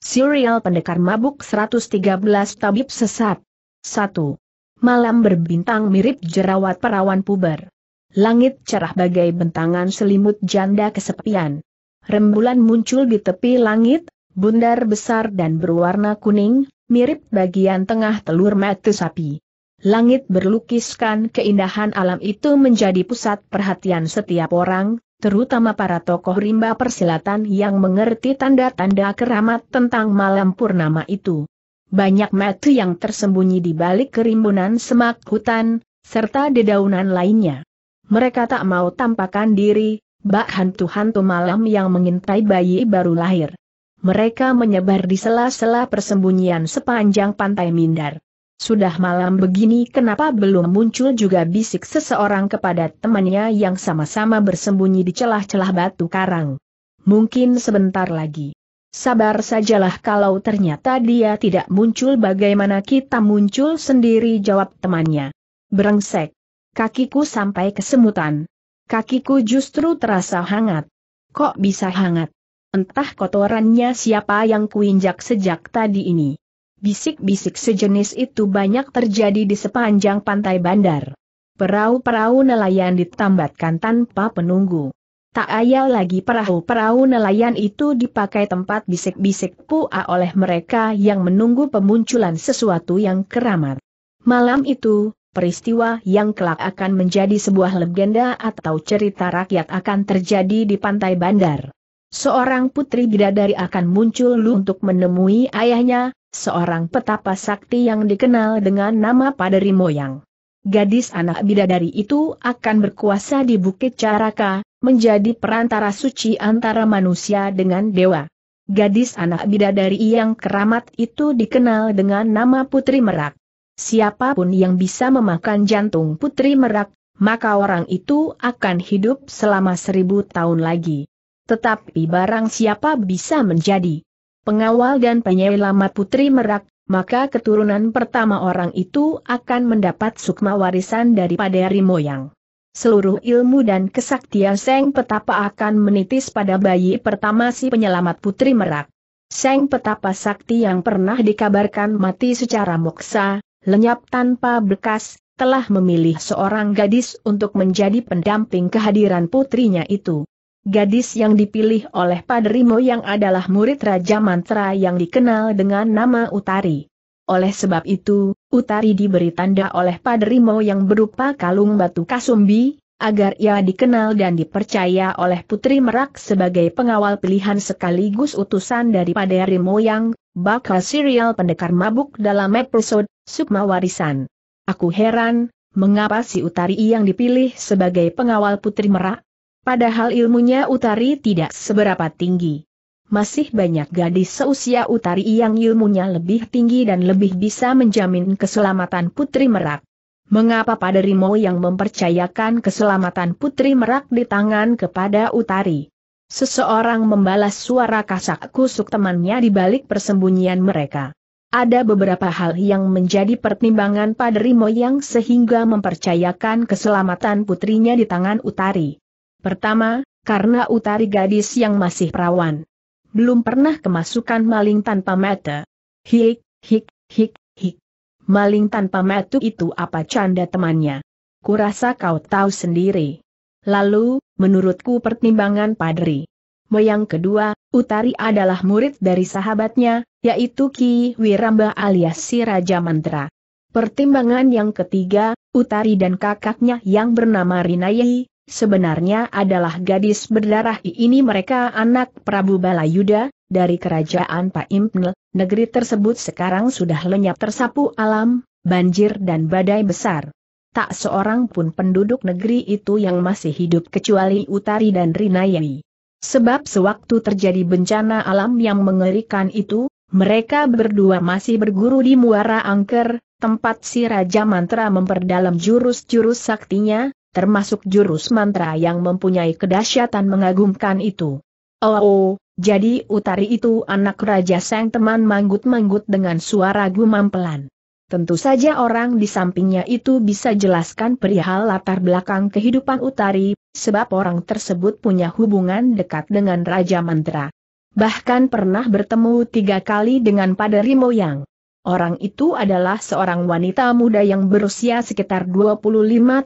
Serial Pendekar Mabuk 113 Tabib Sesat 1. Malam berbintang mirip jerawat perawan puber. Langit cerah bagai bentangan selimut janda kesepian. Rembulan muncul di tepi langit, bundar besar dan berwarna kuning, mirip bagian tengah telur mata sapi. Langit berlukiskan keindahan alam itu menjadi pusat perhatian setiap orang, terutama para tokoh rimba persilatan yang mengerti tanda-tanda keramat tentang malam purnama itu. Banyak metu yang tersembunyi di balik kerimbunan semak hutan, serta dedaunan lainnya. Mereka tak mau tampakkan diri, bak hantu-hantu malam yang mengintai bayi baru lahir. Mereka menyebar di sela-sela persembunyian sepanjang pantai Mindar. Sudah malam begini kenapa belum muncul juga bisik seseorang kepada temannya yang sama-sama bersembunyi di celah-celah batu karang. Mungkin sebentar lagi. Sabar sajalah kalau ternyata dia tidak muncul bagaimana kita muncul sendiri jawab temannya. Berengsek. Kakiku sampai kesemutan. Kakiku justru terasa hangat. Kok bisa hangat? Entah kotorannya siapa yang kuinjak sejak tadi ini. Bisik-bisik sejenis itu banyak terjadi di sepanjang pantai bandar. Perahu-perahu nelayan ditambatkan tanpa penunggu. Tak ayal lagi perahu-perahu nelayan itu dipakai tempat bisik-bisik pua oleh mereka yang menunggu pemunculan sesuatu yang keramat. Malam itu, peristiwa yang kelak akan menjadi sebuah legenda atau cerita rakyat akan terjadi di pantai bandar. Seorang putri bidadari akan muncul untuk menemui ayahnya, seorang petapa sakti yang dikenal dengan nama Paderi Moyang. Gadis anak bidadari itu akan berkuasa di Bukit Caraka, menjadi perantara suci antara manusia dengan dewa. Gadis anak bidadari yang keramat itu dikenal dengan nama Putri Merak. Siapapun yang bisa memakan jantung Putri Merak, maka orang itu akan hidup selama seribu tahun lagi. Tetapi barang siapa bisa menjadi pengawal dan penyelamat Putri Merak, maka keturunan pertama orang itu akan mendapat sukma warisan daripada Rimoyang. Seluruh ilmu dan kesaktian Seng Petapa akan menitis pada bayi pertama si penyelamat Putri Merak. Seng Petapa Sakti yang pernah dikabarkan mati secara moksa, lenyap tanpa bekas, telah memilih seorang gadis untuk menjadi pendamping kehadiran putrinya itu. Gadis yang dipilih oleh Padrimo yang adalah murid Raja Mantra yang dikenal dengan nama Utari. Oleh sebab itu, Utari diberi tanda oleh Padrimo yang berupa kalung batu kasumbi, agar ia dikenal dan dipercaya oleh Putri Merak sebagai pengawal pilihan sekaligus utusan dari Padrimo yang bakal serial pendekar mabuk dalam episode Sukma Warisan. Aku heran, mengapa si Utari yang dipilih sebagai pengawal Putri Merak? Padahal ilmunya Utari tidak seberapa tinggi. Masih banyak gadis seusia Utari yang ilmunya lebih tinggi dan lebih bisa menjamin keselamatan Putri Merak. Mengapa pada Rimo yang mempercayakan keselamatan Putri Merak di tangan kepada Utari? Seseorang membalas suara kasak kusuk temannya di balik persembunyian mereka. Ada beberapa hal yang menjadi pertimbangan pada Rimo yang sehingga mempercayakan keselamatan putrinya di tangan Utari. Pertama, karena utari gadis yang masih perawan. Belum pernah kemasukan maling tanpa mata. Hik, hik, hik, hik. Maling tanpa mata itu apa canda temannya? Kurasa kau tahu sendiri. Lalu, menurutku pertimbangan padri. moyang kedua, Utari adalah murid dari sahabatnya, yaitu Ki Wiramba alias si Raja Mantra. Pertimbangan yang ketiga, Utari dan kakaknya yang bernama rinayi sebenarnya adalah gadis berdarah ini mereka anak Prabu Balayuda, dari kerajaan Pak Impnel. negeri tersebut sekarang sudah lenyap tersapu alam, banjir dan badai besar. Tak seorang pun penduduk negeri itu yang masih hidup kecuali Utari dan Rinayai. Sebab sewaktu terjadi bencana alam yang mengerikan itu, mereka berdua masih berguru di Muara Angker, tempat si Raja Mantra memperdalam jurus-jurus saktinya, termasuk jurus mantra yang mempunyai kedahsyatan mengagumkan itu. Oh, oh, jadi Utari itu anak Raja Sang teman manggut-manggut dengan suara gumam pelan. Tentu saja orang di sampingnya itu bisa jelaskan perihal latar belakang kehidupan Utari, sebab orang tersebut punya hubungan dekat dengan Raja Mantra. Bahkan pernah bertemu tiga kali dengan Padari Moyang. Orang itu adalah seorang wanita muda yang berusia sekitar 25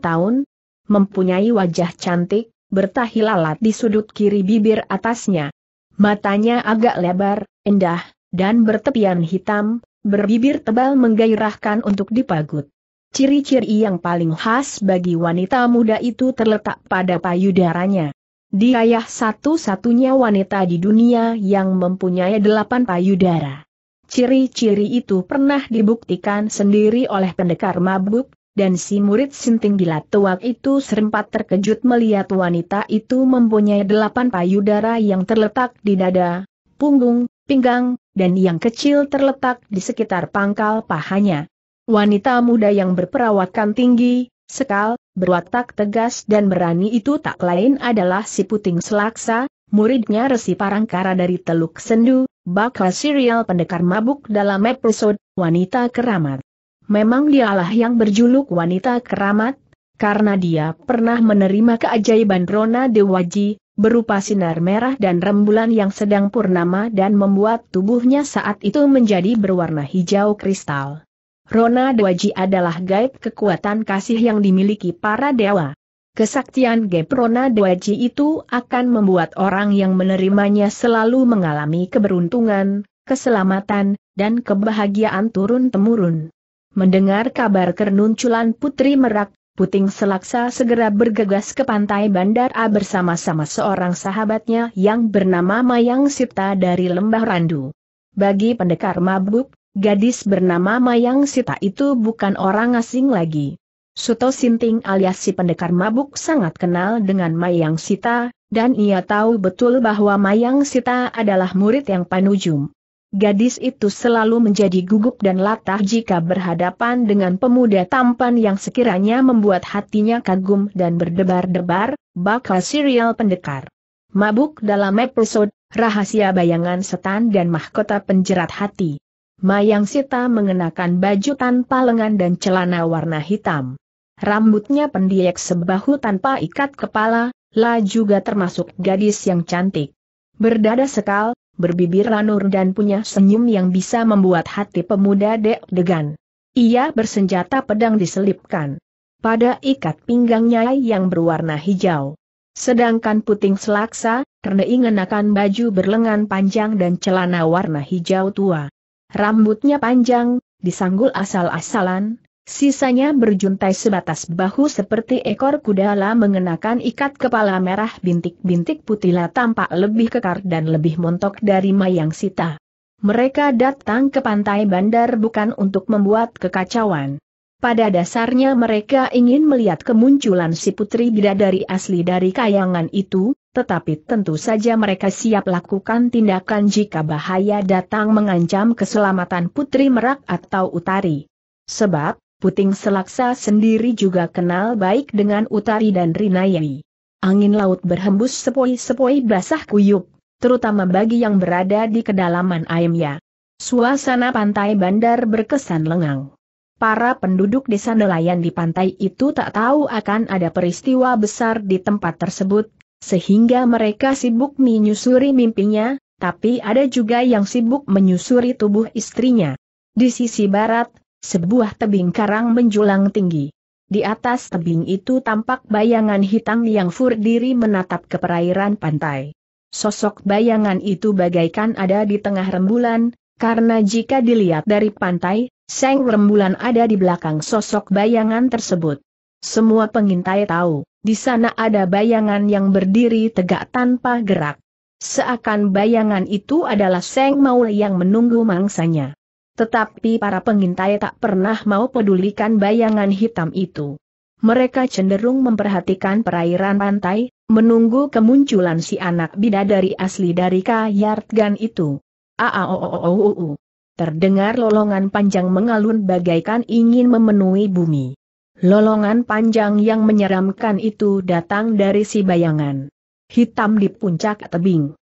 tahun, mempunyai wajah cantik, bertahi lalat di sudut kiri bibir atasnya. Matanya agak lebar, indah, dan bertepian hitam, berbibir tebal menggairahkan untuk dipagut. Ciri-ciri yang paling khas bagi wanita muda itu terletak pada payudaranya. Diayah satu-satunya wanita di dunia yang mempunyai delapan payudara. Ciri-ciri itu pernah dibuktikan sendiri oleh pendekar mabuk, dan si murid sinting di latuak itu serempat terkejut melihat wanita itu mempunyai delapan payudara yang terletak di dada, punggung, pinggang, dan yang kecil terletak di sekitar pangkal pahanya. Wanita muda yang berperawakan tinggi, sekal, berwatak tegas dan berani itu tak lain adalah si puting selaksa, muridnya Resi Parangkara dari Teluk Sendu, bakal serial pendekar mabuk dalam episode Wanita Keramat. Memang dialah yang berjuluk wanita keramat, karena dia pernah menerima keajaiban Rona Dewaji, berupa sinar merah dan rembulan yang sedang purnama dan membuat tubuhnya saat itu menjadi berwarna hijau kristal. Rona Dewaji adalah gaib kekuatan kasih yang dimiliki para dewa. Kesaktian gaib Rona Dewaji itu akan membuat orang yang menerimanya selalu mengalami keberuntungan, keselamatan, dan kebahagiaan turun-temurun. Mendengar kabar kernunculan Putri Merak, Puting Selaksa segera bergegas ke pantai Bandar A bersama-sama seorang sahabatnya yang bernama Mayang Sita dari Lembah Randu. Bagi pendekar mabuk, gadis bernama Mayang Sita itu bukan orang asing lagi. Suto Sinting alias si pendekar mabuk sangat kenal dengan Mayang Sita, dan ia tahu betul bahwa Mayang Sita adalah murid yang panujum. Gadis itu selalu menjadi gugup dan latah jika berhadapan dengan pemuda tampan yang sekiranya membuat hatinya kagum dan berdebar-debar, bakal serial pendekar. Mabuk dalam episode, rahasia bayangan setan dan mahkota penjerat hati. Mayang Sita mengenakan baju tanpa lengan dan celana warna hitam. Rambutnya pendiek sebahu tanpa ikat kepala, La juga termasuk gadis yang cantik. Berdada sekal, berbibir lanur dan punya senyum yang bisa membuat hati pemuda dek degan Ia bersenjata pedang diselipkan pada ikat pinggangnya yang berwarna hijau. Sedangkan puting selaksa, Ternei ngenakan baju berlengan panjang dan celana warna hijau tua. Rambutnya panjang, disanggul asal-asalan, Sisanya berjuntai sebatas bahu seperti ekor kuda la mengenakan ikat kepala merah bintik-bintik putih la tampak lebih kekar dan lebih montok dari Mayang Sita. Mereka datang ke pantai bandar bukan untuk membuat kekacauan. Pada dasarnya mereka ingin melihat kemunculan si putri bidadari asli dari kayangan itu, tetapi tentu saja mereka siap lakukan tindakan jika bahaya datang mengancam keselamatan putri merak atau utari. Sebab, Puting Selaksa sendiri juga kenal baik dengan Utari dan Rinayai. Angin laut berhembus sepoi-sepoi basah kuyup, terutama bagi yang berada di kedalaman ayamnya. Suasana pantai bandar berkesan lengang. Para penduduk desa nelayan di pantai itu tak tahu akan ada peristiwa besar di tempat tersebut, sehingga mereka sibuk menyusuri mimpinya, tapi ada juga yang sibuk menyusuri tubuh istrinya. Di sisi barat, sebuah tebing karang menjulang tinggi. Di atas tebing itu tampak bayangan hitam yang furdiri menatap ke perairan pantai. Sosok bayangan itu bagaikan ada di tengah rembulan, karena jika dilihat dari pantai, seng rembulan ada di belakang sosok bayangan tersebut. Semua pengintai tahu, di sana ada bayangan yang berdiri tegak tanpa gerak. Seakan bayangan itu adalah Seng Maul yang menunggu mangsanya. Tetapi para pengintai tak pernah mau pedulikan bayangan hitam itu. Mereka cenderung memperhatikan perairan pantai, menunggu kemunculan si anak bidadari asli dari Kayartgan itu. Aaoooooo. Terdengar lolongan panjang mengalun bagaikan ingin memenuhi bumi. Lolongan panjang yang menyeramkan itu datang dari si bayangan hitam di puncak tebing.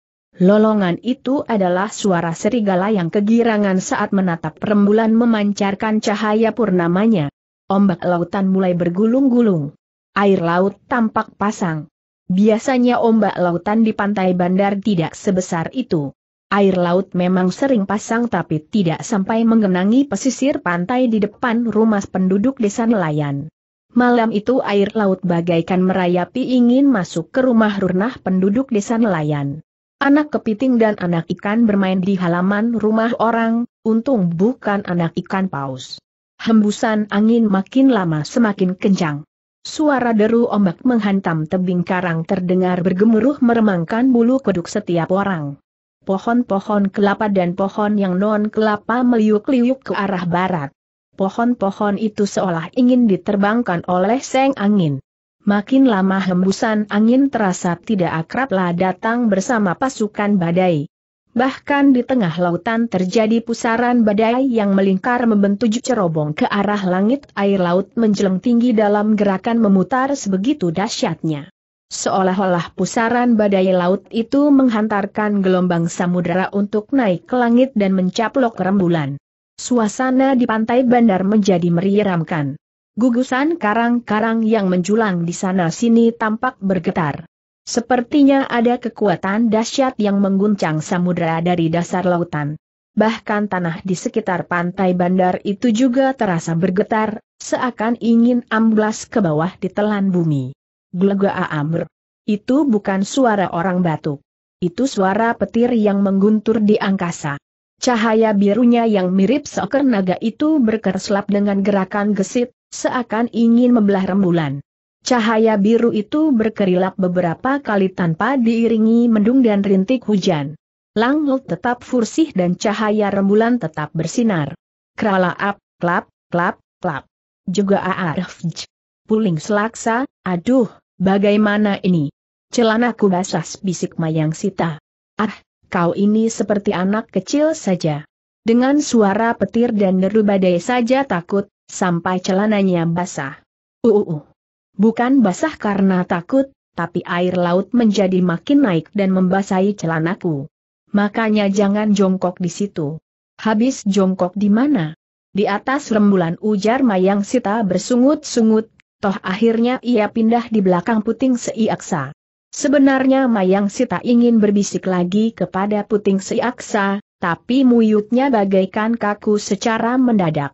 Lolongan itu adalah suara serigala yang kegirangan saat menatap rembulan memancarkan cahaya purnamanya. Ombak lautan mulai bergulung-gulung. Air laut tampak pasang. Biasanya ombak lautan di pantai bandar tidak sebesar itu. Air laut memang sering pasang tapi tidak sampai mengenangi pesisir pantai di depan rumah penduduk desa nelayan. Malam itu air laut bagaikan merayapi ingin masuk ke rumah runah penduduk desa nelayan. Anak kepiting dan anak ikan bermain di halaman rumah orang, untung bukan anak ikan paus. Hembusan angin makin lama semakin kencang. Suara deru ombak menghantam tebing karang terdengar bergemuruh meremangkan bulu kuduk setiap orang. Pohon-pohon kelapa dan pohon yang non-kelapa meliuk-liuk ke arah barat. Pohon-pohon itu seolah ingin diterbangkan oleh seng angin. Makin lama hembusan angin terasa tidak akrablah datang bersama pasukan badai. Bahkan di tengah lautan terjadi pusaran badai yang melingkar membentuk cerobong ke arah langit air laut menjelang tinggi dalam gerakan memutar sebegitu dahsyatnya. Seolah-olah pusaran badai laut itu menghantarkan gelombang samudera untuk naik ke langit dan mencaplok rembulan. Suasana di pantai bandar menjadi meriramkan. Gugusan karang-karang yang menjulang di sana-sini tampak bergetar. Sepertinya ada kekuatan dahsyat yang mengguncang samudera dari dasar lautan. Bahkan tanah di sekitar pantai bandar itu juga terasa bergetar, seakan ingin amblas ke bawah ditelan bumi. Glega Amr. Itu bukan suara orang batuk. Itu suara petir yang mengguntur di angkasa. Cahaya birunya yang mirip seker naga itu berkerselap dengan gerakan gesit, seakan ingin membelah rembulan. Cahaya biru itu berkerilap beberapa kali tanpa diiringi mendung dan rintik hujan. Langlot tetap fursih dan cahaya rembulan tetap bersinar. ap, klap, klap, klap. Juga aarfj. Puling selaksa, aduh, bagaimana ini? Celanaku basah bisik Mayang Sita. Ah, kau ini seperti anak kecil saja. Dengan suara petir dan deru badai saja takut, sampai celananya basah. uuu, uh, uh, uh. Bukan basah karena takut, tapi air laut menjadi makin naik dan membasahi celanaku. Makanya jangan jongkok di situ. Habis jongkok di mana? Di atas rembulan ujar Mayang Sita bersungut-sungut, toh akhirnya ia pindah di belakang puting seiaksa. Sebenarnya Mayang Sita ingin berbisik lagi kepada puting seiaksa, tapi muyutnya bagaikan kaku secara mendadak.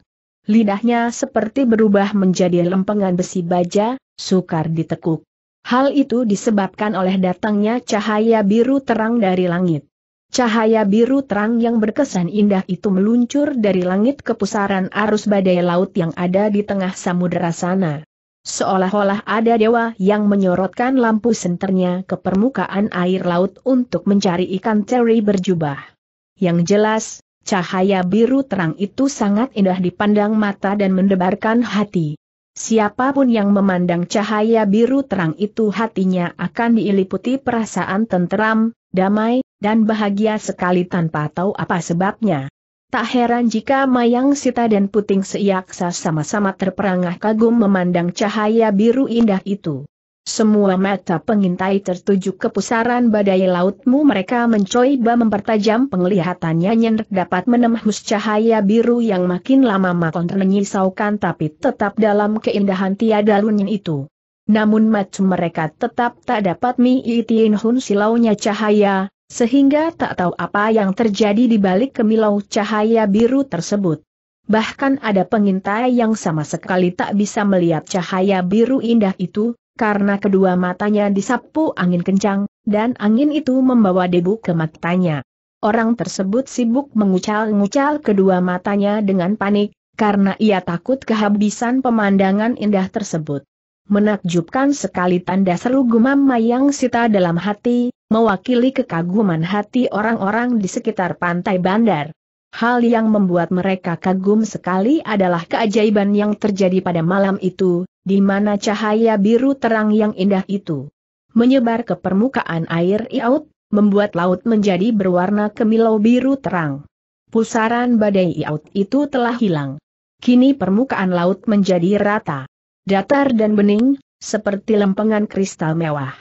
Lidahnya seperti berubah menjadi lempengan besi baja, sukar ditekuk. Hal itu disebabkan oleh datangnya cahaya biru terang dari langit. Cahaya biru terang yang berkesan indah itu meluncur dari langit ke pusaran arus badai laut yang ada di tengah samudera sana. Seolah-olah ada dewa yang menyorotkan lampu senternya ke permukaan air laut untuk mencari ikan teri berjubah. Yang jelas, Cahaya biru terang itu sangat indah dipandang mata dan mendebarkan hati. Siapapun yang memandang cahaya biru terang itu hatinya akan diiliputi perasaan tenteram, damai, dan bahagia sekali tanpa tahu apa sebabnya. Tak heran jika Mayang Sita dan Puting Seiaksa sama-sama terperangah kagum memandang cahaya biru indah itu. Semua mata pengintai tertuju ke pusaran badai lautmu mereka mencoba mempertajam penglihatannya Nyenrek dapat menembus cahaya biru yang makin lama makin menyisaukan tapi tetap dalam keindahan tiada lunyin itu. Namun mata mereka tetap tak dapat miitiin hun silaunya cahaya, sehingga tak tahu apa yang terjadi di balik kemilau cahaya biru tersebut. Bahkan ada pengintai yang sama sekali tak bisa melihat cahaya biru indah itu, karena kedua matanya disapu angin kencang, dan angin itu membawa debu ke matanya. Orang tersebut sibuk mengucal-ngucal kedua matanya dengan panik, karena ia takut kehabisan pemandangan indah tersebut. Menakjubkan sekali tanda seru gumam Mayang Sita dalam hati, mewakili kekaguman hati orang-orang di sekitar pantai bandar. Hal yang membuat mereka kagum sekali adalah keajaiban yang terjadi pada malam itu, di mana cahaya biru terang yang indah itu menyebar ke permukaan air iaut, membuat laut menjadi berwarna kemilau biru terang. Pusaran badai iaut itu telah hilang. Kini permukaan laut menjadi rata, datar dan bening, seperti lempengan kristal mewah.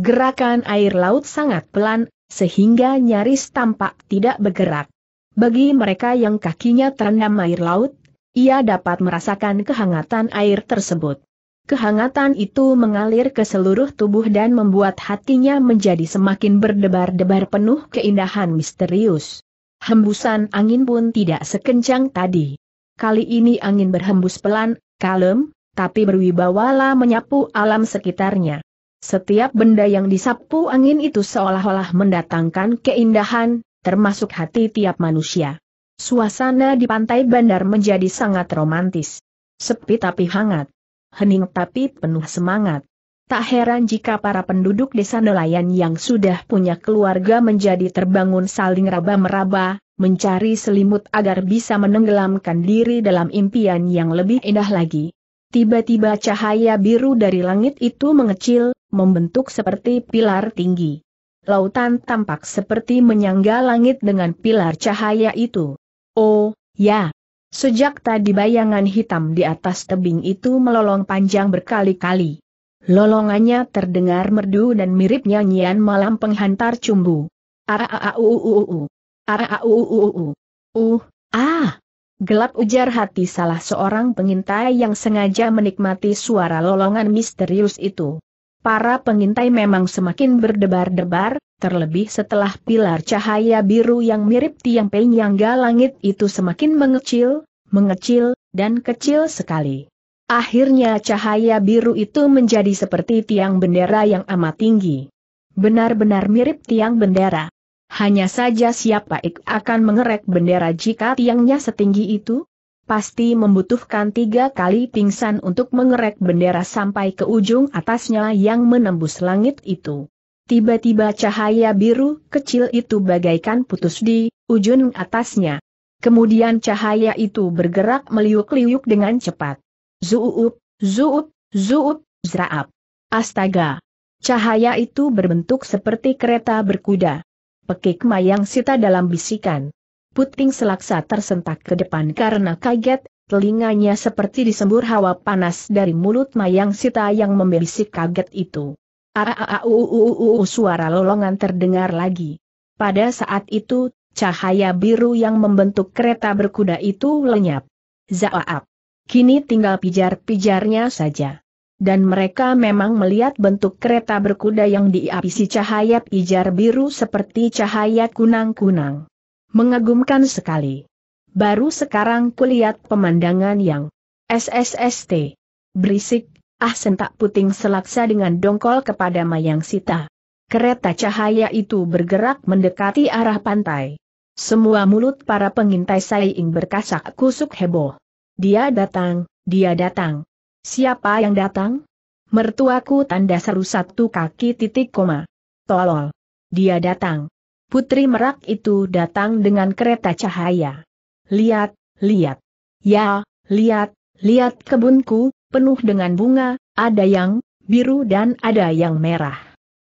Gerakan air laut sangat pelan, sehingga nyaris tampak tidak bergerak. Bagi mereka yang kakinya terendam air laut, ia dapat merasakan kehangatan air tersebut. Kehangatan itu mengalir ke seluruh tubuh dan membuat hatinya menjadi semakin berdebar-debar penuh keindahan misterius. Hembusan angin pun tidak sekencang tadi. Kali ini angin berhembus pelan, kalem, tapi berwibawala menyapu alam sekitarnya. Setiap benda yang disapu angin itu seolah-olah mendatangkan keindahan, termasuk hati tiap manusia. Suasana di pantai bandar menjadi sangat romantis. Sepi tapi hangat. Hening tapi penuh semangat. Tak heran jika para penduduk desa nelayan yang sudah punya keluarga menjadi terbangun saling raba-meraba, mencari selimut agar bisa menenggelamkan diri dalam impian yang lebih indah lagi. Tiba-tiba cahaya biru dari langit itu mengecil, membentuk seperti pilar tinggi. Lautan tampak seperti menyangga langit dengan pilar cahaya itu. Oh, ya. Sejak tadi bayangan hitam di atas tebing itu melolong panjang berkali-kali. Lolongannya terdengar merdu dan mirip nyanyian malam penghantar cumbu. u u. Uh, ah. Gelap ujar hati salah seorang pengintai yang sengaja menikmati suara lolongan misterius itu para pengintai memang semakin berdebar-debar, terlebih setelah pilar cahaya biru yang mirip tiang penyangga langit itu semakin mengecil, mengecil, dan kecil sekali. Akhirnya cahaya biru itu menjadi seperti tiang bendera yang amat tinggi. Benar-benar mirip tiang bendera. Hanya saja siapa ik akan mengerek bendera jika tiangnya setinggi itu? pasti membutuhkan tiga kali pingsan untuk mengerek bendera sampai ke ujung atasnya yang menembus langit itu. Tiba-tiba cahaya biru kecil itu bagaikan putus di ujung atasnya. Kemudian cahaya itu bergerak meliuk-liuk dengan cepat. Zuup, zuup, zuup, zraap. Astaga! Cahaya itu berbentuk seperti kereta berkuda. Pekik Mayang Sita dalam bisikan. Puting selaksa tersentak ke depan karena kaget, telinganya seperti disembur hawa panas dari mulut Mayang Sita yang membisik kaget itu. Aaauuuu suara lolongan terdengar lagi. Pada saat itu, cahaya biru yang membentuk kereta berkuda itu lenyap. Zaaap. Kini tinggal pijar-pijarnya saja. Dan mereka memang melihat bentuk kereta berkuda yang diapisi cahaya pijar biru seperti cahaya kunang-kunang. Mengagumkan sekali. Baru sekarang kulihat pemandangan yang SSST. Berisik, ah sentak puting selaksa dengan dongkol kepada Mayang Sita. Kereta cahaya itu bergerak mendekati arah pantai. Semua mulut para pengintai saing berkasak kusuk heboh. Dia datang, dia datang. Siapa yang datang? Mertuaku tanda seru satu kaki titik koma. Tolol. Dia datang. Putri Merak itu datang dengan kereta cahaya. Lihat, lihat. Ya, lihat, lihat kebunku, penuh dengan bunga, ada yang biru dan ada yang merah.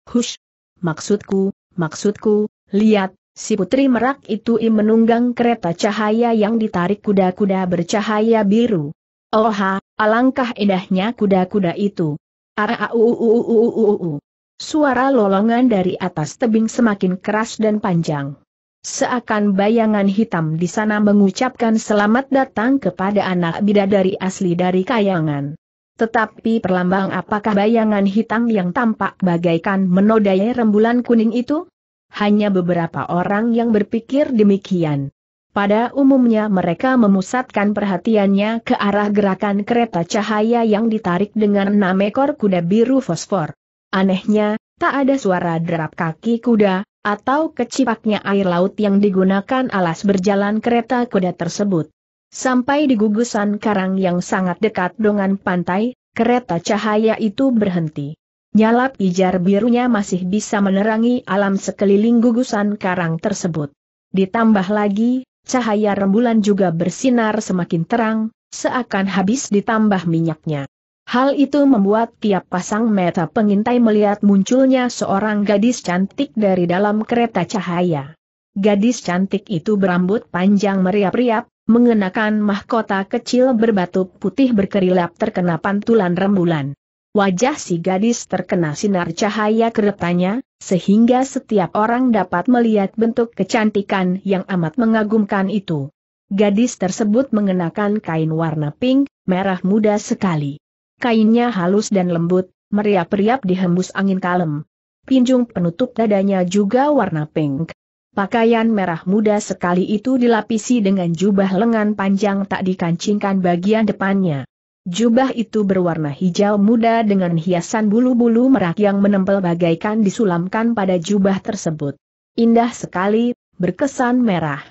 Hush! Maksudku, maksudku, lihat, si putri merak itu menunggang kereta cahaya yang ditarik kuda-kuda bercahaya biru. Oha, alangkah indahnya kuda-kuda itu. Suara lolongan dari atas tebing semakin keras dan panjang. Seakan bayangan hitam di sana mengucapkan selamat datang kepada anak bidadari asli dari kayangan. Tetapi perlambang apakah bayangan hitam yang tampak bagaikan menodai rembulan kuning itu? Hanya beberapa orang yang berpikir demikian. Pada umumnya mereka memusatkan perhatiannya ke arah gerakan kereta cahaya yang ditarik dengan enam ekor kuda biru fosfor. Anehnya, tak ada suara derap kaki kuda, atau kecipaknya air laut yang digunakan alas berjalan kereta kuda tersebut. Sampai di gugusan karang yang sangat dekat dengan pantai, kereta cahaya itu berhenti. Nyalap ijar birunya masih bisa menerangi alam sekeliling gugusan karang tersebut. Ditambah lagi, cahaya rembulan juga bersinar semakin terang, seakan habis ditambah minyaknya. Hal itu membuat tiap pasang mata pengintai melihat munculnya seorang gadis cantik dari dalam kereta cahaya. Gadis cantik itu berambut panjang meriap-riap, mengenakan mahkota kecil berbatu putih berkerilap terkena pantulan rembulan. Wajah si gadis terkena sinar cahaya keretanya, sehingga setiap orang dapat melihat bentuk kecantikan yang amat mengagumkan itu. Gadis tersebut mengenakan kain warna pink, merah muda sekali. Kainnya halus dan lembut, meriap-riap dihembus angin kalem. Pinjung penutup dadanya juga warna pink. Pakaian merah muda sekali itu dilapisi dengan jubah lengan panjang tak dikancingkan bagian depannya. Jubah itu berwarna hijau muda dengan hiasan bulu-bulu merah yang menempel bagaikan disulamkan pada jubah tersebut. Indah sekali, berkesan merah.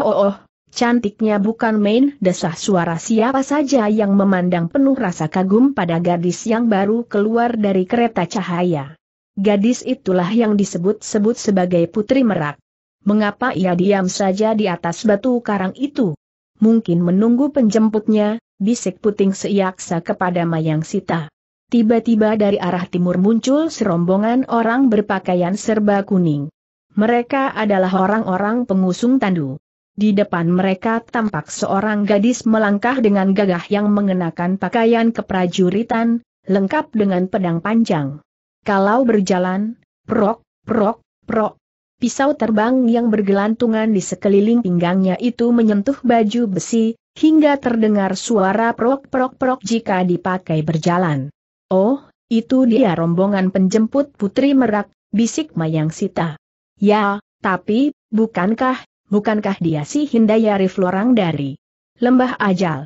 Oh, oh, oh Cantiknya bukan main desah suara siapa saja yang memandang penuh rasa kagum pada gadis yang baru keluar dari kereta cahaya. Gadis itulah yang disebut-sebut sebagai Putri Merak. Mengapa ia diam saja di atas batu karang itu? Mungkin menunggu penjemputnya, bisik puting seiaksa kepada Mayang Sita. Tiba-tiba dari arah timur muncul serombongan orang berpakaian serba kuning. Mereka adalah orang-orang pengusung tandu. Di depan mereka tampak seorang gadis melangkah dengan gagah yang mengenakan pakaian keprajuritan, lengkap dengan pedang panjang. Kalau berjalan, prok, prok, prok. Pisau terbang yang bergelantungan di sekeliling pinggangnya itu menyentuh baju besi, hingga terdengar suara prok-prok-prok jika dipakai berjalan. Oh, itu dia rombongan penjemput Putri Merak, bisik Mayang Sita. Ya, tapi, bukankah bukankah dia si Hindayari Florang dari Lembah Ajal?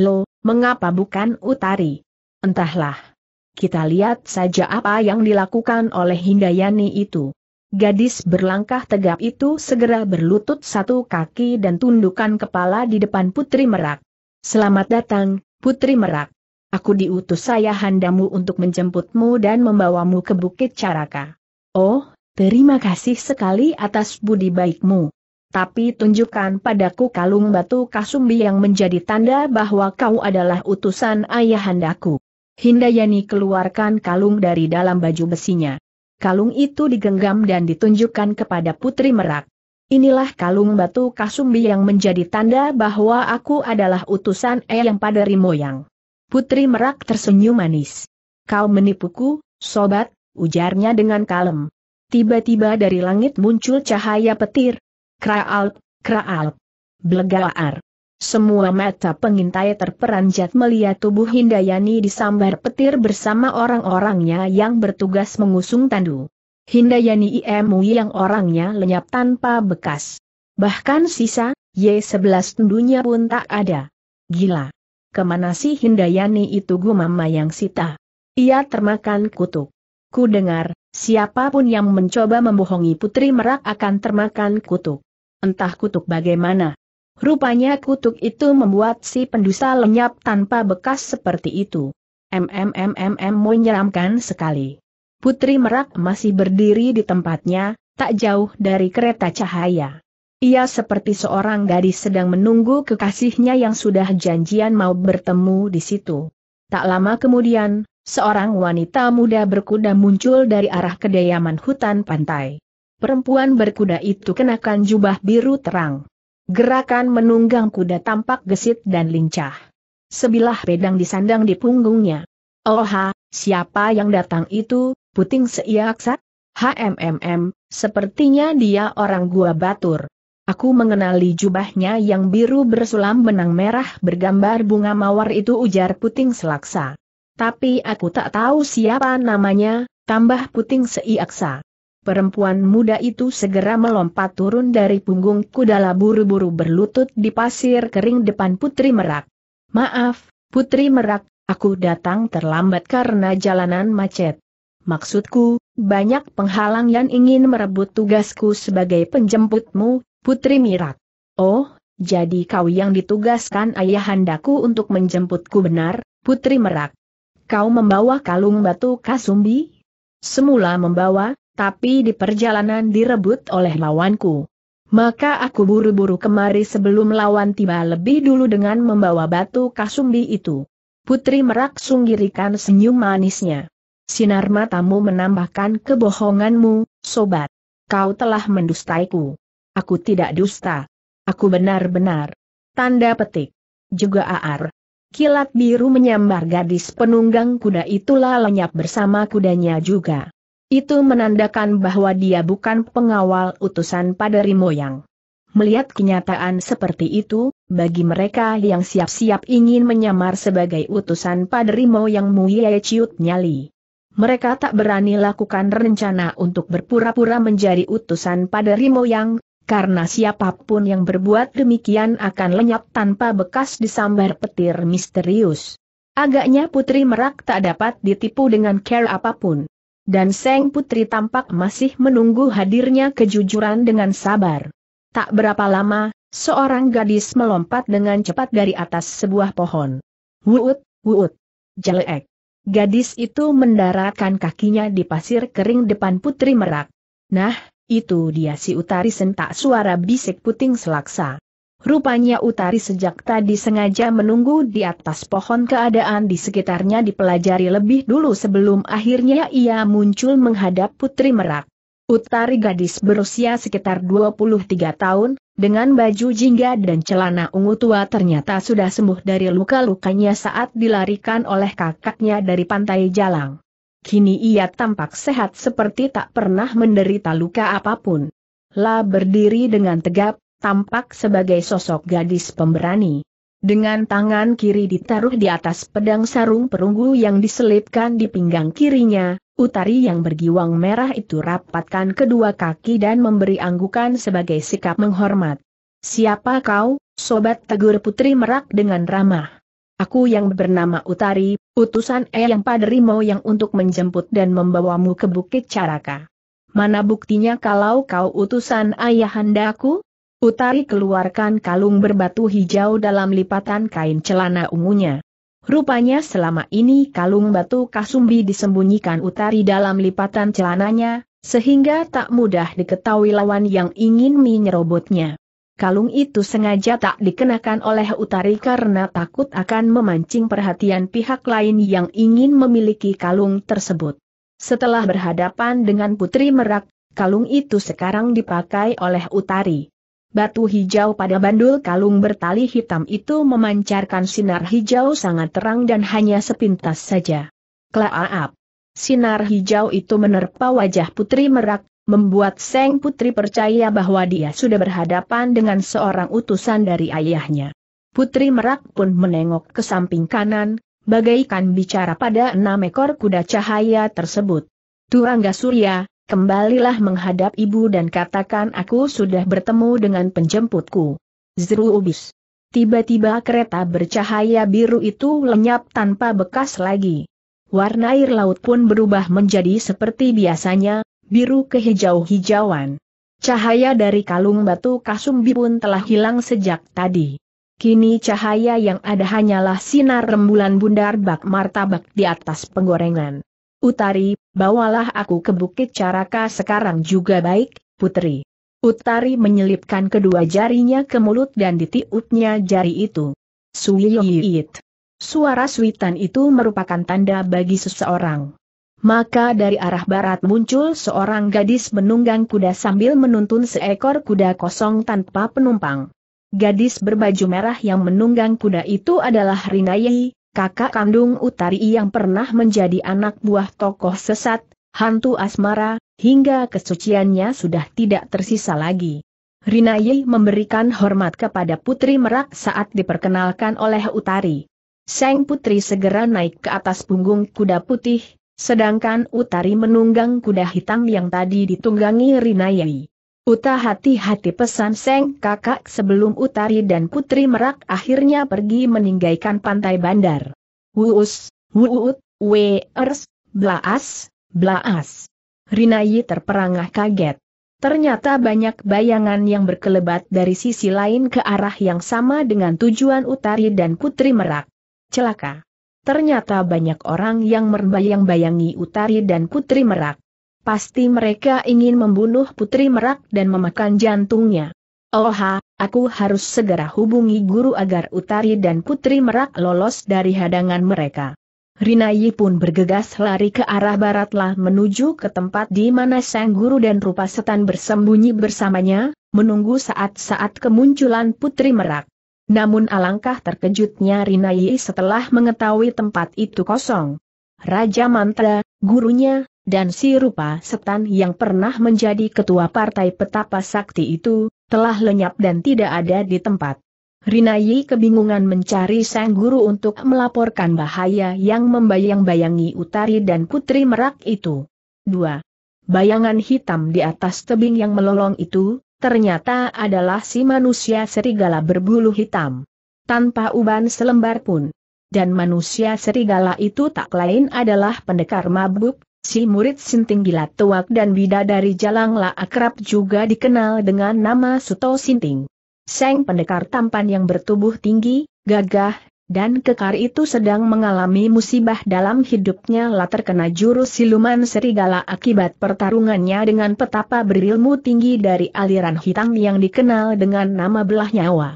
Lo, mengapa bukan Utari? Entahlah. Kita lihat saja apa yang dilakukan oleh Hindayani itu. Gadis berlangkah tegap itu segera berlutut satu kaki dan tundukkan kepala di depan Putri Merak. Selamat datang, Putri Merak. Aku diutus saya handamu untuk menjemputmu dan membawamu ke Bukit Caraka. Oh, terima kasih sekali atas budi baikmu. Tapi tunjukkan padaku kalung batu kasumbi yang menjadi tanda bahwa kau adalah utusan ayahandaku. Hindayani keluarkan kalung dari dalam baju besinya. Kalung itu digenggam dan ditunjukkan kepada Putri Merak. Inilah kalung batu kasumbi yang menjadi tanda bahwa aku adalah utusan Eyang paderi Moyang. Putri Merak tersenyum manis. Kau menipuku, sobat, ujarnya dengan kalem. Tiba-tiba dari langit muncul cahaya petir, Kraal, kraal, blegaar. Semua mata pengintai terperanjat melihat tubuh Hindayani disambar petir bersama orang-orangnya yang bertugas mengusung tandu. Hindayani IMU yang orangnya lenyap tanpa bekas. Bahkan sisa, Y11 tendunya pun tak ada. Gila. Kemana si Hindayani itu Mama yang sita? Ia termakan kutuk. Ku dengar, siapapun yang mencoba membohongi Putri Merak akan termakan kutuk entah kutuk bagaimana. Rupanya kutuk itu membuat si pendusa lenyap tanpa bekas seperti itu. MMMMM menyeramkan sekali. Putri Merak masih berdiri di tempatnya, tak jauh dari kereta cahaya. Ia seperti seorang gadis sedang menunggu kekasihnya yang sudah janjian mau bertemu di situ. Tak lama kemudian, seorang wanita muda berkuda muncul dari arah kediaman hutan pantai perempuan berkuda itu kenakan jubah biru terang. Gerakan menunggang kuda tampak gesit dan lincah. Sebilah pedang disandang di punggungnya. Oha, siapa yang datang itu, puting seiaksa? HMMM, sepertinya dia orang gua batur. Aku mengenali jubahnya yang biru bersulam benang merah bergambar bunga mawar itu ujar puting selaksa. Tapi aku tak tahu siapa namanya, tambah puting seiaksa. Perempuan muda itu segera melompat turun dari punggung kuda labu buru-buru berlutut di pasir kering depan Putri Merak. Maaf, Putri Merak, aku datang terlambat karena jalanan macet. Maksudku, banyak penghalang yang ingin merebut tugasku sebagai penjemputmu, Putri Merak. Oh, jadi kau yang ditugaskan ayahandaku untuk menjemputku benar, Putri Merak. Kau membawa kalung batu kasumbi? Semula membawa, tapi di perjalanan direbut oleh lawanku. Maka aku buru-buru kemari sebelum lawan tiba lebih dulu dengan membawa batu kasumbi itu. Putri Merak sunggirikan senyum manisnya. Sinar matamu menambahkan kebohonganmu, sobat. Kau telah mendustaiku. Aku tidak dusta. Aku benar-benar. Tanda petik. Juga aar. Kilat biru menyambar gadis penunggang kuda itulah lenyap bersama kudanya juga. Itu menandakan bahwa dia bukan pengawal utusan Padari Moyang. Melihat kenyataan seperti itu, bagi mereka yang siap-siap ingin menyamar sebagai utusan Padri Moyang Muye Ciut Nyali. Mereka tak berani lakukan rencana untuk berpura-pura menjadi utusan Padri Moyang, karena siapapun yang berbuat demikian akan lenyap tanpa bekas disambar petir misterius. Agaknya Putri Merak tak dapat ditipu dengan care apapun. Dan Seng Putri tampak masih menunggu hadirnya kejujuran dengan sabar. Tak berapa lama, seorang gadis melompat dengan cepat dari atas sebuah pohon. Wuut, wuut. Jelek. Gadis itu mendaratkan kakinya di pasir kering depan Putri Merak. Nah, itu dia si utari sentak suara bisik puting selaksa. Rupanya Utari sejak tadi sengaja menunggu di atas pohon keadaan di sekitarnya dipelajari lebih dulu sebelum akhirnya ia muncul menghadap Putri Merak. Utari gadis berusia sekitar 23 tahun, dengan baju jingga dan celana ungu tua ternyata sudah sembuh dari luka-lukanya saat dilarikan oleh kakaknya dari pantai Jalang. Kini ia tampak sehat seperti tak pernah menderita luka apapun. La berdiri dengan tegap, tampak sebagai sosok gadis pemberani. Dengan tangan kiri ditaruh di atas pedang sarung perunggu yang diselipkan di pinggang kirinya, utari yang bergiwang merah itu rapatkan kedua kaki dan memberi anggukan sebagai sikap menghormat. Siapa kau, sobat tegur putri merak dengan ramah. Aku yang bernama Utari, utusan Eyang Paderimo yang untuk menjemput dan membawamu ke Bukit Caraka. Mana buktinya kalau kau utusan ayahandaku? Utari keluarkan kalung berbatu hijau dalam lipatan kain celana ungunya. Rupanya selama ini kalung batu kasumbi disembunyikan Utari dalam lipatan celananya, sehingga tak mudah diketahui lawan yang ingin menyerobotnya. Kalung itu sengaja tak dikenakan oleh Utari karena takut akan memancing perhatian pihak lain yang ingin memiliki kalung tersebut. Setelah berhadapan dengan Putri Merak, kalung itu sekarang dipakai oleh Utari. Batu hijau pada bandul kalung bertali hitam itu memancarkan sinar hijau sangat terang dan hanya sepintas saja. Klaaap, Sinar hijau itu menerpa wajah Putri Merak, membuat Seng Putri percaya bahwa dia sudah berhadapan dengan seorang utusan dari ayahnya. Putri Merak pun menengok ke samping kanan, bagaikan bicara pada enam ekor kuda cahaya tersebut. Turangga Surya, kembalilah menghadap ibu dan katakan aku sudah bertemu dengan penjemputku. Zeru ubis. Tiba-tiba kereta bercahaya biru itu lenyap tanpa bekas lagi. Warna air laut pun berubah menjadi seperti biasanya, biru kehijau-hijauan. Cahaya dari kalung batu kasumbi pun telah hilang sejak tadi. Kini cahaya yang ada hanyalah sinar rembulan bundar bak martabak di atas penggorengan. Utari, bawalah aku ke Bukit Caraka sekarang juga baik, putri. Utari menyelipkan kedua jarinya ke mulut dan ditiupnya jari itu. Suyiit. Suara suitan itu merupakan tanda bagi seseorang. Maka dari arah barat muncul seorang gadis menunggang kuda sambil menuntun seekor kuda kosong tanpa penumpang. Gadis berbaju merah yang menunggang kuda itu adalah Rinayi, kakak kandung Utari yang pernah menjadi anak buah tokoh sesat, hantu asmara, hingga kesuciannya sudah tidak tersisa lagi. Rinayi memberikan hormat kepada Putri Merak saat diperkenalkan oleh Utari. Sang Putri segera naik ke atas punggung kuda putih, sedangkan Utari menunggang kuda hitam yang tadi ditunggangi Rinayi. Uta hati-hati pesan Seng kakak sebelum Utari dan Putri Merak akhirnya pergi meninggalkan pantai bandar. Wuus, wuut, weers, blaas, blaas. Rinayi terperangah kaget. Ternyata banyak bayangan yang berkelebat dari sisi lain ke arah yang sama dengan tujuan Utari dan Putri Merak. Celaka. Ternyata banyak orang yang merbayang-bayangi Utari dan Putri Merak. Pasti mereka ingin membunuh Putri Merak dan memakan jantungnya. Oha, oh aku harus segera hubungi guru agar Utari dan Putri Merak lolos dari hadangan mereka. Rinayi pun bergegas lari ke arah baratlah menuju ke tempat di mana sang guru dan rupa setan bersembunyi bersamanya, menunggu saat-saat kemunculan Putri Merak. Namun alangkah terkejutnya Rinayi setelah mengetahui tempat itu kosong. Raja Mantra, gurunya, dan si rupa setan yang pernah menjadi ketua partai petapa sakti itu, telah lenyap dan tidak ada di tempat. Rinayi kebingungan mencari sang guru untuk melaporkan bahaya yang membayang-bayangi utari dan putri merak itu. 2. Bayangan hitam di atas tebing yang melolong itu, ternyata adalah si manusia serigala berbulu hitam. Tanpa uban selembar pun. Dan manusia serigala itu tak lain adalah pendekar mabuk, Si murid Sinting Gila Tuak dan Bidadari Jalangla akrab juga dikenal dengan nama Suto Sinting. Seng pendekar tampan yang bertubuh tinggi, gagah, dan kekar itu sedang mengalami musibah dalam hidupnya lah terkena jurus siluman serigala akibat pertarungannya dengan petapa berilmu tinggi dari aliran hitam yang dikenal dengan nama belah nyawa.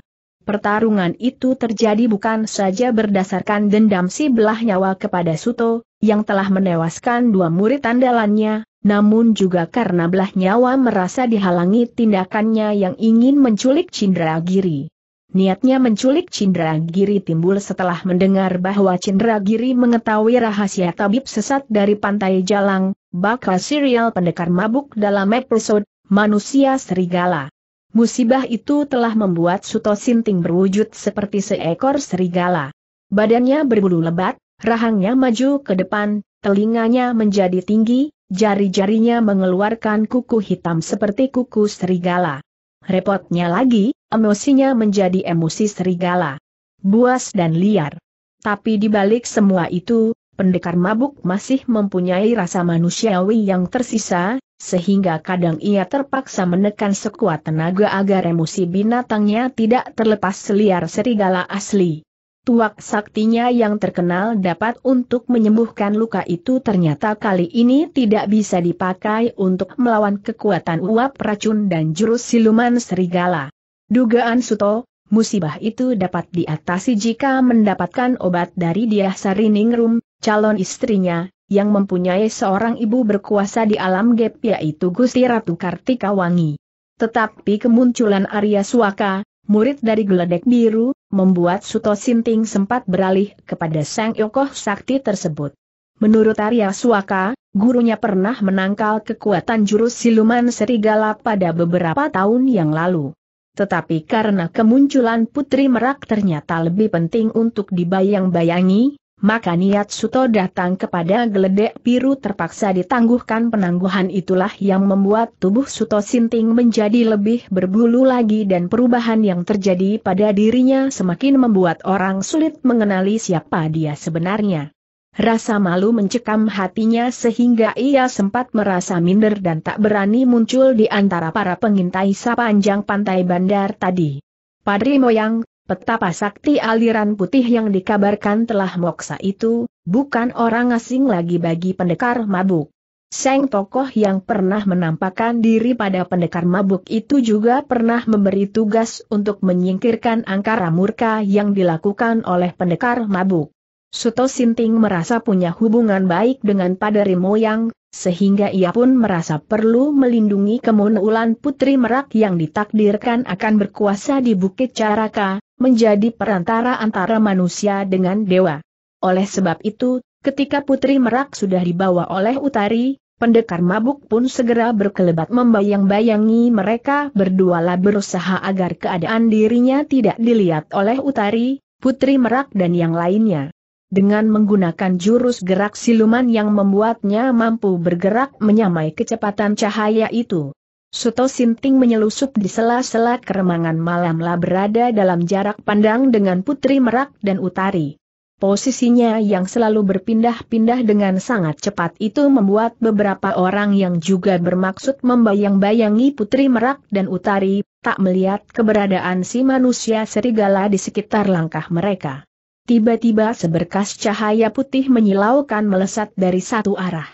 Pertarungan itu terjadi bukan saja berdasarkan dendam si belah nyawa kepada Suto, yang telah menewaskan dua murid andalannya, namun juga karena belah nyawa merasa dihalangi tindakannya yang ingin menculik Cindragiri. Niatnya menculik Cindragiri timbul setelah mendengar bahwa Cindragiri mengetahui rahasia tabib sesat dari Pantai Jalang, bakal serial pendekar mabuk dalam episode Manusia Serigala. Musibah itu telah membuat Suto Sinting berwujud seperti seekor serigala. Badannya berbulu lebat, rahangnya maju ke depan, telinganya menjadi tinggi, jari-jarinya mengeluarkan kuku hitam seperti kuku serigala. Repotnya lagi, emosinya menjadi emosi serigala. Buas dan liar. Tapi di balik semua itu, pendekar mabuk masih mempunyai rasa manusiawi yang tersisa, sehingga kadang ia terpaksa menekan sekuat tenaga agar emosi binatangnya tidak terlepas seliar serigala asli. Tuak saktinya yang terkenal dapat untuk menyembuhkan luka itu ternyata kali ini tidak bisa dipakai untuk melawan kekuatan uap racun dan jurus siluman serigala. Dugaan Suto, musibah itu dapat diatasi jika mendapatkan obat dari dia Sarining calon istrinya, yang mempunyai seorang ibu berkuasa di alam gap yaitu Gusti Ratu Kartika Wangi. Tetapi kemunculan Arya Suaka, murid dari Geledek Biru, membuat Suto Sinting sempat beralih kepada Sang Yokoh Sakti tersebut. Menurut Arya Suaka, gurunya pernah menangkal kekuatan jurus siluman serigala pada beberapa tahun yang lalu. Tetapi karena kemunculan Putri Merak ternyata lebih penting untuk dibayang-bayangi, maka niat Suto datang kepada geledek biru terpaksa ditangguhkan penangguhan itulah yang membuat tubuh Suto Sinting menjadi lebih berbulu lagi dan perubahan yang terjadi pada dirinya semakin membuat orang sulit mengenali siapa dia sebenarnya. Rasa malu mencekam hatinya sehingga ia sempat merasa minder dan tak berani muncul di antara para pengintai sepanjang pantai bandar tadi. Padri Moyang, Petapa sakti aliran putih yang dikabarkan telah moksa itu, bukan orang asing lagi bagi pendekar mabuk. Seng tokoh yang pernah menampakkan diri pada pendekar mabuk itu juga pernah memberi tugas untuk menyingkirkan angkara murka yang dilakukan oleh pendekar mabuk. Suto Sinting merasa punya hubungan baik dengan Padari Moyang, sehingga ia pun merasa perlu melindungi kemunulan Putri Merak yang ditakdirkan akan berkuasa di Bukit Caraka, menjadi perantara antara manusia dengan dewa. Oleh sebab itu, ketika Putri Merak sudah dibawa oleh Utari, pendekar mabuk pun segera berkelebat membayang-bayangi mereka berdua berdualah berusaha agar keadaan dirinya tidak dilihat oleh Utari, Putri Merak dan yang lainnya dengan menggunakan jurus gerak siluman yang membuatnya mampu bergerak menyamai kecepatan cahaya itu. Suto Sinting menyelusup di sela-sela keremangan malamlah berada dalam jarak pandang dengan Putri Merak dan Utari. Posisinya yang selalu berpindah-pindah dengan sangat cepat itu membuat beberapa orang yang juga bermaksud membayang-bayangi Putri Merak dan Utari, tak melihat keberadaan si manusia serigala di sekitar langkah mereka. Tiba-tiba seberkas cahaya putih menyilaukan melesat dari satu arah.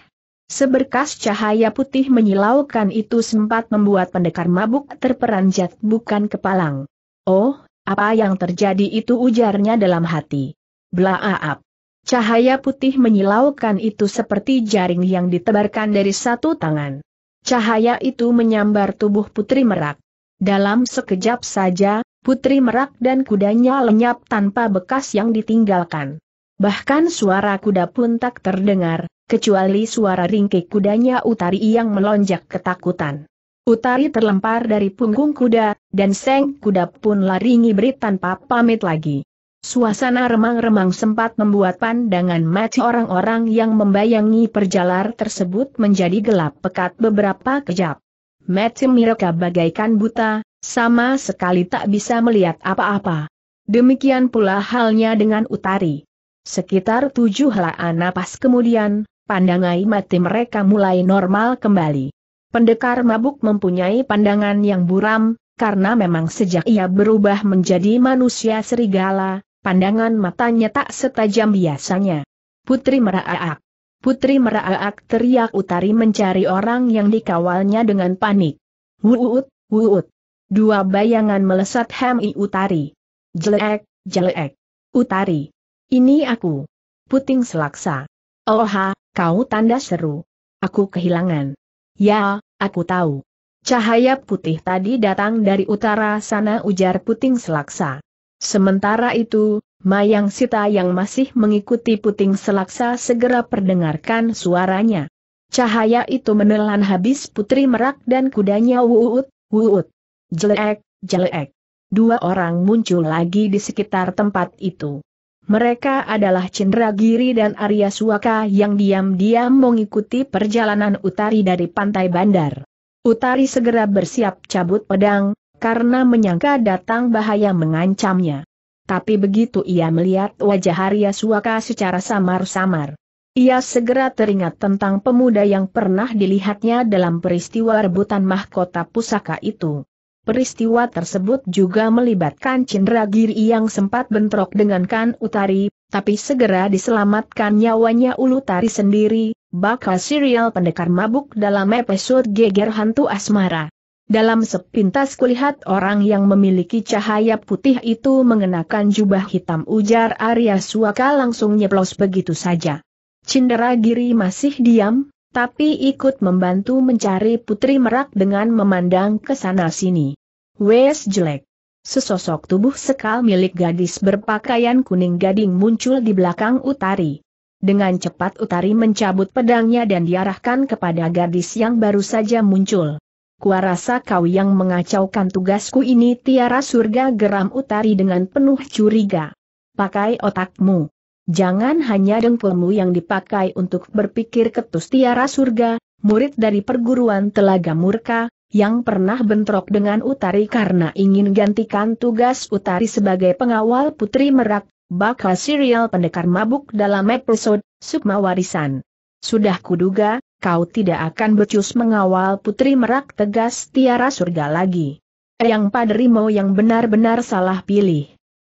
Seberkas cahaya putih menyilaukan itu sempat membuat pendekar mabuk terperanjat bukan kepalang. Oh, apa yang terjadi itu ujarnya dalam hati. Blaaap. Cahaya putih menyilaukan itu seperti jaring yang ditebarkan dari satu tangan. Cahaya itu menyambar tubuh Putri Merak. Dalam sekejap saja, Putri Merak dan kudanya lenyap tanpa bekas yang ditinggalkan. Bahkan suara kuda pun tak terdengar, kecuali suara ringkik kudanya Utari yang melonjak ketakutan. Utari terlempar dari punggung kuda, dan seng kuda pun lari ngibrit tanpa pamit lagi. Suasana remang-remang sempat membuat pandangan mata orang-orang yang membayangi perjalar tersebut menjadi gelap pekat beberapa kejap. Mata mereka bagaikan buta, sama sekali tak bisa melihat apa-apa. Demikian pula halnya dengan Utari. Sekitar tujuh laan napas kemudian, pandangai mati mereka mulai normal kembali. Pendekar mabuk mempunyai pandangan yang buram, karena memang sejak ia berubah menjadi manusia serigala, pandangan matanya tak setajam biasanya. Putri Meraak Putri Meraak teriak utari mencari orang yang dikawalnya dengan panik. Wuut, wuut. Dua bayangan melesat Hami Utari. Jelek, jelek. Utari. Ini aku. Puting selaksa. Oha, kau tanda seru. Aku kehilangan. Ya, aku tahu. Cahaya putih tadi datang dari utara sana ujar puting selaksa. Sementara itu, Mayang Sita yang masih mengikuti puting selaksa segera perdengarkan suaranya. Cahaya itu menelan habis putri merak dan kudanya wuut, wuut. Jelek, jelek. Dua orang muncul lagi di sekitar tempat itu. Mereka adalah Giri dan Arya Suaka yang diam-diam mengikuti perjalanan utari dari pantai bandar. Utari segera bersiap cabut pedang, karena menyangka datang bahaya mengancamnya. Tapi begitu ia melihat wajah Arya Suaka secara samar-samar, ia segera teringat tentang pemuda yang pernah dilihatnya dalam peristiwa rebutan mahkota pusaka itu. Peristiwa tersebut juga melibatkan Cindragiri yang sempat bentrok dengan Kan Utari, tapi segera diselamatkan nyawanya Ulu Tari sendiri, bakal serial pendekar mabuk dalam episode Geger Hantu Asmara. Dalam sepintas kulihat orang yang memiliki cahaya putih itu mengenakan jubah hitam ujar Arya Suaka langsung nyeplos begitu saja. Giri masih diam, tapi ikut membantu mencari putri merak dengan memandang ke sana sini. Wes jelek. Sesosok tubuh sekal milik gadis berpakaian kuning gading muncul di belakang Utari. Dengan cepat Utari mencabut pedangnya dan diarahkan kepada gadis yang baru saja muncul. Kuarasa kau yang mengacaukan tugasku ini tiara surga geram Utari dengan penuh curiga. Pakai otakmu. Jangan hanya dengkulmu yang dipakai untuk berpikir ketus tiara surga, murid dari perguruan telaga murka, yang pernah bentrok dengan Utari karena ingin gantikan tugas Utari sebagai pengawal Putri Merak, bakal serial pendekar mabuk dalam episode Sukma Warisan. Sudah kuduga, kau tidak akan becus mengawal Putri Merak tegas tiara surga lagi. Yang Padrimo yang benar-benar salah pilih.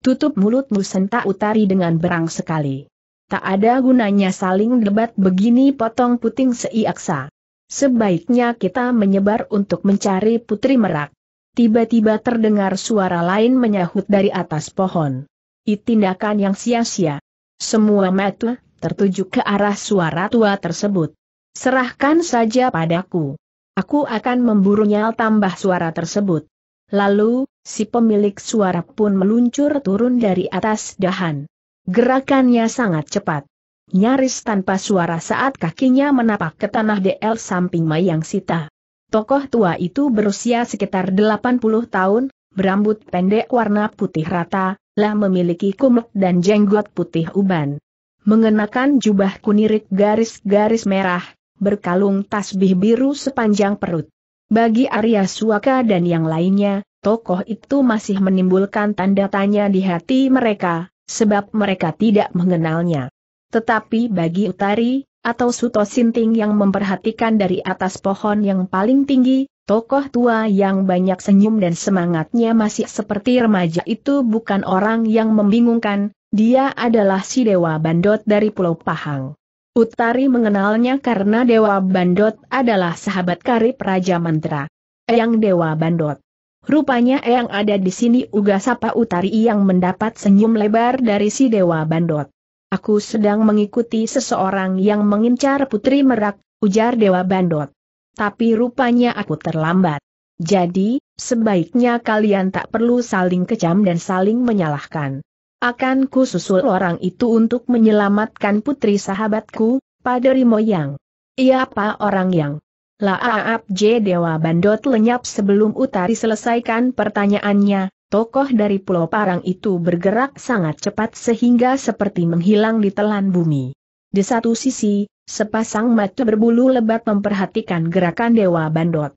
Tutup mulutmu sentak utari dengan berang sekali. Tak ada gunanya saling debat begini potong puting seiaksa. Sebaiknya kita menyebar untuk mencari putri merak. Tiba-tiba terdengar suara lain menyahut dari atas pohon. Itindakan yang sia-sia. Semua mata tertuju ke arah suara tua tersebut. Serahkan saja padaku. Aku akan memburunya tambah suara tersebut. Lalu, si pemilik suara pun meluncur turun dari atas dahan. Gerakannya sangat cepat. Nyaris tanpa suara saat kakinya menapak ke tanah DL samping Mayang Sita. Tokoh tua itu berusia sekitar 80 tahun, berambut pendek warna putih rata, lah memiliki kumuk dan jenggot putih uban. Mengenakan jubah kunirik garis-garis merah, berkalung tasbih biru sepanjang perut. Bagi Arya Suaka dan yang lainnya, tokoh itu masih menimbulkan tanda tanya di hati mereka, sebab mereka tidak mengenalnya. Tetapi bagi Utari, atau Suto Sinting yang memperhatikan dari atas pohon yang paling tinggi, tokoh tua yang banyak senyum dan semangatnya masih seperti remaja itu bukan orang yang membingungkan, dia adalah si Dewa Bandot dari Pulau Pahang. Utari mengenalnya karena Dewa Bandot adalah sahabat karib Raja Mantra. Eyang Dewa Bandot. Rupanya Eyang ada di sini uga sapa Utari yang mendapat senyum lebar dari si Dewa Bandot. Aku sedang mengikuti seseorang yang mengincar Putri Merak, ujar Dewa Bandot. Tapi rupanya aku terlambat. Jadi, sebaiknya kalian tak perlu saling kecam dan saling menyalahkan. Akan ku susul orang itu untuk menyelamatkan putri sahabatku, Paderi Moyang. Ia apa orang yang? Laaap J. Dewa Bandot lenyap sebelum Utari selesaikan pertanyaannya, tokoh dari Pulau Parang itu bergerak sangat cepat sehingga seperti menghilang di telan bumi. Di satu sisi, sepasang mata berbulu lebat memperhatikan gerakan Dewa Bandot.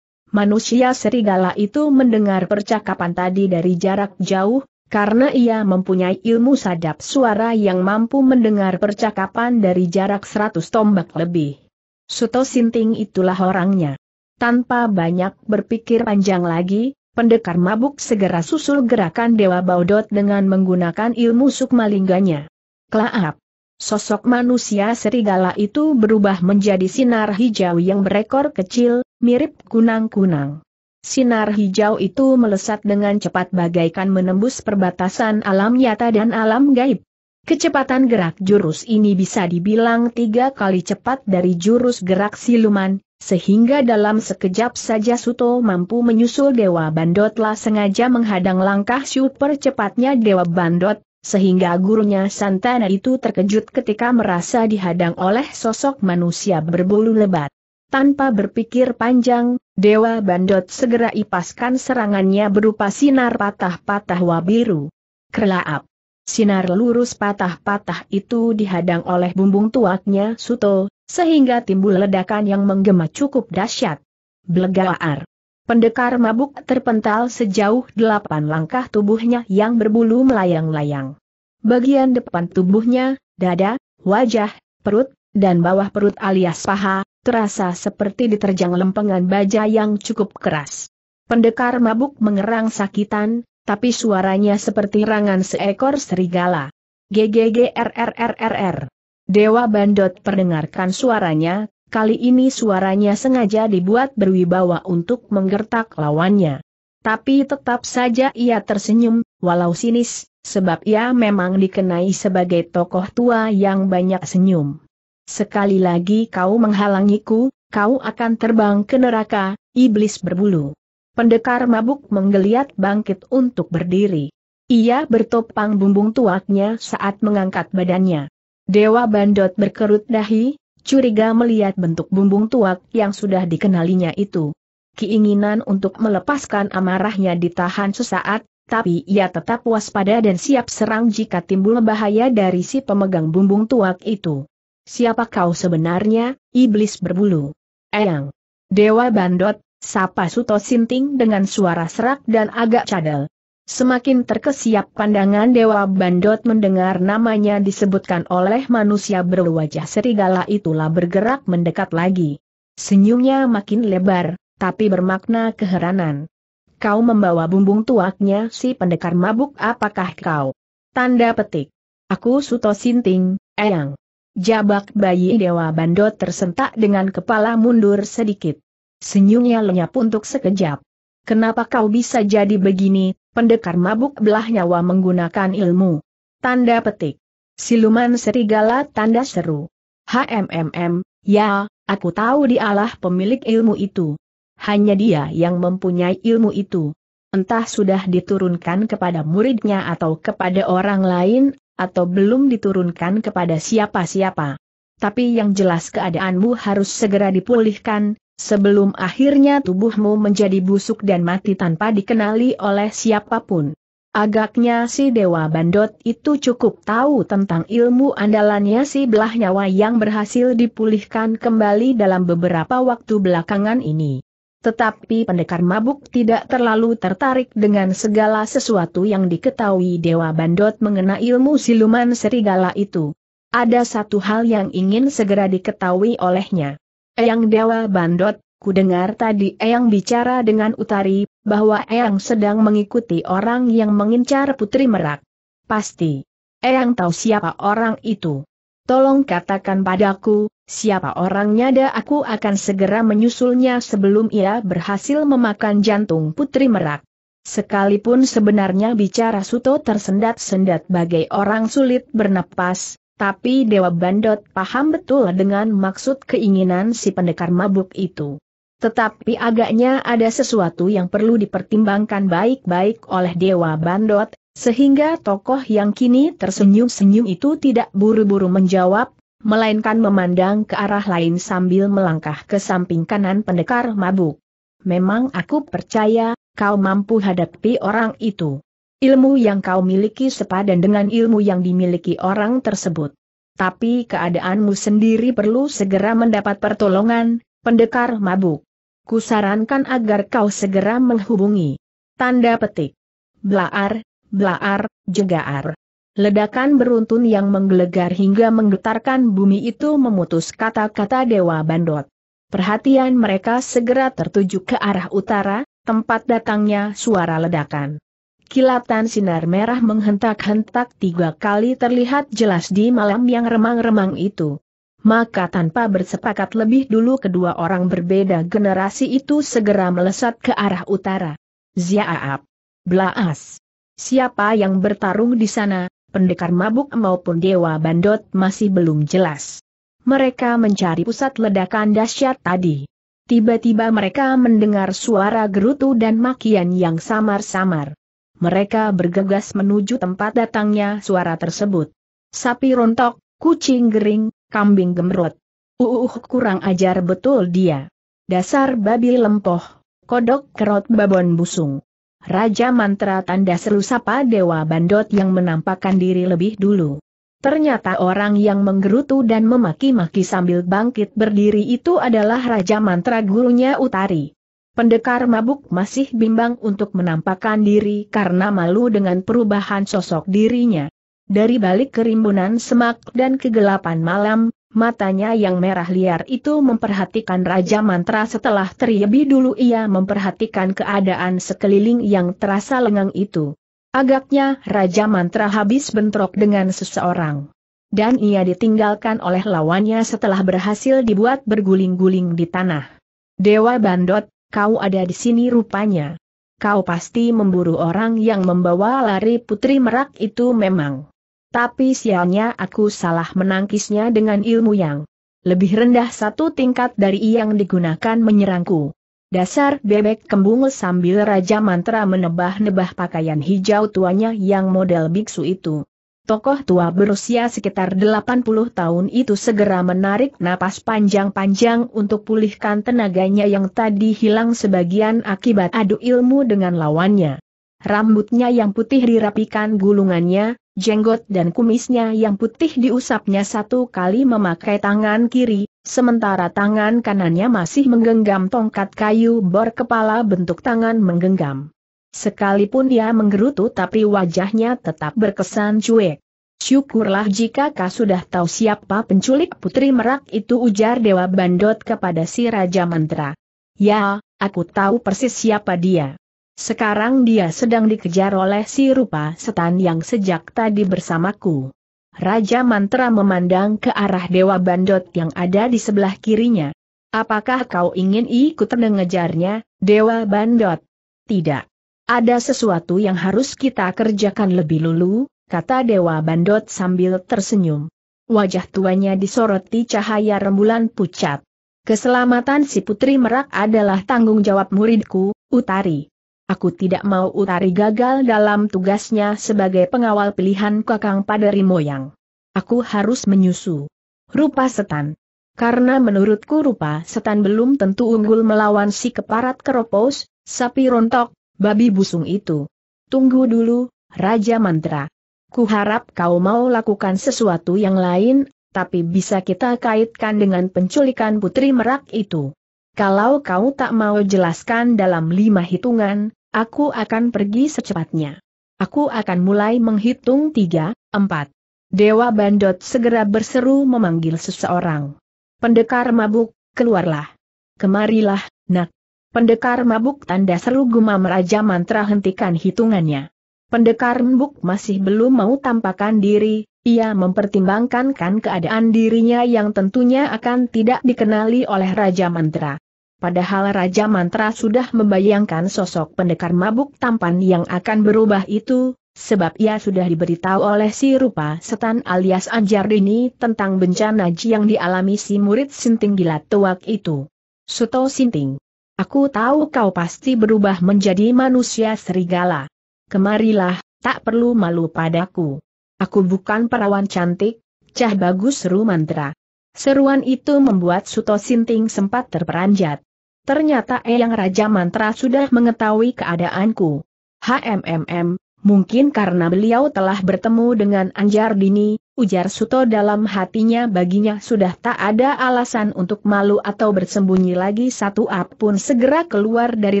Manusia serigala itu mendengar percakapan tadi dari jarak jauh, karena ia mempunyai ilmu sadap suara yang mampu mendengar percakapan dari jarak seratus tombak lebih. Suto Sinting itulah orangnya. Tanpa banyak berpikir panjang lagi, pendekar mabuk segera susul gerakan Dewa Baudot dengan menggunakan ilmu sukmalingganya. Klaap! Sosok manusia serigala itu berubah menjadi sinar hijau yang berekor kecil, mirip kunang-kunang. Sinar hijau itu melesat dengan cepat bagaikan menembus perbatasan alam nyata dan alam gaib. Kecepatan gerak jurus ini bisa dibilang tiga kali cepat dari jurus gerak siluman, sehingga dalam sekejap saja Suto mampu menyusul Dewa Bandot lah sengaja menghadang langkah super cepatnya Dewa Bandot, sehingga gurunya Santana itu terkejut ketika merasa dihadang oleh sosok manusia berbulu lebat. Tanpa berpikir panjang, Dewa Bandot segera ipaskan serangannya berupa sinar patah-patah wabiru. Kerlaap. Sinar lurus patah-patah itu dihadang oleh bumbung tuaknya Suto, sehingga timbul ledakan yang menggema cukup dahsyat. Blegaar. Pendekar mabuk terpental sejauh delapan langkah tubuhnya yang berbulu melayang-layang. Bagian depan tubuhnya, dada, wajah, perut, dan bawah perut alias paha, terasa seperti diterjang lempengan baja yang cukup keras. Pendekar mabuk mengerang sakitan, tapi suaranya seperti rangan seekor serigala. GGGRRRRR. Dewa Bandot perdengarkan suaranya, kali ini suaranya sengaja dibuat berwibawa untuk menggertak lawannya. Tapi tetap saja ia tersenyum, walau sinis, sebab ia memang dikenai sebagai tokoh tua yang banyak senyum. Sekali lagi kau menghalangiku, kau akan terbang ke neraka, iblis berbulu. Pendekar mabuk menggeliat bangkit untuk berdiri. Ia bertopang bumbung tuaknya saat mengangkat badannya. Dewa Bandot berkerut dahi, curiga melihat bentuk bumbung tuak yang sudah dikenalinya itu. Keinginan untuk melepaskan amarahnya ditahan sesaat, tapi ia tetap waspada dan siap serang jika timbul bahaya dari si pemegang bumbung tuak itu siapa kau sebenarnya, iblis berbulu? Eyang. Dewa Bandot, sapa Suto Sinting dengan suara serak dan agak cadel. Semakin terkesiap pandangan Dewa Bandot mendengar namanya disebutkan oleh manusia berwajah serigala itulah bergerak mendekat lagi. Senyumnya makin lebar, tapi bermakna keheranan. Kau membawa bumbung tuaknya si pendekar mabuk apakah kau? Tanda petik. Aku Suto Sinting, Eyang. Jabak bayi Dewa Bandot tersentak dengan kepala mundur sedikit. Senyumnya lenyap untuk sekejap. Kenapa kau bisa jadi begini, pendekar mabuk belah nyawa menggunakan ilmu? Tanda petik. Siluman serigala tanda seru. HMMM, ya, aku tahu dialah pemilik ilmu itu. Hanya dia yang mempunyai ilmu itu. Entah sudah diturunkan kepada muridnya atau kepada orang lain, atau belum diturunkan kepada siapa-siapa. Tapi yang jelas keadaanmu harus segera dipulihkan, sebelum akhirnya tubuhmu menjadi busuk dan mati tanpa dikenali oleh siapapun. Agaknya si Dewa Bandot itu cukup tahu tentang ilmu andalannya si belah nyawa yang berhasil dipulihkan kembali dalam beberapa waktu belakangan ini. Tetapi pendekar mabuk tidak terlalu tertarik dengan segala sesuatu yang diketahui Dewa Bandot mengenai ilmu siluman serigala itu. Ada satu hal yang ingin segera diketahui olehnya. Eyang Dewa Bandot, ku dengar tadi Eyang bicara dengan Utari, bahwa Eyang sedang mengikuti orang yang mengincar Putri Merak. Pasti. Eyang tahu siapa orang itu. Tolong katakan padaku, Siapa orangnya dah aku akan segera menyusulnya sebelum ia berhasil memakan jantung Putri Merak. Sekalipun sebenarnya bicara Suto tersendat-sendat bagai orang sulit bernapas, tapi Dewa Bandot paham betul dengan maksud keinginan si pendekar mabuk itu. Tetapi agaknya ada sesuatu yang perlu dipertimbangkan baik-baik oleh Dewa Bandot, sehingga tokoh yang kini tersenyum-senyum itu tidak buru-buru menjawab, melainkan memandang ke arah lain sambil melangkah ke samping kanan pendekar mabuk. Memang aku percaya, kau mampu hadapi orang itu. Ilmu yang kau miliki sepadan dengan ilmu yang dimiliki orang tersebut. Tapi keadaanmu sendiri perlu segera mendapat pertolongan, pendekar mabuk. Kusarankan agar kau segera menghubungi. Tanda petik. Blaar, blaar, jegaar. Ledakan beruntun yang menggelegar hingga menggetarkan bumi itu memutus kata-kata Dewa Bandot. Perhatian mereka segera tertuju ke arah utara, tempat datangnya suara ledakan. Kilatan sinar merah menghentak-hentak tiga kali terlihat jelas di malam yang remang-remang itu. Maka tanpa bersepakat lebih dulu kedua orang berbeda generasi itu segera melesat ke arah utara. Ziaab. Blaas. Siapa yang bertarung di sana, pendekar mabuk maupun dewa bandot masih belum jelas. Mereka mencari pusat ledakan dahsyat tadi. Tiba-tiba mereka mendengar suara gerutu dan makian yang samar-samar. Mereka bergegas menuju tempat datangnya suara tersebut. Sapi rontok, kucing gering, kambing gemrot. Uh, kurang ajar betul dia. Dasar babi lempoh, kodok kerot babon busung. Raja Mantra tanda seru sapa Dewa Bandot yang menampakkan diri lebih dulu. Ternyata orang yang menggerutu dan memaki-maki sambil bangkit berdiri itu adalah Raja Mantra gurunya Utari. Pendekar mabuk masih bimbang untuk menampakkan diri karena malu dengan perubahan sosok dirinya. Dari balik kerimbunan semak dan kegelapan malam, Matanya yang merah liar itu memperhatikan Raja Mantra setelah terlebih dulu ia memperhatikan keadaan sekeliling yang terasa lengang itu. Agaknya Raja Mantra habis bentrok dengan seseorang. Dan ia ditinggalkan oleh lawannya setelah berhasil dibuat berguling-guling di tanah. Dewa Bandot, kau ada di sini rupanya. Kau pasti memburu orang yang membawa lari putri merak itu memang. Tapi sialnya aku salah menangkisnya dengan ilmu yang lebih rendah satu tingkat dari yang digunakan menyerangku. Dasar bebek kembung sambil Raja Mantra menebah-nebah pakaian hijau tuanya yang model biksu itu. Tokoh tua berusia sekitar 80 tahun itu segera menarik napas panjang-panjang untuk pulihkan tenaganya yang tadi hilang sebagian akibat adu ilmu dengan lawannya. Rambutnya yang putih dirapikan gulungannya, jenggot dan kumisnya yang putih diusapnya satu kali memakai tangan kiri, sementara tangan kanannya masih menggenggam tongkat kayu bor kepala bentuk tangan menggenggam. Sekalipun dia menggerutu tapi wajahnya tetap berkesan cuek. Syukurlah jika kau sudah tahu siapa penculik putri merak itu ujar Dewa Bandot kepada si Raja Mantra. Ya, aku tahu persis siapa dia. Sekarang dia sedang dikejar oleh si rupa setan yang sejak tadi bersamaku. Raja Mantra memandang ke arah Dewa Bandot yang ada di sebelah kirinya. Apakah kau ingin ikut mengejarnya, Dewa Bandot? Tidak. Ada sesuatu yang harus kita kerjakan lebih dulu, kata Dewa Bandot sambil tersenyum. Wajah tuanya disoroti cahaya rembulan pucat. Keselamatan si putri merak adalah tanggung jawab muridku, Utari. Aku tidak mau Utari gagal dalam tugasnya sebagai pengawal pilihan Kakang pada Rimoyang. Aku harus menyusu. Rupa setan. Karena menurutku rupa setan belum tentu unggul melawan si keparat keropos, sapi rontok, babi busung itu. Tunggu dulu, Raja Mantra. Kuharap kau mau lakukan sesuatu yang lain, tapi bisa kita kaitkan dengan penculikan Putri Merak itu. Kalau kau tak mau jelaskan dalam lima hitungan, aku akan pergi secepatnya. Aku akan mulai menghitung tiga, empat. Dewa Bandot segera berseru memanggil seseorang. Pendekar mabuk, keluarlah. Kemarilah, nak. Pendekar mabuk tanda seru gumam Raja Mantra hentikan hitungannya. Pendekar mabuk masih belum mau tampakkan diri, ia mempertimbangkan keadaan dirinya yang tentunya akan tidak dikenali oleh Raja Mantra. Padahal Raja Mantra sudah membayangkan sosok pendekar mabuk tampan yang akan berubah itu, sebab ia sudah diberitahu oleh si Rupa Setan alias Anjar Anjardini tentang bencana yang dialami si murid Sinting Gila Tuak itu. Suto Sinting. Aku tahu kau pasti berubah menjadi manusia serigala. Kemarilah, tak perlu malu padaku. Aku bukan perawan cantik, cah bagus ru Rumantra. Seruan itu membuat Suto Sinting sempat terperanjat. Ternyata Eyang Raja Mantra sudah mengetahui keadaanku. HMMM, mungkin karena beliau telah bertemu dengan Anjar Dini, ujar Suto dalam hatinya baginya sudah tak ada alasan untuk malu atau bersembunyi lagi satu ap pun segera keluar dari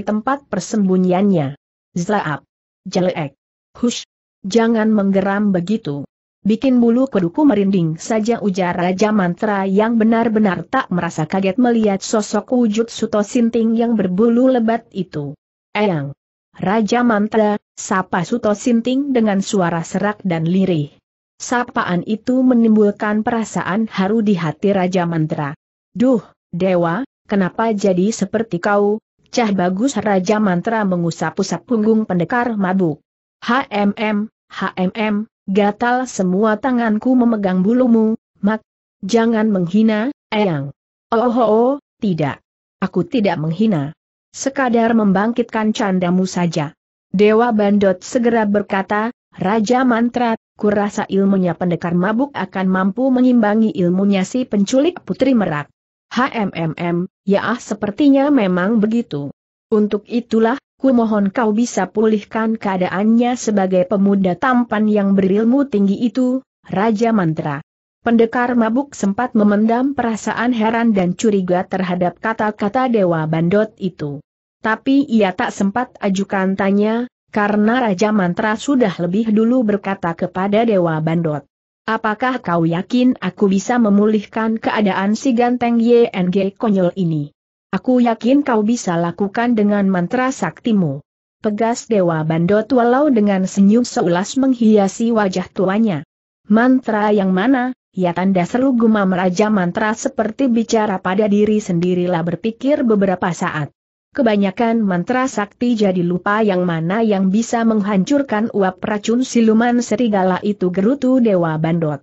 tempat persembunyiannya. Zlaap. Jelek. Hush. Jangan menggeram begitu. Bikin bulu kuduku merinding saja ujar Raja Mantra yang benar-benar tak merasa kaget melihat sosok wujud Suto Sinting yang berbulu lebat itu. Eyang! Raja Mantra, sapa Suto Sinting dengan suara serak dan lirih. Sapaan itu menimbulkan perasaan haru di hati Raja Mantra. Duh, Dewa, kenapa jadi seperti kau? Cah bagus Raja Mantra mengusap-usap punggung pendekar mabuk. HMM, HMM, Gatal semua tanganku memegang bulumu, mak. Jangan menghina, eyang. Oh, oh, oh, tidak. Aku tidak menghina. Sekadar membangkitkan candamu saja. Dewa Bandot segera berkata, Raja Mantra, kurasa ilmunya pendekar mabuk akan mampu mengimbangi ilmunya si penculik putri merak. HMMM, ya ah sepertinya memang begitu. Untuk itulah, Ku mohon kau bisa pulihkan keadaannya sebagai pemuda tampan yang berilmu tinggi itu, Raja Mantra. Pendekar mabuk sempat memendam perasaan heran dan curiga terhadap kata-kata Dewa Bandot itu. Tapi ia tak sempat ajukan tanya, karena Raja Mantra sudah lebih dulu berkata kepada Dewa Bandot. Apakah kau yakin aku bisa memulihkan keadaan si ganteng YNG konyol ini? Aku yakin kau bisa lakukan dengan mantra saktimu. Pegas Dewa Bandot walau dengan senyum seulas menghiasi wajah tuanya. Mantra yang mana, ya tanda seru gumam Raja Mantra seperti bicara pada diri sendirilah berpikir beberapa saat. Kebanyakan mantra sakti jadi lupa yang mana yang bisa menghancurkan uap racun siluman serigala itu gerutu Dewa Bandot.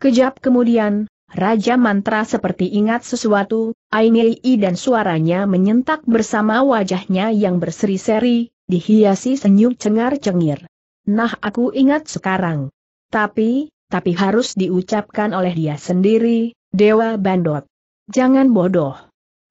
Kejap kemudian, Raja mantra seperti ingat sesuatu, Ainei dan suaranya menyentak bersama wajahnya yang berseri-seri, dihiasi senyum cengar-cengir. Nah aku ingat sekarang. Tapi, tapi harus diucapkan oleh dia sendiri, Dewa Bandot. Jangan bodoh.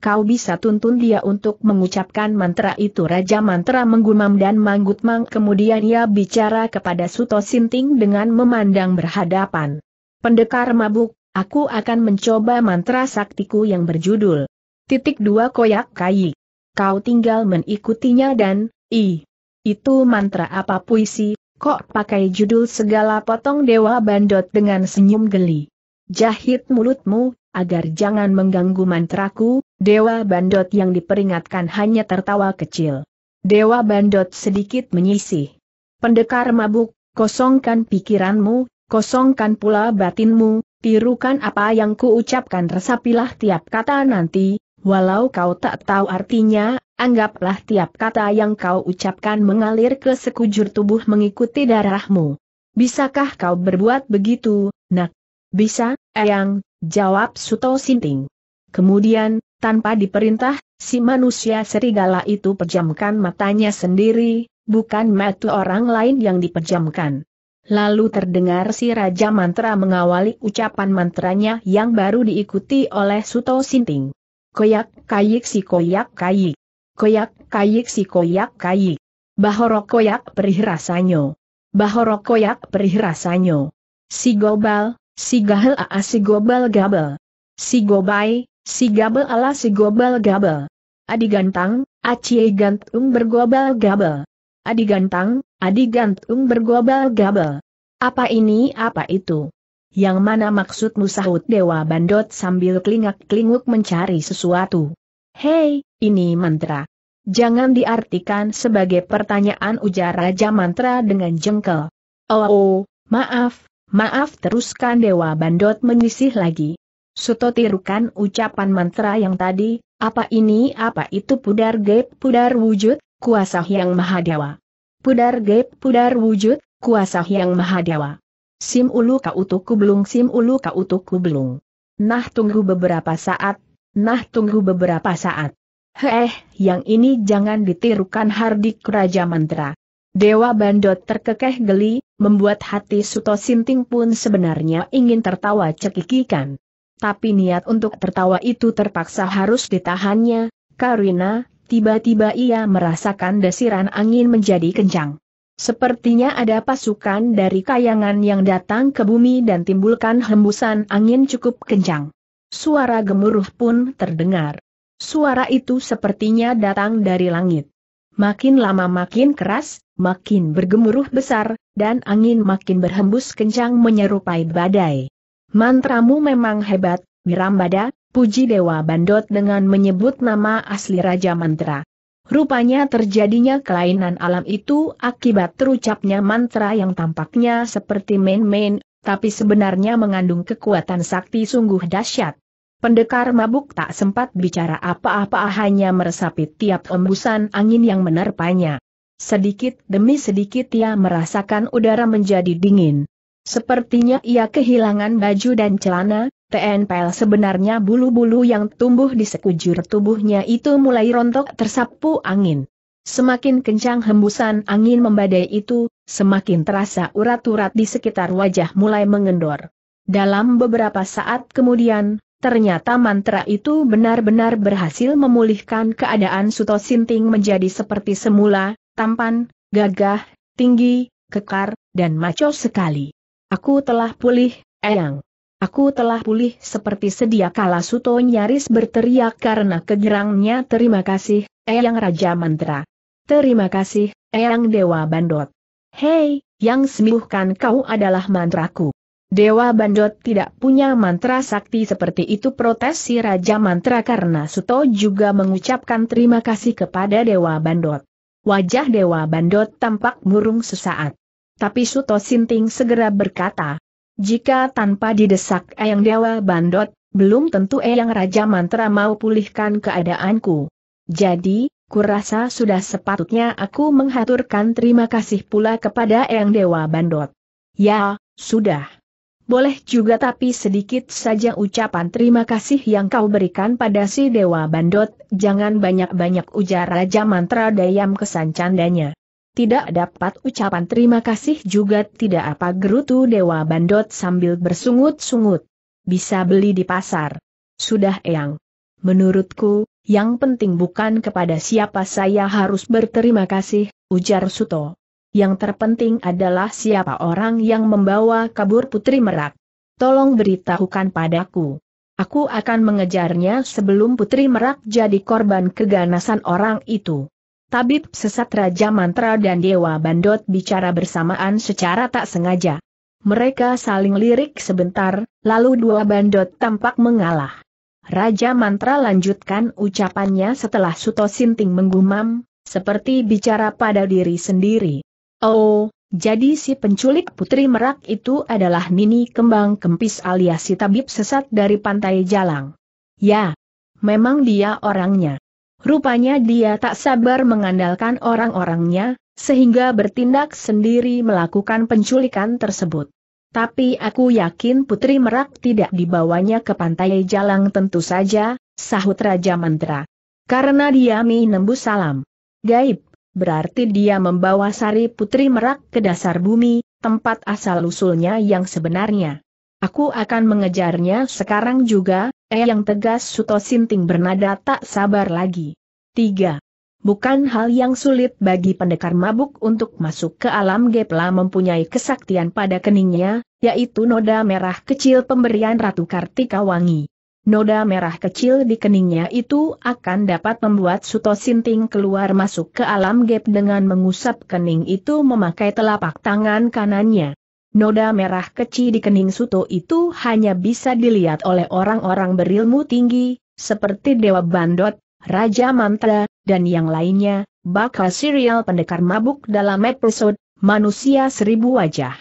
Kau bisa tuntun dia untuk mengucapkan mantra itu Raja Mantra menggumam dan mangut-mang kemudian ia bicara kepada Suto Sinting dengan memandang berhadapan. Pendekar mabuk, Aku akan mencoba mantra saktiku yang berjudul Titik Dua Koyak Kai. Kau tinggal mengikutinya dan, i, itu mantra apa puisi, kok pakai judul segala potong dewa bandot dengan senyum geli. Jahit mulutmu, agar jangan mengganggu mantraku, dewa bandot yang diperingatkan hanya tertawa kecil. Dewa bandot sedikit menyisih. Pendekar mabuk, kosongkan pikiranmu, kosongkan pula batinmu, tirukan apa yang kuucapkan resapilah tiap kata nanti, walau kau tak tahu artinya, anggaplah tiap kata yang kau ucapkan mengalir ke sekujur tubuh mengikuti darahmu. Bisakah kau berbuat begitu, nak? Bisa, Eyang, jawab Suto Sinting. Kemudian, tanpa diperintah, si manusia serigala itu pejamkan matanya sendiri, bukan mata orang lain yang dipejamkan. Lalu terdengar si Raja Mantra mengawali ucapan mantranya yang baru diikuti oleh Suto Sinting. Koyak kayik si koyak kayik. Koyak kayik si koyak kayik. Bahorok koyak perih rasanya. Bahorok koyak perih rasanya. Si gobal, si gahel aa si gobal gabel. Si gobai, si gabel ala si gobal gabel. Adi gantang, aci gantung bergobal gabel. Adi Gantang, Adi Gantung bergobal-gabal. Apa ini apa itu? Yang mana maksudmu sahut Dewa Bandot sambil kelingak-kelinguk mencari sesuatu. Hei, ini mantra. Jangan diartikan sebagai pertanyaan ujar Raja Mantra dengan jengkel. Oh, oh maaf, maaf teruskan Dewa Bandot menyisih lagi. Suto tirukan ucapan mantra yang tadi, apa ini apa itu pudar gap pudar wujud, Kuasa Hyang Mahadewa. Pudar gep pudar wujud, kuasa Hyang Mahadewa. Sim ulu ka utuku belung sim ulu ka utuku belung. Nah tunggu beberapa saat, nah tunggu beberapa saat. Heh, yang ini jangan ditirukan Hardik Raja Mantra. Dewa Bandot terkekeh geli, membuat hati Suto Sinting pun sebenarnya ingin tertawa cekikikan. Tapi niat untuk tertawa itu terpaksa harus ditahannya, Karina tiba-tiba ia merasakan desiran angin menjadi kencang. Sepertinya ada pasukan dari kayangan yang datang ke bumi dan timbulkan hembusan angin cukup kencang. Suara gemuruh pun terdengar. Suara itu sepertinya datang dari langit. Makin lama makin keras, makin bergemuruh besar, dan angin makin berhembus kencang menyerupai badai. Mantramu memang hebat, Mirambada, Puji Dewa Bandot dengan menyebut nama asli Raja Mantra. Rupanya terjadinya kelainan alam itu akibat terucapnya mantra yang tampaknya seperti main-main, tapi sebenarnya mengandung kekuatan sakti sungguh dahsyat. Pendekar mabuk tak sempat bicara apa-apa hanya meresapi tiap embusan angin yang menerpanya. Sedikit demi sedikit ia merasakan udara menjadi dingin. Sepertinya ia kehilangan baju dan celana, TNPL sebenarnya bulu-bulu yang tumbuh di sekujur tubuhnya itu mulai rontok tersapu angin. Semakin kencang hembusan angin membadai itu, semakin terasa urat-urat di sekitar wajah mulai mengendor. Dalam beberapa saat kemudian, ternyata mantra itu benar-benar berhasil memulihkan keadaan Suto Sinting menjadi seperti semula, tampan, gagah, tinggi, kekar, dan maco sekali. Aku telah pulih, Eyang. Aku telah pulih seperti sedia kala Suto nyaris berteriak karena kegerangnya terima kasih, Eyang Raja Mantra. Terima kasih, Eyang Dewa Bandot. Hei, yang sembuhkan kau adalah mantraku. Dewa Bandot tidak punya mantra sakti seperti itu protes si Raja Mantra karena Suto juga mengucapkan terima kasih kepada Dewa Bandot. Wajah Dewa Bandot tampak murung sesaat. Tapi Suto Sinting segera berkata, jika tanpa didesak Eyang Dewa Bandot, belum tentu Eyang Raja Mantra mau pulihkan keadaanku. Jadi, kurasa sudah sepatutnya aku menghaturkan terima kasih pula kepada Eyang Dewa Bandot. Ya, sudah. Boleh juga tapi sedikit saja ucapan terima kasih yang kau berikan pada si Dewa Bandot, jangan banyak-banyak ujar Raja Mantra dayam kesan candanya tidak dapat ucapan terima kasih juga tidak apa gerutu Dewa Bandot sambil bersungut-sungut. Bisa beli di pasar. Sudah eyang. Menurutku, yang penting bukan kepada siapa saya harus berterima kasih, ujar Suto. Yang terpenting adalah siapa orang yang membawa kabur Putri Merak. Tolong beritahukan padaku. Aku akan mengejarnya sebelum Putri Merak jadi korban keganasan orang itu tabib sesat Raja Mantra dan Dewa Bandot bicara bersamaan secara tak sengaja. Mereka saling lirik sebentar, lalu dua bandot tampak mengalah. Raja Mantra lanjutkan ucapannya setelah Suto Sinting menggumam, seperti bicara pada diri sendiri. Oh, jadi si penculik putri merak itu adalah Nini Kembang Kempis alias si tabib sesat dari Pantai Jalang. Ya, memang dia orangnya. Rupanya dia tak sabar mengandalkan orang-orangnya, sehingga bertindak sendiri melakukan penculikan tersebut. Tapi aku yakin Putri Merak tidak dibawanya ke pantai Jalang tentu saja, sahut Raja Mantra. Karena dia menembus salam. Gaib, berarti dia membawa sari Putri Merak ke dasar bumi, tempat asal-usulnya yang sebenarnya. Aku akan mengejarnya sekarang juga, Eh yang tegas Suto Sinting bernada tak sabar lagi. 3. Bukan hal yang sulit bagi pendekar mabuk untuk masuk ke alam gepla mempunyai kesaktian pada keningnya, yaitu noda merah kecil pemberian Ratu Kartika Wangi. Noda merah kecil di keningnya itu akan dapat membuat Suto Sinting keluar masuk ke alam gap dengan mengusap kening itu memakai telapak tangan kanannya. Noda merah kecil di kening Suto itu hanya bisa dilihat oleh orang-orang berilmu tinggi, seperti Dewa Bandot, Raja Mantra, dan yang lainnya, bakal serial pendekar mabuk dalam episode Manusia Seribu Wajah.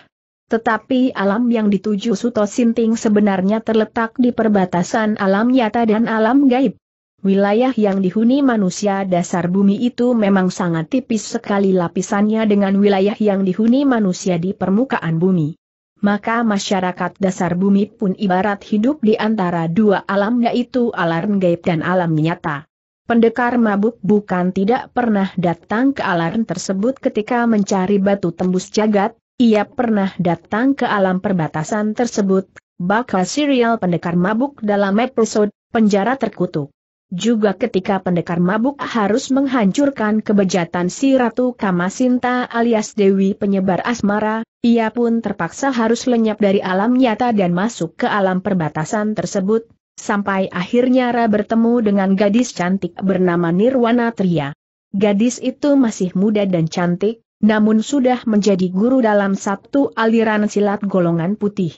Tetapi alam yang dituju Suto Sinting sebenarnya terletak di perbatasan alam nyata dan alam gaib. Wilayah yang dihuni manusia dasar bumi itu memang sangat tipis sekali lapisannya dengan wilayah yang dihuni manusia di permukaan bumi. Maka masyarakat dasar bumi pun ibarat hidup di antara dua alam yaitu alam gaib dan alam nyata. Pendekar mabuk bukan tidak pernah datang ke alam tersebut ketika mencari batu tembus jagat, ia pernah datang ke alam perbatasan tersebut, bakal serial pendekar mabuk dalam episode Penjara Terkutuk. Juga ketika pendekar mabuk harus menghancurkan kebejatan si Ratu Kamasinta alias Dewi penyebar asmara, ia pun terpaksa harus lenyap dari alam nyata dan masuk ke alam perbatasan tersebut, sampai akhirnya Ra bertemu dengan gadis cantik bernama Nirwana Tria. Gadis itu masih muda dan cantik, namun sudah menjadi guru dalam satu aliran silat golongan putih.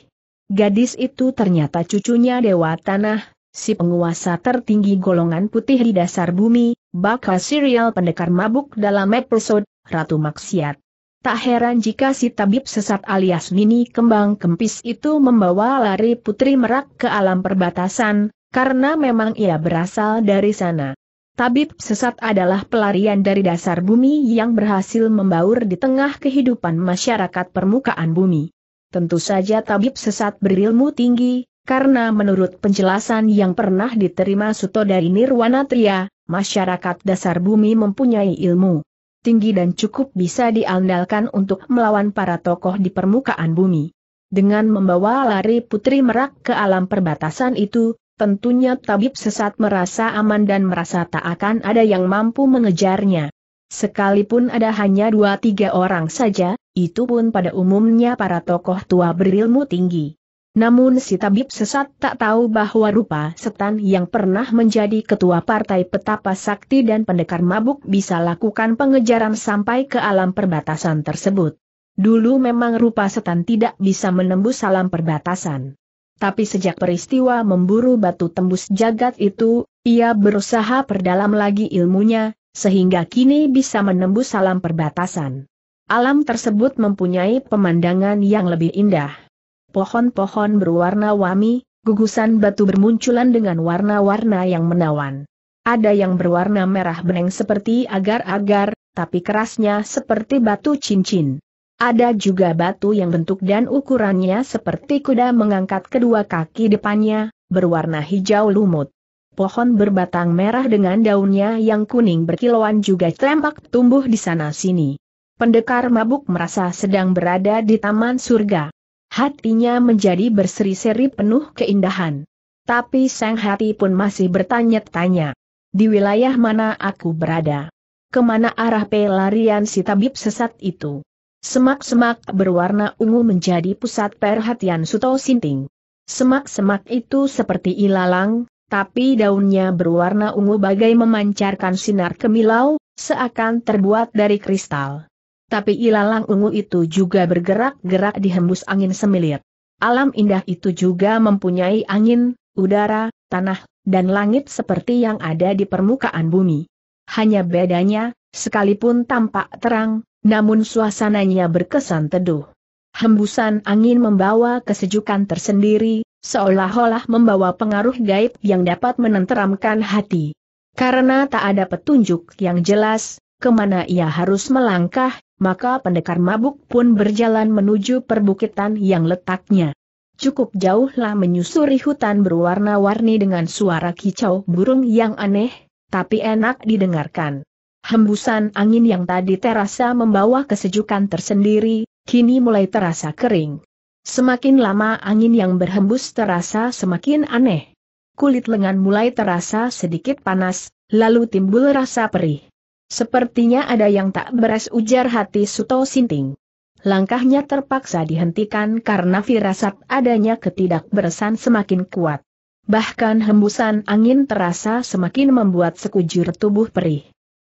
Gadis itu ternyata cucunya Dewa Tanah, si penguasa tertinggi golongan putih di dasar bumi, bakal serial pendekar mabuk dalam episode Ratu Maksiat. Tak heran jika si tabib sesat alias Nini Kembang Kempis itu membawa lari Putri Merak ke alam perbatasan, karena memang ia berasal dari sana. Tabib sesat adalah pelarian dari dasar bumi yang berhasil membaur di tengah kehidupan masyarakat permukaan bumi. Tentu saja tabib sesat berilmu tinggi, karena menurut penjelasan yang pernah diterima Suto dari Nirwanatria, masyarakat dasar bumi mempunyai ilmu tinggi dan cukup bisa diandalkan untuk melawan para tokoh di permukaan bumi. Dengan membawa lari Putri Merak ke alam perbatasan itu, tentunya tabib sesat merasa aman dan merasa tak akan ada yang mampu mengejarnya. Sekalipun ada hanya dua tiga orang saja, itu pun pada umumnya para tokoh tua berilmu tinggi. Namun si tabib sesat tak tahu bahwa rupa setan yang pernah menjadi ketua partai petapa sakti dan pendekar mabuk bisa lakukan pengejaran sampai ke alam perbatasan tersebut. Dulu memang rupa setan tidak bisa menembus alam perbatasan. Tapi sejak peristiwa memburu batu tembus jagat itu, ia berusaha perdalam lagi ilmunya, sehingga kini bisa menembus alam perbatasan. Alam tersebut mempunyai pemandangan yang lebih indah pohon-pohon berwarna-wami, gugusan batu bermunculan dengan warna-warna yang menawan. Ada yang berwarna merah beneng seperti agar-agar, tapi kerasnya seperti batu cincin. Ada juga batu yang bentuk dan ukurannya seperti kuda mengangkat kedua kaki depannya, berwarna hijau lumut. Pohon berbatang merah dengan daunnya yang kuning berkilauan juga tampak tumbuh di sana-sini. Pendekar mabuk merasa sedang berada di taman surga. Hatinya menjadi berseri-seri penuh keindahan. Tapi sang hati pun masih bertanya-tanya. Di wilayah mana aku berada? Kemana arah pelarian si tabib sesat itu? Semak-semak berwarna ungu menjadi pusat perhatian Suto Sinting. Semak-semak itu seperti ilalang, tapi daunnya berwarna ungu bagai memancarkan sinar kemilau, seakan terbuat dari kristal. Tapi ilalang ungu itu juga bergerak-gerak dihembus angin semilir. Alam indah itu juga mempunyai angin, udara, tanah, dan langit seperti yang ada di permukaan bumi. Hanya bedanya, sekalipun tampak terang, namun suasananya berkesan teduh. Hembusan angin membawa kesejukan tersendiri, seolah-olah membawa pengaruh gaib yang dapat menenteramkan hati. Karena tak ada petunjuk yang jelas, kemana ia harus melangkah, maka pendekar mabuk pun berjalan menuju perbukitan yang letaknya. Cukup jauhlah menyusuri hutan berwarna-warni dengan suara kicau burung yang aneh, tapi enak didengarkan. Hembusan angin yang tadi terasa membawa kesejukan tersendiri, kini mulai terasa kering. Semakin lama angin yang berhembus terasa semakin aneh. Kulit lengan mulai terasa sedikit panas, lalu timbul rasa perih. Sepertinya ada yang tak beres ujar hati Suto Sinting. Langkahnya terpaksa dihentikan karena firasat adanya ketidakberesan semakin kuat. Bahkan hembusan angin terasa semakin membuat sekujur tubuh perih.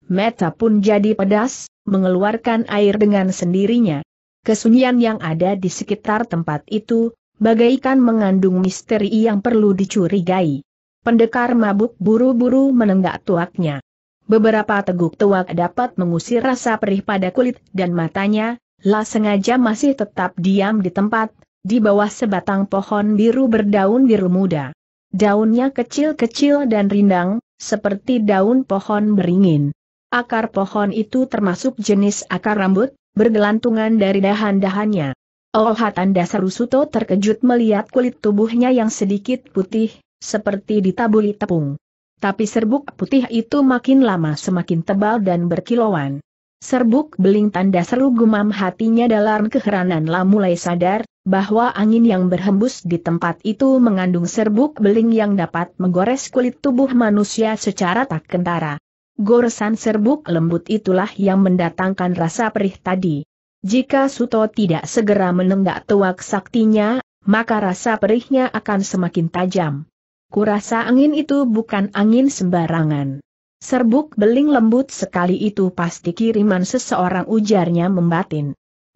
Meta pun jadi pedas, mengeluarkan air dengan sendirinya. Kesunyian yang ada di sekitar tempat itu, bagaikan mengandung misteri yang perlu dicurigai. Pendekar mabuk buru-buru menenggak tuaknya. Beberapa teguk tuak dapat mengusir rasa perih pada kulit dan matanya, La sengaja masih tetap diam di tempat, di bawah sebatang pohon biru berdaun biru muda. Daunnya kecil-kecil dan rindang, seperti daun pohon beringin. Akar pohon itu termasuk jenis akar rambut, bergelantungan dari dahan-dahannya. Oh dasar Sarusuto terkejut melihat kulit tubuhnya yang sedikit putih, seperti ditaburi tepung. Tapi serbuk putih itu makin lama semakin tebal dan berkilauan. Serbuk beling tanda seru gumam hatinya dalam keheranan lah mulai sadar, bahwa angin yang berhembus di tempat itu mengandung serbuk beling yang dapat menggores kulit tubuh manusia secara tak kentara. Goresan serbuk lembut itulah yang mendatangkan rasa perih tadi. Jika Suto tidak segera menenggak tuak saktinya, maka rasa perihnya akan semakin tajam. Kurasa angin itu bukan angin sembarangan. Serbuk beling lembut sekali itu pasti kiriman seseorang ujarnya membatin.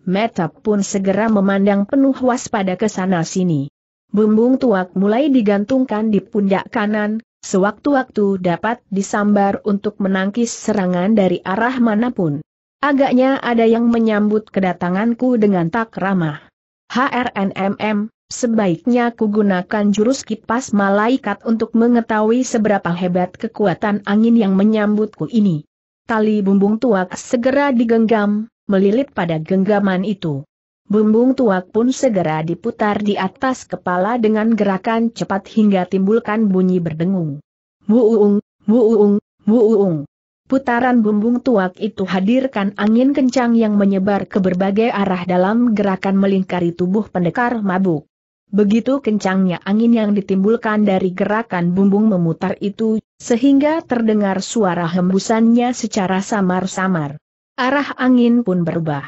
Meta pun segera memandang penuh waspada ke sana-sini. Bumbung tuak mulai digantungkan di pundak kanan, sewaktu-waktu dapat disambar untuk menangkis serangan dari arah manapun. Agaknya ada yang menyambut kedatanganku dengan tak ramah. HRNMM, sebaiknya ku gunakan jurus kipas malaikat untuk mengetahui seberapa hebat kekuatan angin yang menyambutku ini. Tali bumbung tuak segera digenggam, melilit pada genggaman itu. Bumbung tuak pun segera diputar di atas kepala dengan gerakan cepat hingga timbulkan bunyi berdengung. Buung, buung, buung. Putaran bumbung tuak itu hadirkan angin kencang yang menyebar ke berbagai arah dalam gerakan melingkari tubuh pendekar mabuk. Begitu kencangnya angin yang ditimbulkan dari gerakan bumbung memutar itu, sehingga terdengar suara hembusannya secara samar-samar. Arah angin pun berubah.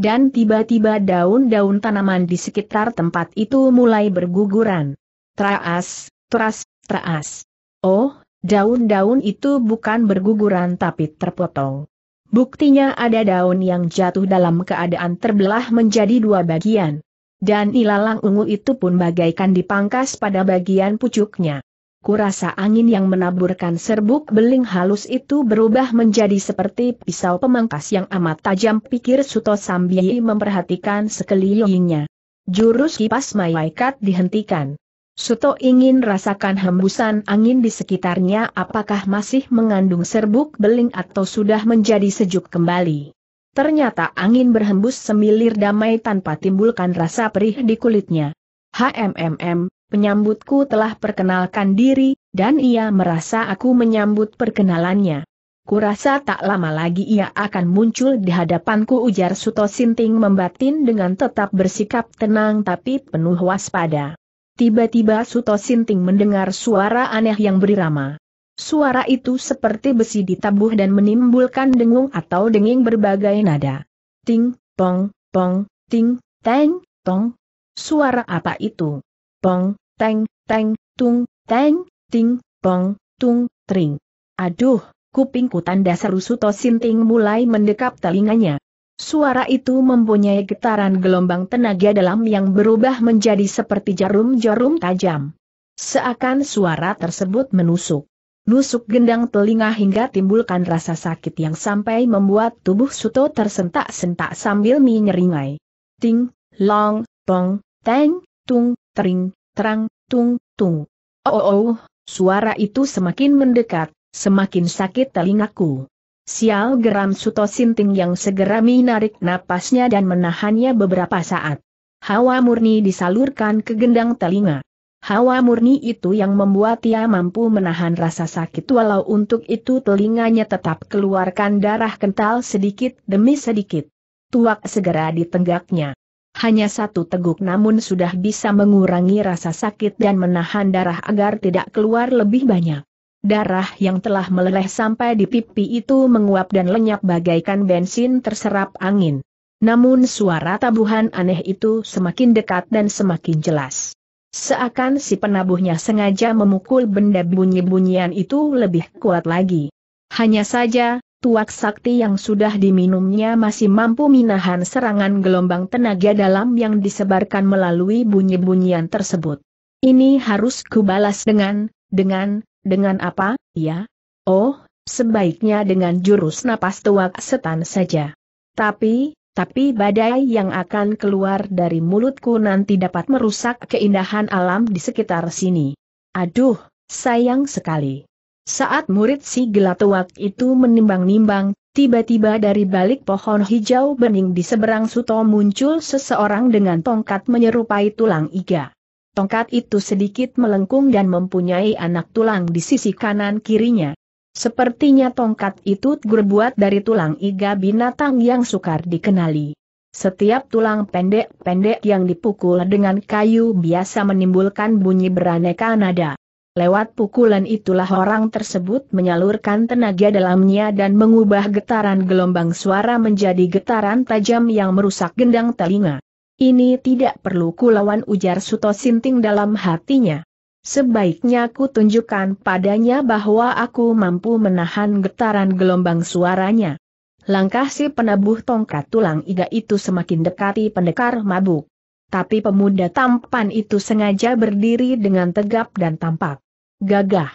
Dan tiba-tiba daun-daun tanaman di sekitar tempat itu mulai berguguran. Traas, teras, traas. Oh, daun-daun itu bukan berguguran tapi terpotong. Buktinya ada daun yang jatuh dalam keadaan terbelah menjadi dua bagian. Dan ilalang ungu itu pun bagaikan dipangkas pada bagian pucuknya. Kurasa angin yang menaburkan serbuk beling halus itu berubah menjadi seperti pisau pemangkas yang amat tajam pikir Suto Sambi memperhatikan sekelilingnya. Jurus kipas malaikat dihentikan. Suto ingin rasakan hembusan angin di sekitarnya apakah masih mengandung serbuk beling atau sudah menjadi sejuk kembali. Ternyata angin berhembus semilir damai tanpa timbulkan rasa perih di kulitnya. HMMM, penyambutku telah perkenalkan diri, dan ia merasa aku menyambut perkenalannya. Kurasa tak lama lagi ia akan muncul di hadapanku ujar Suto Sinting membatin dengan tetap bersikap tenang tapi penuh waspada. Tiba-tiba Suto Sinting mendengar suara aneh yang berirama. Suara itu seperti besi ditabuh dan menimbulkan dengung atau denging berbagai nada. Ting, pong, pong, ting, teng, tong. Suara apa itu? Pong, teng, teng, tung, teng, ting, pong, tung, tring. Aduh, kupingku tanda seru Suto Sinting mulai mendekap telinganya. Suara itu mempunyai getaran gelombang tenaga dalam yang berubah menjadi seperti jarum-jarum tajam. Seakan suara tersebut menusuk. Nusuk gendang telinga hingga timbulkan rasa sakit yang sampai membuat tubuh Suto tersentak-sentak sambil menyeringai. Ting, long, tong, teng, tung, tering, terang, tung, tung. Oh, oh, oh, suara itu semakin mendekat, semakin sakit telingaku. Sial geram Suto Sinting yang segera menarik napasnya dan menahannya beberapa saat. Hawa murni disalurkan ke gendang telinga. Hawa murni itu yang membuat ia mampu menahan rasa sakit walau untuk itu telinganya tetap keluarkan darah kental sedikit demi sedikit. Tuak segera ditenggaknya. Hanya satu teguk namun sudah bisa mengurangi rasa sakit dan menahan darah agar tidak keluar lebih banyak. Darah yang telah meleleh sampai di pipi itu menguap dan lenyap bagaikan bensin terserap angin. Namun suara tabuhan aneh itu semakin dekat dan semakin jelas. Seakan si penabuhnya sengaja memukul benda bunyi-bunyian itu lebih kuat lagi. Hanya saja, tuak sakti yang sudah diminumnya masih mampu menahan serangan gelombang tenaga dalam yang disebarkan melalui bunyi-bunyian tersebut. Ini harus kubalas dengan, dengan, dengan apa, ya? Oh, sebaiknya dengan jurus napas tuak setan saja. Tapi, tapi badai yang akan keluar dari mulutku nanti dapat merusak keindahan alam di sekitar sini. Aduh, sayang sekali. Saat murid si gelatuak itu menimbang-nimbang, tiba-tiba dari balik pohon hijau bening di seberang suto muncul seseorang dengan tongkat menyerupai tulang iga. Tongkat itu sedikit melengkung dan mempunyai anak tulang di sisi kanan kirinya. Sepertinya tongkat itu terbuat dari tulang iga binatang yang sukar dikenali. Setiap tulang pendek-pendek yang dipukul dengan kayu biasa menimbulkan bunyi beraneka nada. Lewat pukulan itulah orang tersebut menyalurkan tenaga dalamnya dan mengubah getaran gelombang suara menjadi getaran tajam yang merusak gendang telinga. Ini tidak perlu kulawan ujar Suto Sinting dalam hatinya. Sebaiknya ku tunjukkan padanya bahwa aku mampu menahan getaran gelombang suaranya. Langkah si penabuh tongkat tulang iga itu semakin dekati pendekar mabuk. Tapi pemuda tampan itu sengaja berdiri dengan tegap dan tampak. Gagah.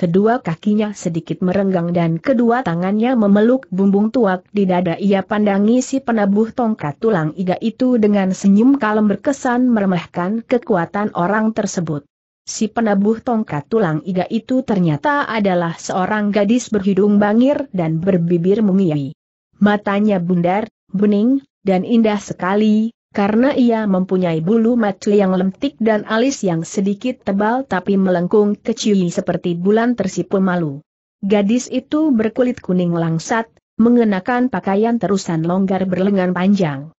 Kedua kakinya sedikit merenggang dan kedua tangannya memeluk bumbung tuak di dada ia pandangi si penabuh tongkat tulang iga itu dengan senyum kalem berkesan meremehkan kekuatan orang tersebut si penabuh tongkat tulang iga itu ternyata adalah seorang gadis berhidung bangir dan berbibir mungil. Matanya bundar, bening, dan indah sekali, karena ia mempunyai bulu mata yang lentik dan alis yang sedikit tebal tapi melengkung kecil seperti bulan tersipu malu. Gadis itu berkulit kuning langsat, mengenakan pakaian terusan longgar berlengan panjang.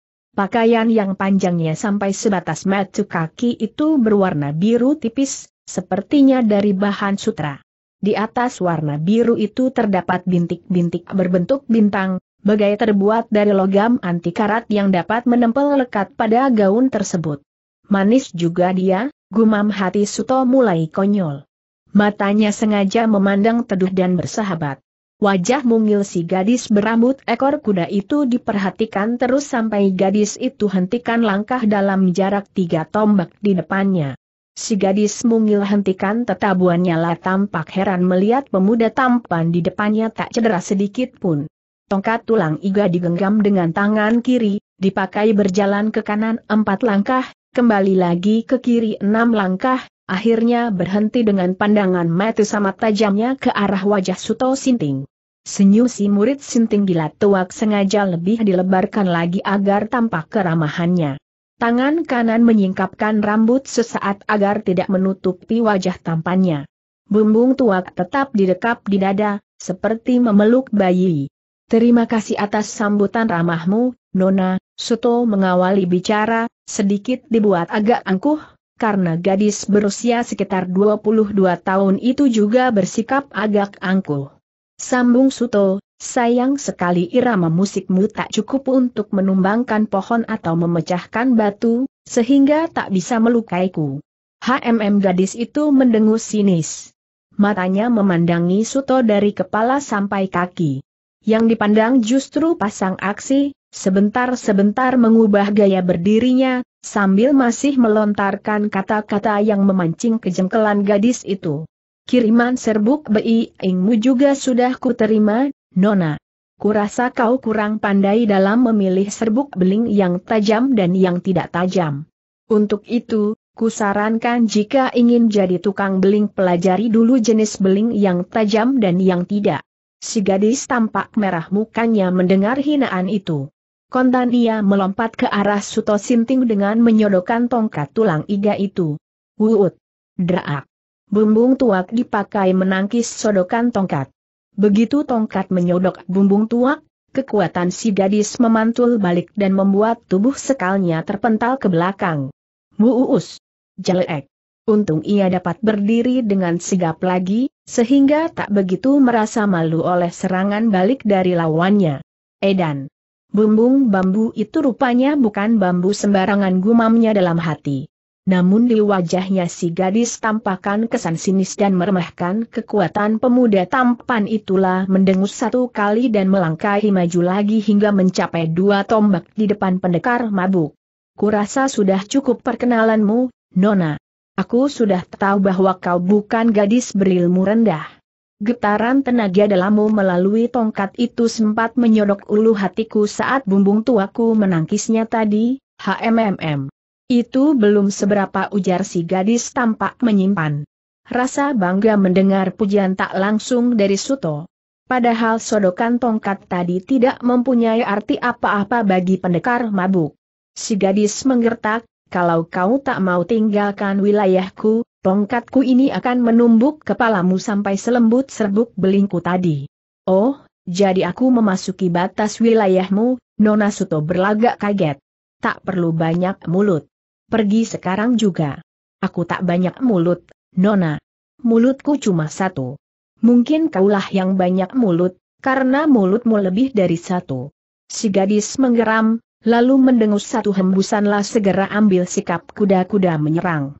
Pakaian yang panjangnya sampai sebatas mata kaki itu berwarna biru tipis, sepertinya dari bahan sutra. Di atas warna biru itu terdapat bintik-bintik berbentuk bintang, bagai terbuat dari logam anti karat yang dapat menempel lekat pada gaun tersebut. Manis juga dia, gumam hati Suto mulai konyol. Matanya sengaja memandang teduh dan bersahabat. Wajah mungil si gadis berambut ekor kuda itu diperhatikan terus sampai gadis itu hentikan langkah dalam jarak tiga tombak di depannya. Si gadis mungil hentikan tetabuannya lah tampak heran melihat pemuda tampan di depannya tak cedera sedikit pun. Tongkat tulang iga digenggam dengan tangan kiri, dipakai berjalan ke kanan empat langkah, kembali lagi ke kiri enam langkah, akhirnya berhenti dengan pandangan mati sama tajamnya ke arah wajah Suto Sinting. Senyum si murid Sinting gila tuak sengaja lebih dilebarkan lagi agar tampak keramahannya. Tangan kanan menyingkapkan rambut sesaat agar tidak menutupi wajah tampannya. Bumbung tuak tetap didekap di dada, seperti memeluk bayi. Terima kasih atas sambutan ramahmu, Nona, Suto mengawali bicara, sedikit dibuat agak angkuh, karena gadis berusia sekitar 22 tahun itu juga bersikap agak angkuh. Sambung Suto, sayang sekali irama musikmu tak cukup untuk menumbangkan pohon atau memecahkan batu, sehingga tak bisa melukaiku. HMM gadis itu mendengus sinis. Matanya memandangi Suto dari kepala sampai kaki. Yang dipandang justru pasang aksi, sebentar-sebentar mengubah gaya berdirinya, Sambil masih melontarkan kata-kata yang memancing kejengkelan gadis itu. Kiriman serbuk BI-ingmu juga sudah kuterima, Nona. Kurasa kau kurang pandai dalam memilih serbuk beling yang tajam dan yang tidak tajam. Untuk itu, kusarankan jika ingin jadi tukang beling pelajari dulu jenis beling yang tajam dan yang tidak. Si gadis tampak merah mukanya mendengar hinaan itu. Kontan ia melompat ke arah Suto Sinting dengan menyodokkan tongkat tulang iga itu. Wuut! Draak! Bumbung tuak dipakai menangkis sodokan tongkat. Begitu tongkat menyodok bumbung tuak, kekuatan si gadis memantul balik dan membuat tubuh sekalnya terpental ke belakang. Wuus! Jelek! Untung ia dapat berdiri dengan sigap lagi, sehingga tak begitu merasa malu oleh serangan balik dari lawannya. Edan! Bumbung bambu itu rupanya bukan bambu sembarangan gumamnya dalam hati. Namun di wajahnya si gadis tampakkan kesan sinis dan meremehkan kekuatan pemuda tampan itulah mendengus satu kali dan melangkahi maju lagi hingga mencapai dua tombak di depan pendekar mabuk. Kurasa sudah cukup perkenalanmu, Nona. Aku sudah tahu bahwa kau bukan gadis berilmu rendah. Getaran tenaga dalammu melalui tongkat itu sempat menyodok ulu hatiku saat bumbung tuaku menangkisnya tadi, HMMM. Itu belum seberapa ujar si gadis tampak menyimpan. Rasa bangga mendengar pujian tak langsung dari Suto. Padahal sodokan tongkat tadi tidak mempunyai arti apa-apa bagi pendekar mabuk. Si gadis menggertak, kalau kau tak mau tinggalkan wilayahku, Tongkatku ini akan menumbuk kepalamu sampai selembut serbuk belingku tadi. Oh, jadi aku memasuki batas wilayahmu, Nona Suto berlagak kaget. Tak perlu banyak mulut. Pergi sekarang juga. Aku tak banyak mulut, Nona. Mulutku cuma satu. Mungkin kaulah yang banyak mulut, karena mulutmu lebih dari satu. Si gadis menggeram, lalu mendengus satu hembusanlah segera ambil sikap kuda-kuda menyerang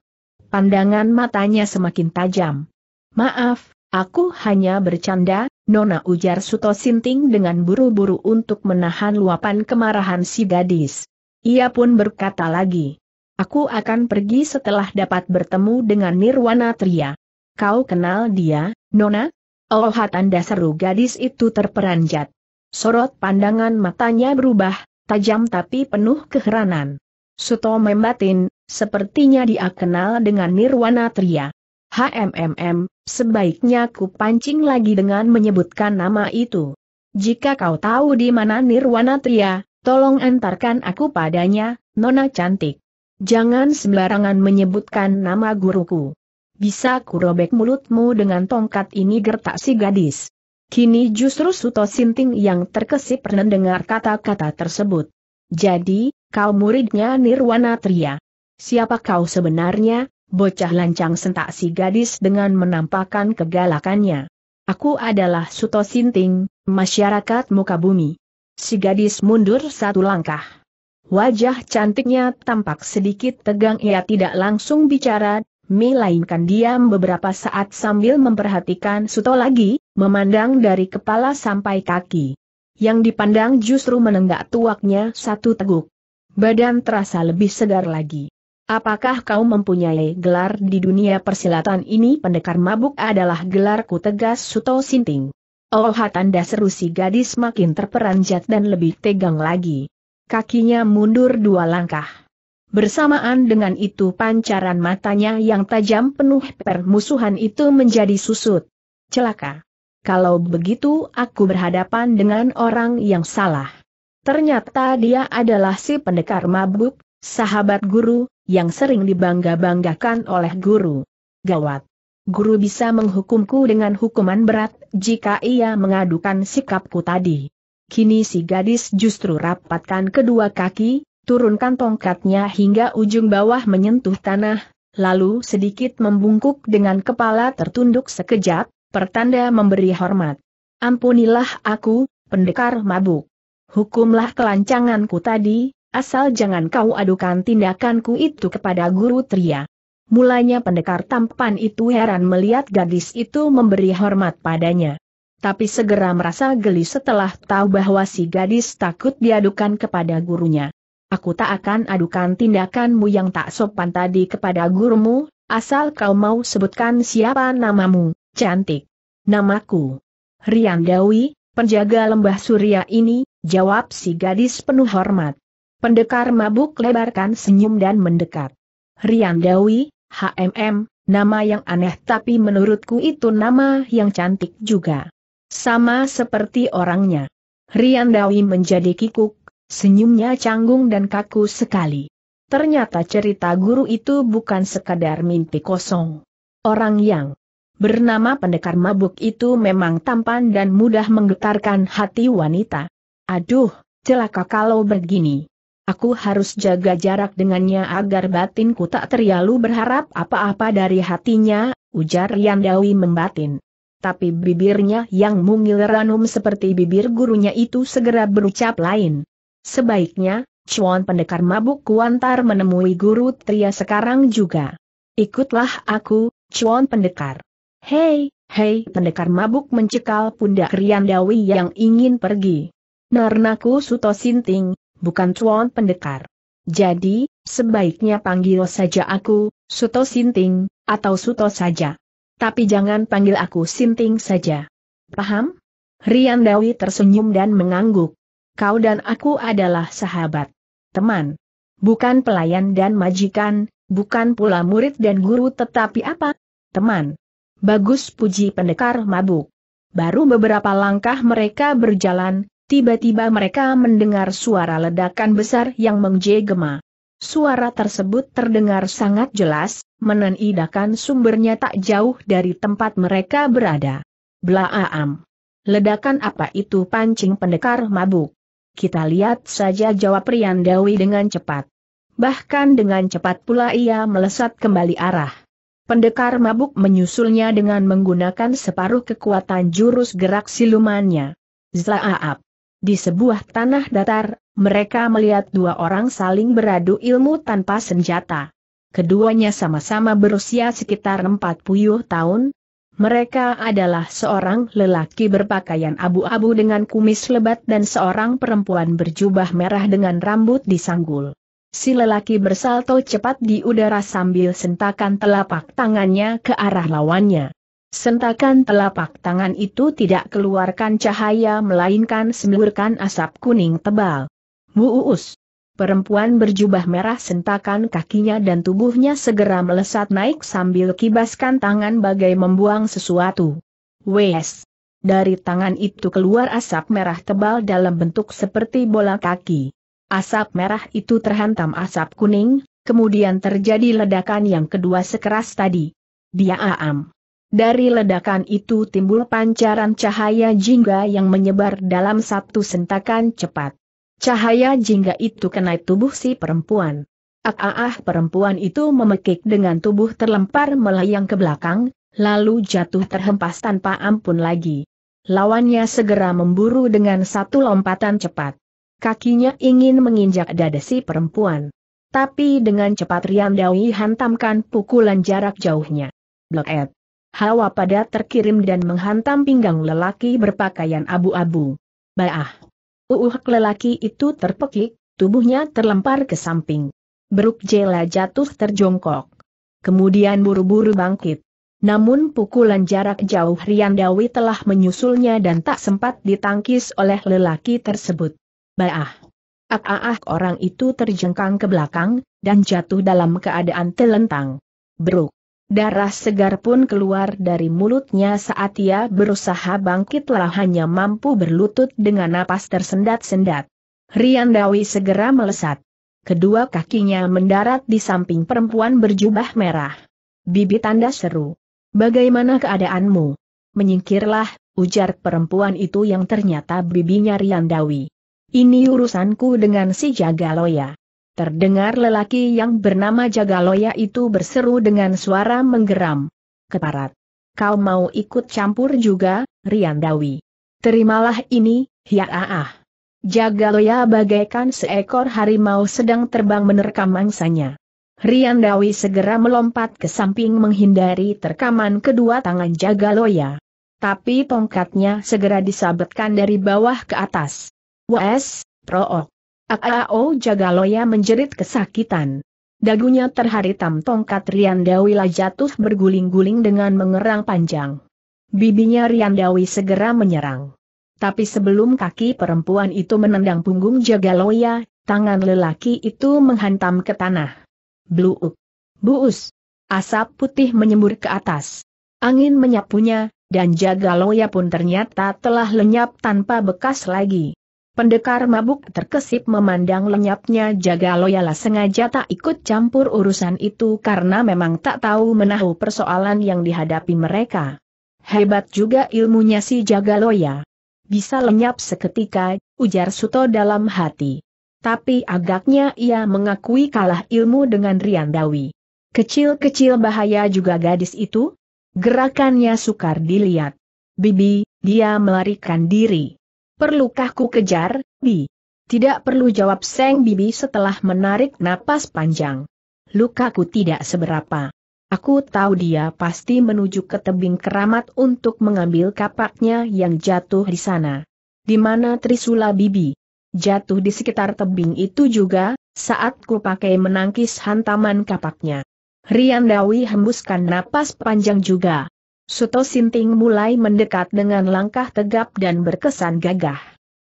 pandangan matanya semakin tajam. Maaf, aku hanya bercanda, Nona ujar Suto Sinting dengan buru-buru untuk menahan luapan kemarahan si gadis. Ia pun berkata lagi. Aku akan pergi setelah dapat bertemu dengan Nirwana Tria. Kau kenal dia, Nona? Oh tanda seru gadis itu terperanjat. Sorot pandangan matanya berubah, tajam tapi penuh keheranan. Suto membatin, Sepertinya dia kenal dengan Nirwana Tria. HMMM, sebaiknya ku pancing lagi dengan menyebutkan nama itu. Jika kau tahu di mana Nirwana Tria, tolong antarkan aku padanya, Nona Cantik. Jangan sembarangan menyebutkan nama guruku. Bisa kurobek mulutmu dengan tongkat ini gertak si gadis. Kini justru Suto Sinting yang terkesip mendengar kata-kata tersebut. Jadi, kau muridnya Nirwana Tria. Siapa kau sebenarnya, bocah lancang sentak si gadis dengan menampakkan kegalakannya. Aku adalah Suto Sinting, masyarakat muka bumi. Si gadis mundur satu langkah. Wajah cantiknya tampak sedikit tegang ia tidak langsung bicara, melainkan diam beberapa saat sambil memperhatikan Suto lagi, memandang dari kepala sampai kaki. Yang dipandang justru menenggak tuaknya satu teguk. Badan terasa lebih segar lagi. Apakah kau mempunyai gelar di dunia persilatan ini? Pendekar mabuk adalah gelarku tegas Suto Sinting. Oh tanda seru si gadis makin terperanjat dan lebih tegang lagi. Kakinya mundur dua langkah. Bersamaan dengan itu pancaran matanya yang tajam penuh permusuhan itu menjadi susut. Celaka. Kalau begitu aku berhadapan dengan orang yang salah. Ternyata dia adalah si pendekar mabuk, sahabat guru, yang sering dibangga-banggakan oleh guru. Gawat! Guru bisa menghukumku dengan hukuman berat jika ia mengadukan sikapku tadi. Kini si gadis justru rapatkan kedua kaki, turunkan tongkatnya hingga ujung bawah menyentuh tanah, lalu sedikit membungkuk dengan kepala tertunduk sekejap, pertanda memberi hormat. Ampunilah aku, pendekar mabuk. Hukumlah kelancanganku tadi, Asal jangan kau adukan tindakanku itu kepada guru Tria. Mulanya pendekar tampan itu heran melihat gadis itu memberi hormat padanya. Tapi segera merasa geli setelah tahu bahwa si gadis takut diadukan kepada gurunya. Aku tak akan adukan tindakanmu yang tak sopan tadi kepada gurumu, asal kau mau sebutkan siapa namamu, cantik. Namaku. Rian Dawi, penjaga lembah surya ini, jawab si gadis penuh hormat. Pendekar mabuk lebarkan senyum dan mendekat. Rian Dawi, HMM, nama yang aneh tapi menurutku itu nama yang cantik juga. Sama seperti orangnya. Rian Dawi menjadi kikuk, senyumnya canggung dan kaku sekali. Ternyata cerita guru itu bukan sekadar mimpi kosong. Orang yang bernama pendekar mabuk itu memang tampan dan mudah menggetarkan hati wanita. Aduh, celaka kalau begini. Aku harus jaga jarak dengannya agar batinku tak terlalu berharap apa-apa dari hatinya, ujar Yandawi membatin. Tapi bibirnya yang mungil ranum seperti bibir gurunya itu segera berucap lain. Sebaiknya, Cuan pendekar mabuk Kuantar menemui guru Tria sekarang juga. Ikutlah aku, Cuan pendekar. Hei, hei pendekar mabuk mencekal pundak Riandawi yang ingin pergi. Narnaku Suto Sinting, bukan cuan pendekar. Jadi, sebaiknya panggil saja aku, Suto Sinting, atau Suto saja. Tapi jangan panggil aku Sinting saja. Paham? Rian Riandawi tersenyum dan mengangguk. Kau dan aku adalah sahabat. Teman. Bukan pelayan dan majikan, bukan pula murid dan guru tetapi apa? Teman. Bagus puji pendekar mabuk. Baru beberapa langkah mereka berjalan, tiba-tiba mereka mendengar suara ledakan besar yang menggema. Suara tersebut terdengar sangat jelas, menenidakan sumbernya tak jauh dari tempat mereka berada. Blaam. Ledakan apa itu pancing pendekar mabuk? Kita lihat saja jawab Riandawi dengan cepat. Bahkan dengan cepat pula ia melesat kembali arah. Pendekar mabuk menyusulnya dengan menggunakan separuh kekuatan jurus gerak silumannya. Zlaaap. Di sebuah tanah datar, mereka melihat dua orang saling beradu ilmu tanpa senjata. Keduanya sama-sama berusia sekitar 40 tahun. Mereka adalah seorang lelaki berpakaian abu-abu dengan kumis lebat dan seorang perempuan berjubah merah dengan rambut disanggul. Si lelaki bersalto cepat di udara sambil sentakan telapak tangannya ke arah lawannya. Sentakan telapak tangan itu tidak keluarkan cahaya melainkan semburkan asap kuning tebal. Muus. Perempuan berjubah merah sentakan kakinya dan tubuhnya segera melesat naik sambil kibaskan tangan bagai membuang sesuatu. Wes. Dari tangan itu keluar asap merah tebal dalam bentuk seperti bola kaki. Asap merah itu terhantam asap kuning, kemudian terjadi ledakan yang kedua sekeras tadi. Dia aam. Dari ledakan itu timbul pancaran cahaya jingga yang menyebar dalam satu sentakan cepat. Cahaya jingga itu kena tubuh si perempuan. Ah, ah, ah, perempuan itu memekik dengan tubuh terlempar melayang ke belakang, lalu jatuh terhempas tanpa ampun lagi. Lawannya segera memburu dengan satu lompatan cepat. Kakinya ingin menginjak dada si perempuan. Tapi dengan cepat Riandawi hantamkan pukulan jarak jauhnya. Bleket. Hawa pada terkirim dan menghantam pinggang lelaki berpakaian abu-abu. Baah! Uuh lelaki itu terpekik, tubuhnya terlempar ke samping. Beruk jela jatuh terjongkok. Kemudian buru-buru bangkit. Namun pukulan jarak jauh Rian Dawi telah menyusulnya dan tak sempat ditangkis oleh lelaki tersebut. Baah! Ah, ah, orang itu terjengkang ke belakang, dan jatuh dalam keadaan telentang. Beruk! Darah segar pun keluar dari mulutnya saat ia berusaha bangkitlah hanya mampu berlutut dengan napas tersendat-sendat. Rian Riandawi segera melesat. Kedua kakinya mendarat di samping perempuan berjubah merah. Bibi tanda seru. Bagaimana keadaanmu? Menyingkirlah, ujar perempuan itu yang ternyata bibinya Rian Riandawi. Ini urusanku dengan si jaga loya. Terdengar lelaki yang bernama Jagaloya itu berseru dengan suara menggeram. Keparat. Kau mau ikut campur juga, Rian Dawi? Terimalah ini, ya ah. Jagaloya bagaikan seekor harimau sedang terbang menerkam mangsanya. Rian Dawi segera melompat ke samping menghindari terkaman kedua tangan Jagaloya. Tapi tongkatnya segera disabetkan dari bawah ke atas. Wes, prook. Aao, Jagaloya menjerit kesakitan. Dagunya terharitam tongkat Riandawila jatuh berguling-guling dengan mengerang panjang. Bibinya Riandawi segera menyerang. Tapi sebelum kaki perempuan itu menendang punggung Jagaloya, tangan lelaki itu menghantam ke tanah. Bluuk. Buus. Asap putih menyembur ke atas. Angin menyapunya, dan Jagaloya pun ternyata telah lenyap tanpa bekas lagi. Pendekar mabuk terkesip memandang lenyapnya jaga loyala sengaja tak ikut campur urusan itu karena memang tak tahu menahu persoalan yang dihadapi mereka. Hebat juga ilmunya si jaga loya. Bisa lenyap seketika, ujar Suto dalam hati. Tapi agaknya ia mengakui kalah ilmu dengan Rian Dawi. Kecil-kecil bahaya juga gadis itu? Gerakannya sukar dilihat. Bibi, dia melarikan diri. Perlukah ku kejar, Bi? Tidak perlu jawab Seng Bibi setelah menarik napas panjang. Lukaku tidak seberapa. Aku tahu dia pasti menuju ke tebing keramat untuk mengambil kapaknya yang jatuh di sana. Di mana Trisula Bibi? Jatuh di sekitar tebing itu juga, saat ku pakai menangkis hantaman kapaknya. Rian Dawi hembuskan napas panjang juga. Suto Sinting mulai mendekat dengan langkah tegap dan berkesan gagah.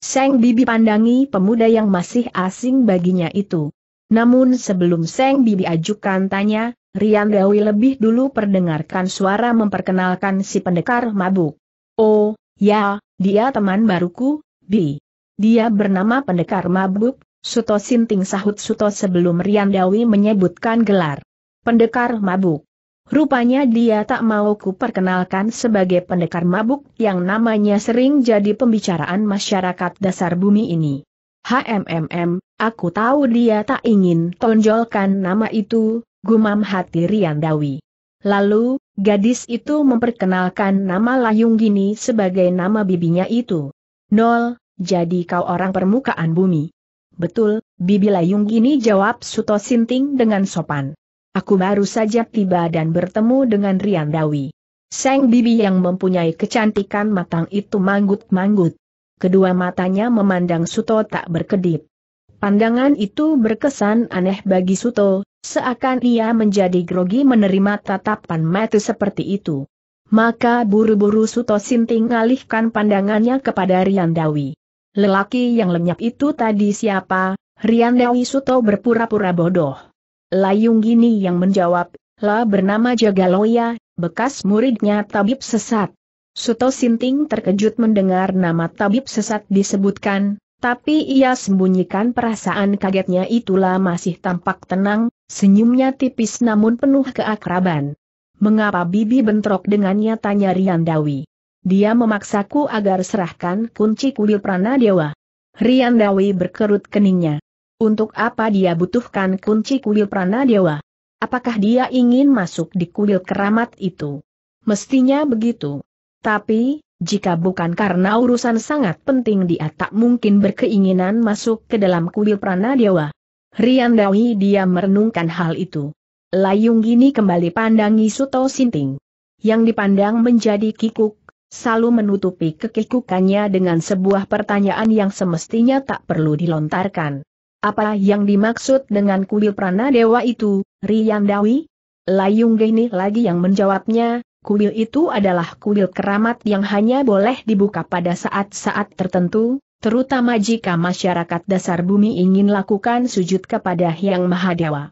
Seng Bibi pandangi pemuda yang masih asing baginya itu. Namun sebelum Seng Bibi ajukan tanya, Rian Dewi lebih dulu perdengarkan suara memperkenalkan si pendekar mabuk. Oh, ya, dia teman baruku, Bi. Dia bernama pendekar mabuk, Suto Sinting sahut Suto sebelum Rian Dewi menyebutkan gelar. Pendekar mabuk. Rupanya dia tak mau ku perkenalkan sebagai pendekar mabuk yang namanya sering jadi pembicaraan masyarakat dasar bumi ini. HMMM, aku tahu dia tak ingin tonjolkan nama itu, gumam hati Rian Dawi. Lalu, gadis itu memperkenalkan nama Layung Gini sebagai nama bibinya itu. Nol, jadi kau orang permukaan bumi. Betul, bibi Layung Gini jawab Suto Sinting dengan sopan. Aku baru saja tiba dan bertemu dengan Rian Dawi. Seng Bibi yang mempunyai kecantikan matang itu manggut-manggut. Kedua matanya memandang Suto tak berkedip. Pandangan itu berkesan aneh bagi Suto, seakan ia menjadi grogi menerima tatapan mata seperti itu. Maka buru-buru Suto Sinting alihkan pandangannya kepada Rian Dawi. Lelaki yang lenyap itu tadi siapa? Rian Dawi. Suto berpura-pura bodoh. Layung Gini yang menjawab, La bernama Jagaloya, bekas muridnya tabib sesat. Suto Sinting terkejut mendengar nama tabib sesat disebutkan, tapi ia sembunyikan perasaan kagetnya itulah masih tampak tenang, senyumnya tipis namun penuh keakraban. Mengapa Bibi bentrok dengannya tanya Rian Dawi. Dia memaksaku agar serahkan kunci kuil prana Rian Dawi berkerut keningnya. Untuk apa dia butuhkan kunci kuil Pranadewa? Apakah dia ingin masuk di kuil keramat itu? Mestinya begitu. Tapi, jika bukan karena urusan sangat penting dia tak mungkin berkeinginan masuk ke dalam kuil Pranadewa. Riandawi dia merenungkan hal itu. Layung gini kembali pandangi Suto Sinting. Yang dipandang menjadi kikuk, selalu menutupi kekikukannya dengan sebuah pertanyaan yang semestinya tak perlu dilontarkan. Apa yang dimaksud dengan kuil prana dewa itu, Rian Dawi? Layung Geni lagi yang menjawabnya, kuil itu adalah kuil keramat yang hanya boleh dibuka pada saat-saat tertentu, terutama jika masyarakat dasar bumi ingin lakukan sujud kepada Yang Maha Dewa.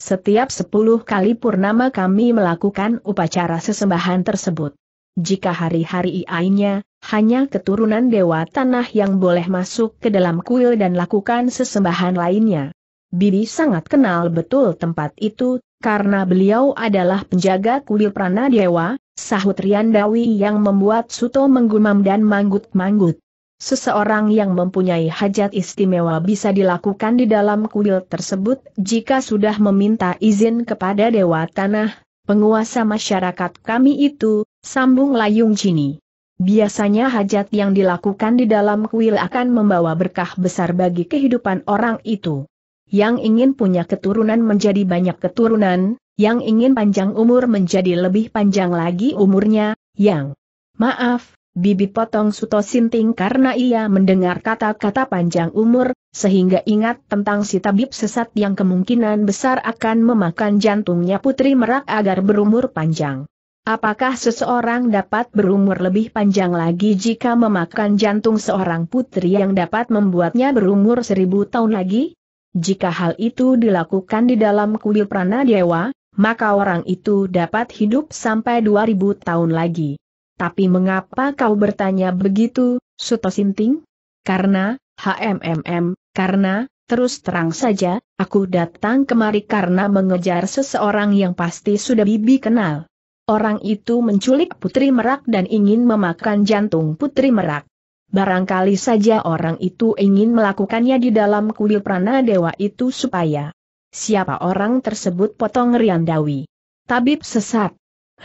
Setiap sepuluh kali purnama kami melakukan upacara sesembahan tersebut. Jika hari-hari lainnya, hanya keturunan dewa tanah yang boleh masuk ke dalam kuil dan lakukan sesembahan lainnya. Bibi sangat kenal betul tempat itu, karena beliau adalah penjaga kuil prana dewa, sahut Riandawi yang membuat Suto menggumam dan manggut-manggut. Seseorang yang mempunyai hajat istimewa bisa dilakukan di dalam kuil tersebut jika sudah meminta izin kepada Dewa Tanah, penguasa masyarakat kami itu, sambung Layung Cini. Biasanya hajat yang dilakukan di dalam kuil akan membawa berkah besar bagi kehidupan orang itu. Yang ingin punya keturunan menjadi banyak keturunan, yang ingin panjang umur menjadi lebih panjang lagi umurnya, yang... Maaf, Bibi potong Suto Sinting karena ia mendengar kata-kata panjang umur, sehingga ingat tentang si tabib sesat yang kemungkinan besar akan memakan jantungnya Putri Merak agar berumur panjang. Apakah seseorang dapat berumur lebih panjang lagi jika memakan jantung seorang putri yang dapat membuatnya berumur seribu tahun lagi? Jika hal itu dilakukan di dalam kuil prana dewa, maka orang itu dapat hidup sampai dua ribu tahun lagi. Tapi mengapa kau bertanya begitu, Suto Sinting? Karena, HMMM, karena, terus terang saja, aku datang kemari karena mengejar seseorang yang pasti sudah bibi kenal. Orang itu menculik Putri Merak dan ingin memakan jantung Putri Merak. Barangkali saja orang itu ingin melakukannya di dalam kuil prana dewa itu supaya siapa orang tersebut potong Riandawi. Tabib sesat.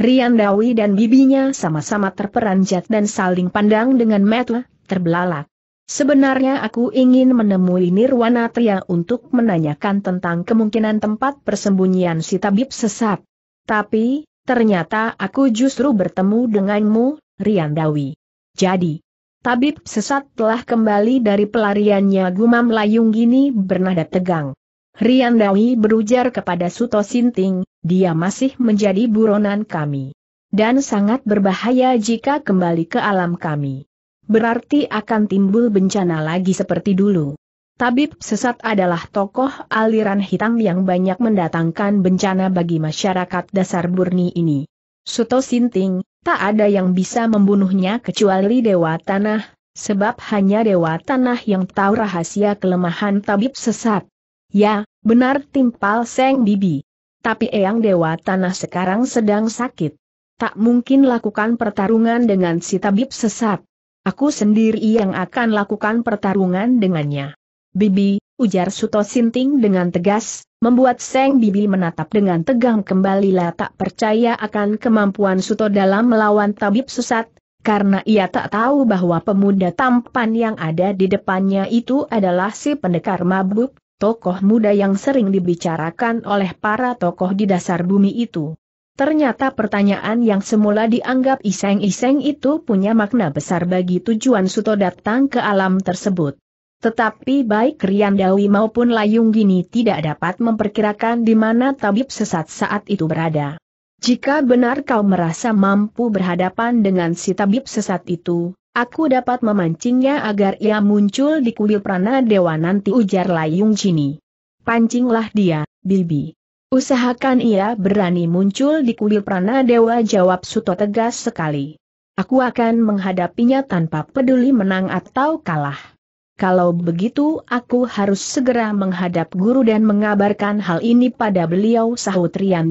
Riandawi dan bibinya sama-sama terperanjat dan saling pandang dengan mata terbelalak. Sebenarnya aku ingin menemui Nirwana Tria untuk menanyakan tentang kemungkinan tempat persembunyian si tabib sesat. Tapi, Ternyata aku justru bertemu denganmu, Rian Riandawi. Jadi, tabib sesat telah kembali dari pelariannya gumam layung gini bernada tegang. Rian Riandawi berujar kepada Suto Sinting, dia masih menjadi buronan kami. Dan sangat berbahaya jika kembali ke alam kami. Berarti akan timbul bencana lagi seperti dulu. Tabib sesat adalah tokoh aliran hitam yang banyak mendatangkan bencana bagi masyarakat dasar Burni ini. Suto Sinting, tak ada yang bisa membunuhnya kecuali Dewa Tanah, sebab hanya Dewa Tanah yang tahu rahasia kelemahan tabib sesat. Ya, benar timpal Seng Bibi. Tapi Eyang Dewa Tanah sekarang sedang sakit. Tak mungkin lakukan pertarungan dengan si tabib sesat. Aku sendiri yang akan lakukan pertarungan dengannya. Bibi, ujar Suto Sinting dengan tegas, membuat Seng Bibi menatap dengan tegang kembali lah tak percaya akan kemampuan Suto dalam melawan tabib Susat, karena ia tak tahu bahwa pemuda tampan yang ada di depannya itu adalah si pendekar mabuk, tokoh muda yang sering dibicarakan oleh para tokoh di dasar bumi itu. Ternyata pertanyaan yang semula dianggap iseng-iseng itu punya makna besar bagi tujuan Suto datang ke alam tersebut. Tetapi baik Rian Dawi maupun Layung Gini tidak dapat memperkirakan di mana tabib sesat saat itu berada. Jika benar kau merasa mampu berhadapan dengan si tabib sesat itu, aku dapat memancingnya agar ia muncul di kuil prana dewa nanti ujar Layung Gini. Pancinglah dia, Bibi. Usahakan ia berani muncul di kuil prana dewa jawab Suto tegas sekali. Aku akan menghadapinya tanpa peduli menang atau kalah. Kalau begitu aku harus segera menghadap guru dan mengabarkan hal ini pada beliau sahut Rian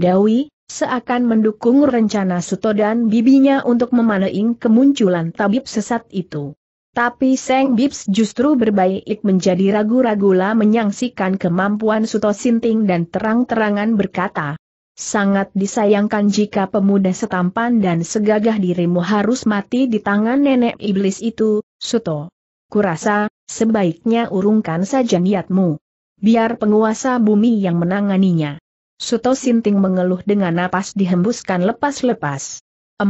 seakan mendukung rencana Suto dan bibinya untuk memanaing kemunculan tabib sesat itu. Tapi Seng Bips justru berbaik menjadi ragu-ragu menyaksikan kemampuan Suto Sinting dan terang-terangan berkata, Sangat disayangkan jika pemuda setampan dan segagah dirimu harus mati di tangan nenek iblis itu, Suto. Kurasa, Sebaiknya urungkan saja niatmu. Biar penguasa bumi yang menanganinya. Suto Sinting mengeluh dengan napas dihembuskan lepas-lepas. 4.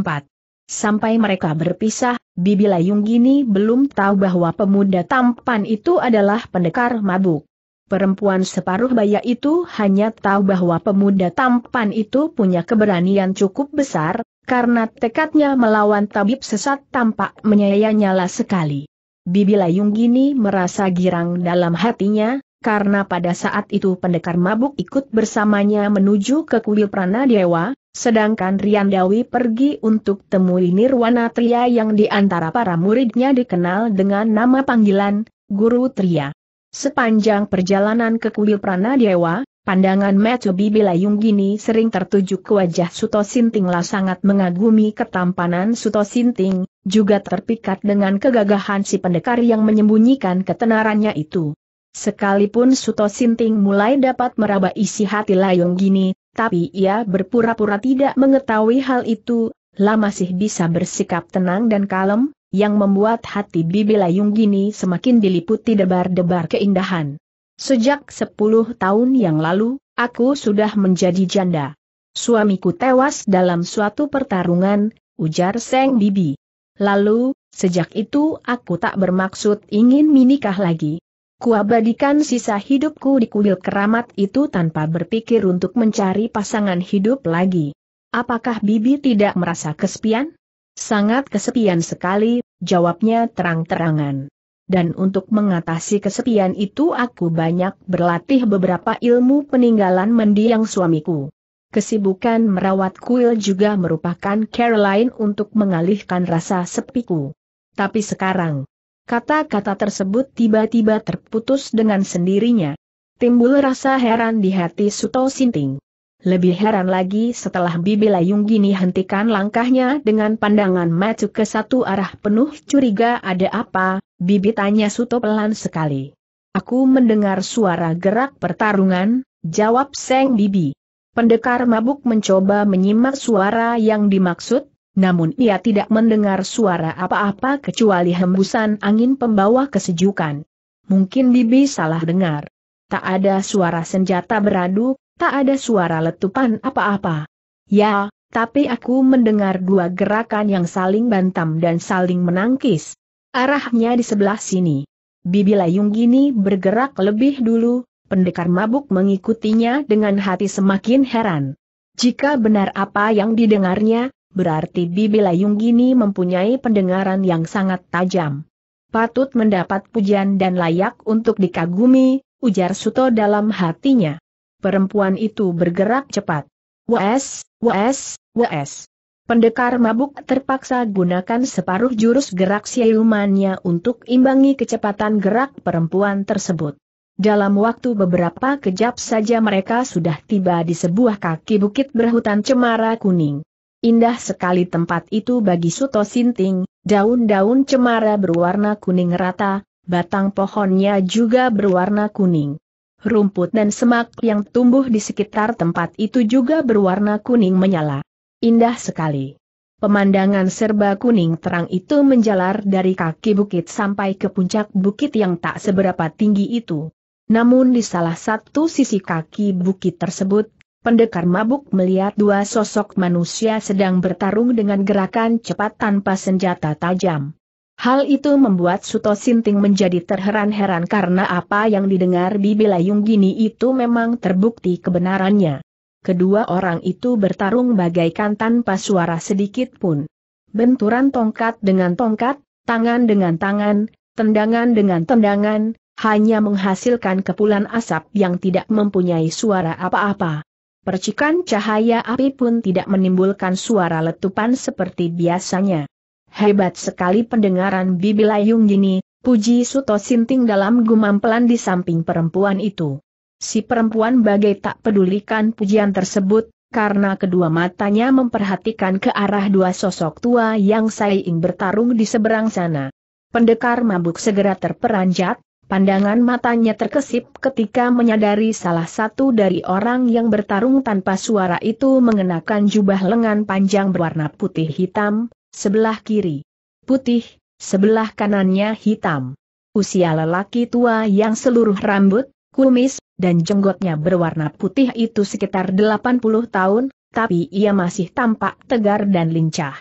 Sampai mereka berpisah, Bibi Layung Gini belum tahu bahwa pemuda tampan itu adalah pendekar mabuk. Perempuan separuh baya itu hanya tahu bahwa pemuda tampan itu punya keberanian cukup besar, karena tekadnya melawan tabib sesat tampak menyayanyalah sekali. Bibi Layung Gini merasa girang dalam hatinya, karena pada saat itu pendekar mabuk ikut bersamanya menuju ke kuil Pranadewa, sedangkan Riandawi pergi untuk temui Nirwana Tria yang di antara para muridnya dikenal dengan nama panggilan, Guru Tria. Sepanjang perjalanan ke kuil Pranadewa, Pandangan Matthew Layung gini sering tertuju ke wajah Suto Sinting lah sangat mengagumi ketampanan Suto Sinting, juga terpikat dengan kegagahan si pendekar yang menyembunyikan ketenarannya itu. Sekalipun Suto Sinting mulai dapat meraba isi hati Layung gini, tapi ia berpura-pura tidak mengetahui hal itu, lah masih bisa bersikap tenang dan kalem, yang membuat hati Bibi Layung gini semakin diliputi debar-debar keindahan. Sejak sepuluh tahun yang lalu, aku sudah menjadi janda. Suamiku tewas dalam suatu pertarungan, ujar Seng Bibi. Lalu, sejak itu aku tak bermaksud ingin menikah lagi. Kuabadikan sisa hidupku di kuil keramat itu tanpa berpikir untuk mencari pasangan hidup lagi. Apakah Bibi tidak merasa kesepian? Sangat kesepian sekali, jawabnya terang-terangan dan untuk mengatasi kesepian itu aku banyak berlatih beberapa ilmu peninggalan mendiang suamiku. Kesibukan merawat kuil juga merupakan Caroline untuk mengalihkan rasa sepiku. Tapi sekarang, kata-kata tersebut tiba-tiba terputus dengan sendirinya. Timbul rasa heran di hati Suto Sinting. Lebih heran lagi setelah Bibi Layung gini hentikan langkahnya dengan pandangan maju ke satu arah penuh curiga ada apa, Bibi tanya Suto pelan sekali. Aku mendengar suara gerak pertarungan, jawab Seng Bibi. Pendekar mabuk mencoba menyimak suara yang dimaksud, namun ia tidak mendengar suara apa-apa kecuali hembusan angin pembawa kesejukan. Mungkin Bibi salah dengar. Tak ada suara senjata beradu, tak ada suara letupan apa-apa. Ya, tapi aku mendengar dua gerakan yang saling bantam dan saling menangkis. Arahnya di sebelah sini. Bibi Layung Gini bergerak lebih dulu, pendekar mabuk mengikutinya dengan hati semakin heran. Jika benar apa yang didengarnya, berarti Bibi Layung Gini mempunyai pendengaran yang sangat tajam. Patut mendapat pujian dan layak untuk dikagumi, ujar Suto dalam hatinya. Perempuan itu bergerak cepat. Wes, wes, wes. Pendekar mabuk terpaksa gunakan separuh jurus gerak silumannya untuk imbangi kecepatan gerak perempuan tersebut. Dalam waktu beberapa kejap saja mereka sudah tiba di sebuah kaki bukit berhutan cemara kuning. Indah sekali tempat itu bagi Suto Sinting, daun-daun cemara berwarna kuning rata, batang pohonnya juga berwarna kuning. Rumput dan semak yang tumbuh di sekitar tempat itu juga berwarna kuning menyala. Indah sekali. Pemandangan serba kuning terang itu menjalar dari kaki bukit sampai ke puncak bukit yang tak seberapa tinggi itu. Namun di salah satu sisi kaki bukit tersebut, pendekar mabuk melihat dua sosok manusia sedang bertarung dengan gerakan cepat tanpa senjata tajam. Hal itu membuat Suto Sinting menjadi terheran-heran karena apa yang didengar Bibi Layung Gini itu memang terbukti kebenarannya. Kedua orang itu bertarung bagaikan tanpa suara sedikit pun. Benturan tongkat dengan tongkat, tangan dengan tangan, tendangan dengan tendangan, hanya menghasilkan kepulan asap yang tidak mempunyai suara apa-apa. Percikan cahaya api pun tidak menimbulkan suara letupan seperti biasanya. Hebat sekali pendengaran Bibi Layung ini, puji Suto Sinting dalam gumam pelan di samping perempuan itu. Si perempuan bagai tak pedulikan pujian tersebut, karena kedua matanya memperhatikan ke arah dua sosok tua yang saing bertarung di seberang sana. Pendekar mabuk segera terperanjat, pandangan matanya terkesip ketika menyadari salah satu dari orang yang bertarung tanpa suara itu mengenakan jubah lengan panjang berwarna putih hitam, sebelah kiri putih, sebelah kanannya hitam. Usia lelaki tua yang seluruh rambut, kumis, dan jenggotnya berwarna putih itu sekitar 80 tahun, tapi ia masih tampak tegar dan lincah.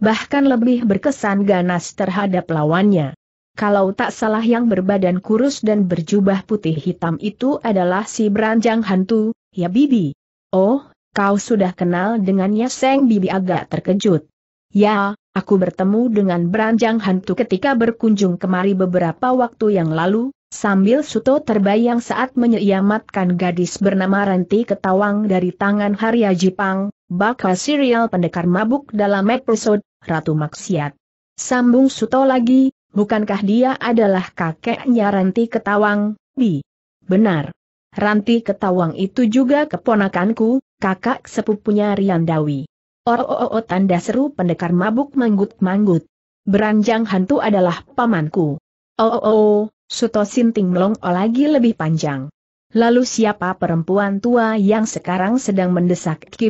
Bahkan lebih berkesan ganas terhadap lawannya. Kalau tak salah yang berbadan kurus dan berjubah putih hitam itu adalah si beranjang hantu, ya Bibi. Oh, kau sudah kenal dengannya Seng Bibi agak terkejut. Ya, aku bertemu dengan beranjang hantu ketika berkunjung kemari beberapa waktu yang lalu, Sambil Suto terbayang saat menyelamatkan gadis bernama Renti Ketawang dari tangan Harya Jipang, bakal serial pendekar mabuk dalam episode Ratu Maksiat. Sambung Suto lagi, bukankah dia adalah kakeknya Renti Ketawang, Bi? Benar. Ranti Ketawang itu juga keponakanku, kakak sepupunya Riandawi. Oh, oh, oh, oh tanda seru pendekar mabuk manggut-manggut. Beranjang hantu adalah pamanku. Oh, oh, oh, Suto Sinting Tinglong lagi lebih panjang. Lalu siapa perempuan tua yang sekarang sedang mendesak Ki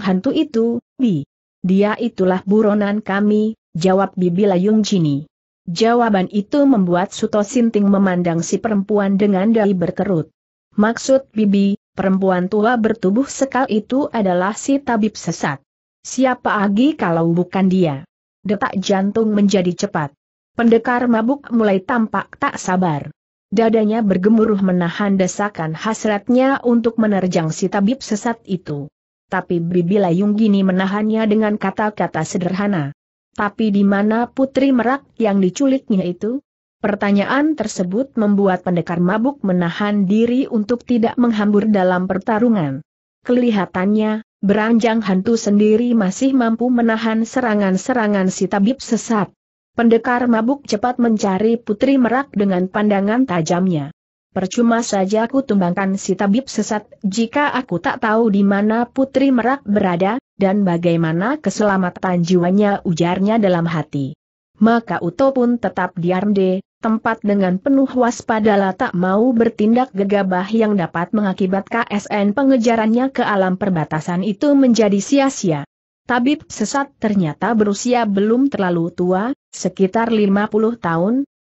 hantu itu, Bi? Dia itulah buronan kami, jawab Bibi Layung Jini. Jawaban itu membuat Suto Sinting memandang si perempuan dengan dahi berkerut. Maksud Bibi, perempuan tua bertubuh sekal itu adalah si tabib sesat. Siapa lagi kalau bukan dia? Detak jantung menjadi cepat. Pendekar mabuk mulai tampak tak sabar. Dadanya bergemuruh menahan desakan hasratnya untuk menerjang si tabib sesat itu. Tapi Bibi Layung gini menahannya dengan kata-kata sederhana. Tapi di mana Putri Merak yang diculiknya itu? Pertanyaan tersebut membuat pendekar mabuk menahan diri untuk tidak menghambur dalam pertarungan. Kelihatannya, beranjang hantu sendiri masih mampu menahan serangan-serangan si tabib sesat. Pendekar mabuk cepat mencari Putri Merak dengan pandangan tajamnya. Percuma saja aku tumbangkan si tabib sesat jika aku tak tahu di mana Putri Merak berada, dan bagaimana keselamatan jiwanya ujarnya dalam hati. Maka Uto pun tetap diam de, tempat dengan penuh waspadalah tak mau bertindak gegabah yang dapat mengakibatkan KSN pengejarannya ke alam perbatasan itu menjadi sia-sia. Tabib sesat ternyata berusia belum terlalu tua, Sekitar 50 tahun,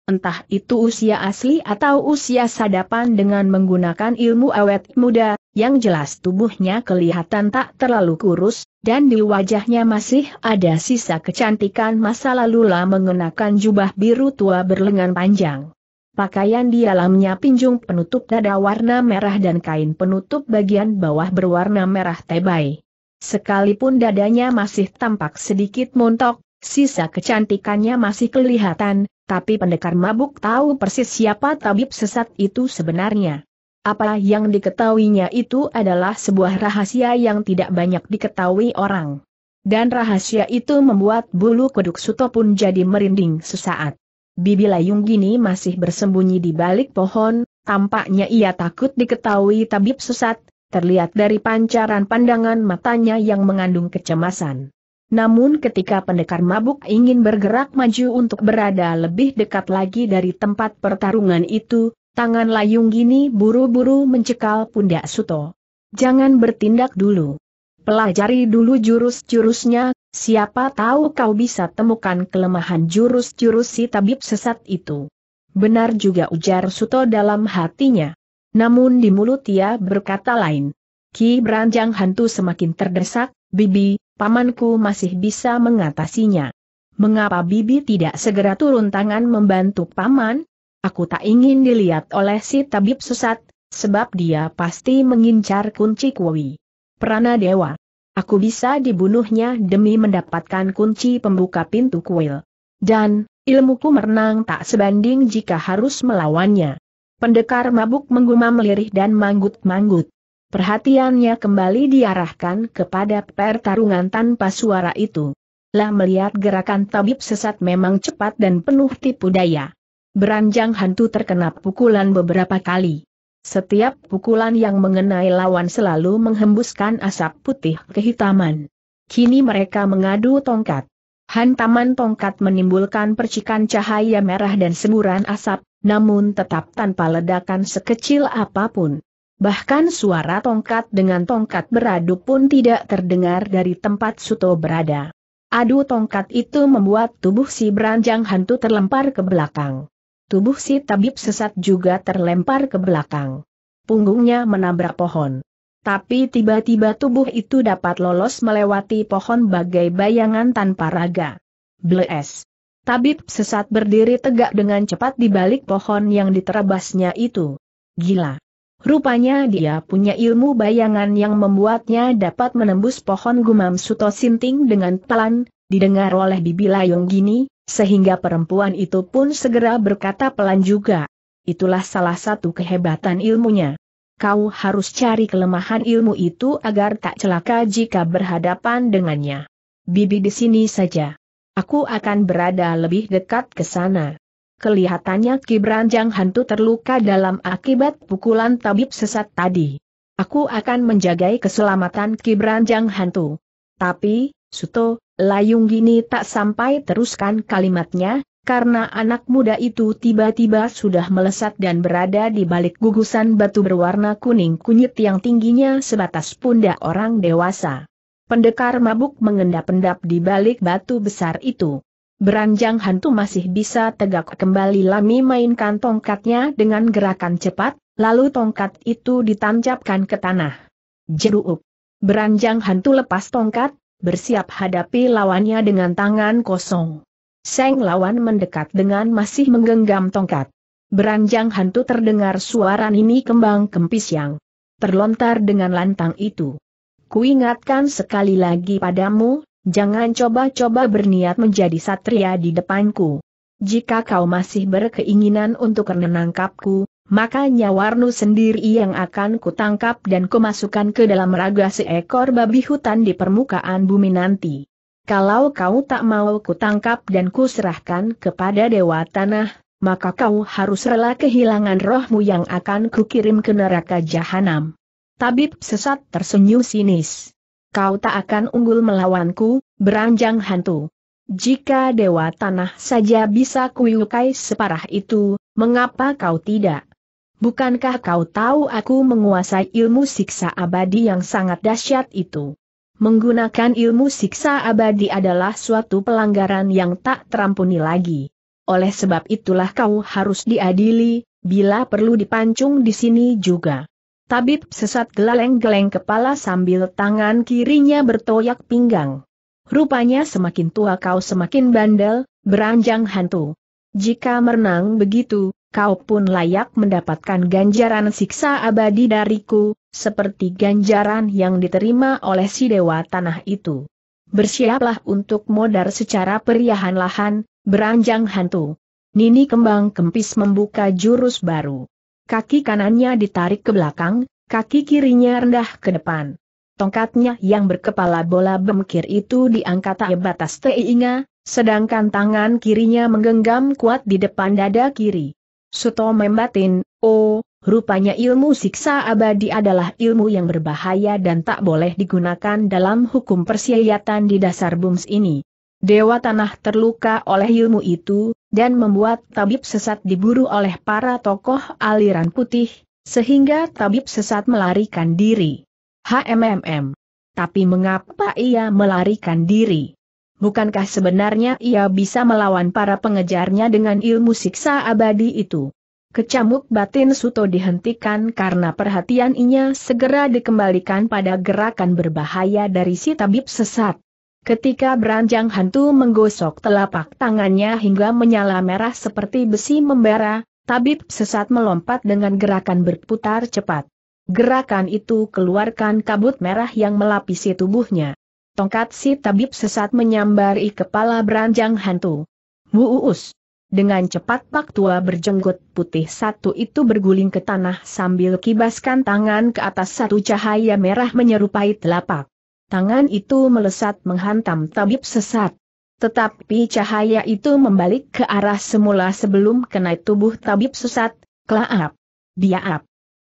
entah itu usia asli atau usia sadapan dengan menggunakan ilmu awet muda, yang jelas tubuhnya kelihatan tak terlalu kurus, dan di wajahnya masih ada sisa kecantikan masa lalu lah mengenakan jubah biru tua berlengan panjang. Pakaian di dalamnya pinjung penutup dada warna merah dan kain penutup bagian bawah berwarna merah tebai. Sekalipun dadanya masih tampak sedikit montok, Sisa kecantikannya masih kelihatan, tapi pendekar mabuk tahu persis siapa tabib sesat itu sebenarnya. Apa yang diketahuinya itu adalah sebuah rahasia yang tidak banyak diketahui orang. Dan rahasia itu membuat bulu kuduk Suto pun jadi merinding sesaat. Bibi Layung gini masih bersembunyi di balik pohon, tampaknya ia takut diketahui tabib sesat, terlihat dari pancaran pandangan matanya yang mengandung kecemasan. Namun ketika pendekar mabuk ingin bergerak maju untuk berada lebih dekat lagi dari tempat pertarungan itu, tangan layung gini buru-buru mencekal pundak Suto. Jangan bertindak dulu. Pelajari dulu jurus-jurusnya, siapa tahu kau bisa temukan kelemahan jurus-jurus si tabib sesat itu. Benar juga ujar Suto dalam hatinya. Namun di mulut ia berkata lain. Ki Beranjang Hantu semakin terdesak, Bibi, pamanku masih bisa mengatasinya. Mengapa Bibi tidak segera turun tangan membantu paman? Aku tak ingin dilihat oleh si tabib sesat, sebab dia pasti mengincar kunci kuwi. Prana Dewa. Aku bisa dibunuhnya demi mendapatkan kunci pembuka pintu kuil. Dan, ilmuku merenang tak sebanding jika harus melawannya. Pendekar mabuk menggumam lirih dan manggut-manggut. Perhatiannya kembali diarahkan kepada pertarungan tanpa suara itu. Lah melihat gerakan tabib sesat memang cepat dan penuh tipu daya. Beranjang hantu terkena pukulan beberapa kali. Setiap pukulan yang mengenai lawan selalu menghembuskan asap putih kehitaman. Kini mereka mengadu tongkat. Hantaman tongkat menimbulkan percikan cahaya merah dan semburan asap, namun tetap tanpa ledakan sekecil apapun. Bahkan suara tongkat dengan tongkat beradu pun tidak terdengar dari tempat Suto berada. Adu tongkat itu membuat tubuh si beranjang hantu terlempar ke belakang. Tubuh si tabib sesat juga terlempar ke belakang. Punggungnya menabrak pohon. Tapi tiba-tiba tubuh itu dapat lolos melewati pohon bagai bayangan tanpa raga. Bles. Tabib sesat berdiri tegak dengan cepat di balik pohon yang diterabasnya itu. Gila. Rupanya dia punya ilmu bayangan yang membuatnya dapat menembus pohon gumam Suto Sinting dengan pelan, didengar oleh Bibi layung Gini, sehingga perempuan itu pun segera berkata pelan juga. Itulah salah satu kehebatan ilmunya. Kau harus cari kelemahan ilmu itu agar tak celaka jika berhadapan dengannya. Bibi di sini saja. Aku akan berada lebih dekat ke sana. Kelihatannya Ki Hantu terluka dalam akibat pukulan tabib sesat tadi. Aku akan menjaga keselamatan Ki Hantu. Tapi, Suto, Layung Gini tak sampai teruskan kalimatnya, karena anak muda itu tiba-tiba sudah melesat dan berada di balik gugusan batu berwarna kuning kunyit yang tingginya sebatas pundak orang dewasa. Pendekar mabuk mengendap-endap di balik batu besar itu. Beranjang hantu masih bisa tegak kembali Lami mainkan tongkatnya dengan gerakan cepat, lalu tongkat itu ditancapkan ke tanah. Jeruk. Beranjang hantu lepas tongkat, bersiap hadapi lawannya dengan tangan kosong. Seng lawan mendekat dengan masih menggenggam tongkat. Beranjang hantu terdengar suara ini kembang kempis yang terlontar dengan lantang itu. Kuingatkan sekali lagi padamu, Jangan coba-coba berniat menjadi satria di depanku. Jika kau masih berkeinginan untuk menangkapku, maka Nyawarnu sendiri yang akan kutangkap dan kumasukkan ke dalam raga seekor babi hutan di permukaan bumi nanti. Kalau kau tak mau kutangkap dan kuserahkan kepada Dewa Tanah, maka kau harus rela kehilangan rohmu yang akan kukirim ke neraka jahanam. Tabib sesat tersenyum sinis kau tak akan unggul melawanku, beranjang hantu. Jika dewa tanah saja bisa kuyukai separah itu, mengapa kau tidak? Bukankah kau tahu aku menguasai ilmu siksa abadi yang sangat dahsyat itu? Menggunakan ilmu siksa abadi adalah suatu pelanggaran yang tak terampuni lagi. Oleh sebab itulah kau harus diadili, bila perlu dipancung di sini juga. Tabib sesat geleng-geleng kepala sambil tangan kirinya bertoyak pinggang. Rupanya semakin tua kau semakin bandel, beranjang hantu. Jika merenang begitu, kau pun layak mendapatkan ganjaran siksa abadi dariku, seperti ganjaran yang diterima oleh si dewa tanah itu. Bersiaplah untuk modar secara periahan lahan, beranjang hantu. Nini kembang kempis membuka jurus baru. Kaki kanannya ditarik ke belakang, kaki kirinya rendah ke depan. Tongkatnya yang berkepala bola bemkir itu diangkat tak batas teinga, sedangkan tangan kirinya menggenggam kuat di depan dada kiri. Suto membatin, oh, rupanya ilmu siksa abadi adalah ilmu yang berbahaya dan tak boleh digunakan dalam hukum persiayatan di dasar bums ini. Dewa tanah terluka oleh ilmu itu, dan membuat tabib sesat diburu oleh para tokoh aliran putih, sehingga tabib sesat melarikan diri. HMMM. Tapi mengapa ia melarikan diri? Bukankah sebenarnya ia bisa melawan para pengejarnya dengan ilmu siksa abadi itu? Kecamuk batin Suto dihentikan karena perhatian inya segera dikembalikan pada gerakan berbahaya dari si tabib sesat. Ketika beranjang hantu menggosok telapak tangannya hingga menyala merah seperti besi membara, tabib sesat melompat dengan gerakan berputar cepat. Gerakan itu keluarkan kabut merah yang melapisi tubuhnya. Tongkat si tabib sesat menyambari kepala beranjang hantu. Muus. Dengan cepat pak tua berjenggot putih satu itu berguling ke tanah sambil kibaskan tangan ke atas satu cahaya merah menyerupai telapak. Tangan itu melesat menghantam tabib sesat. Tetapi cahaya itu membalik ke arah semula sebelum kena tubuh tabib sesat, klaap.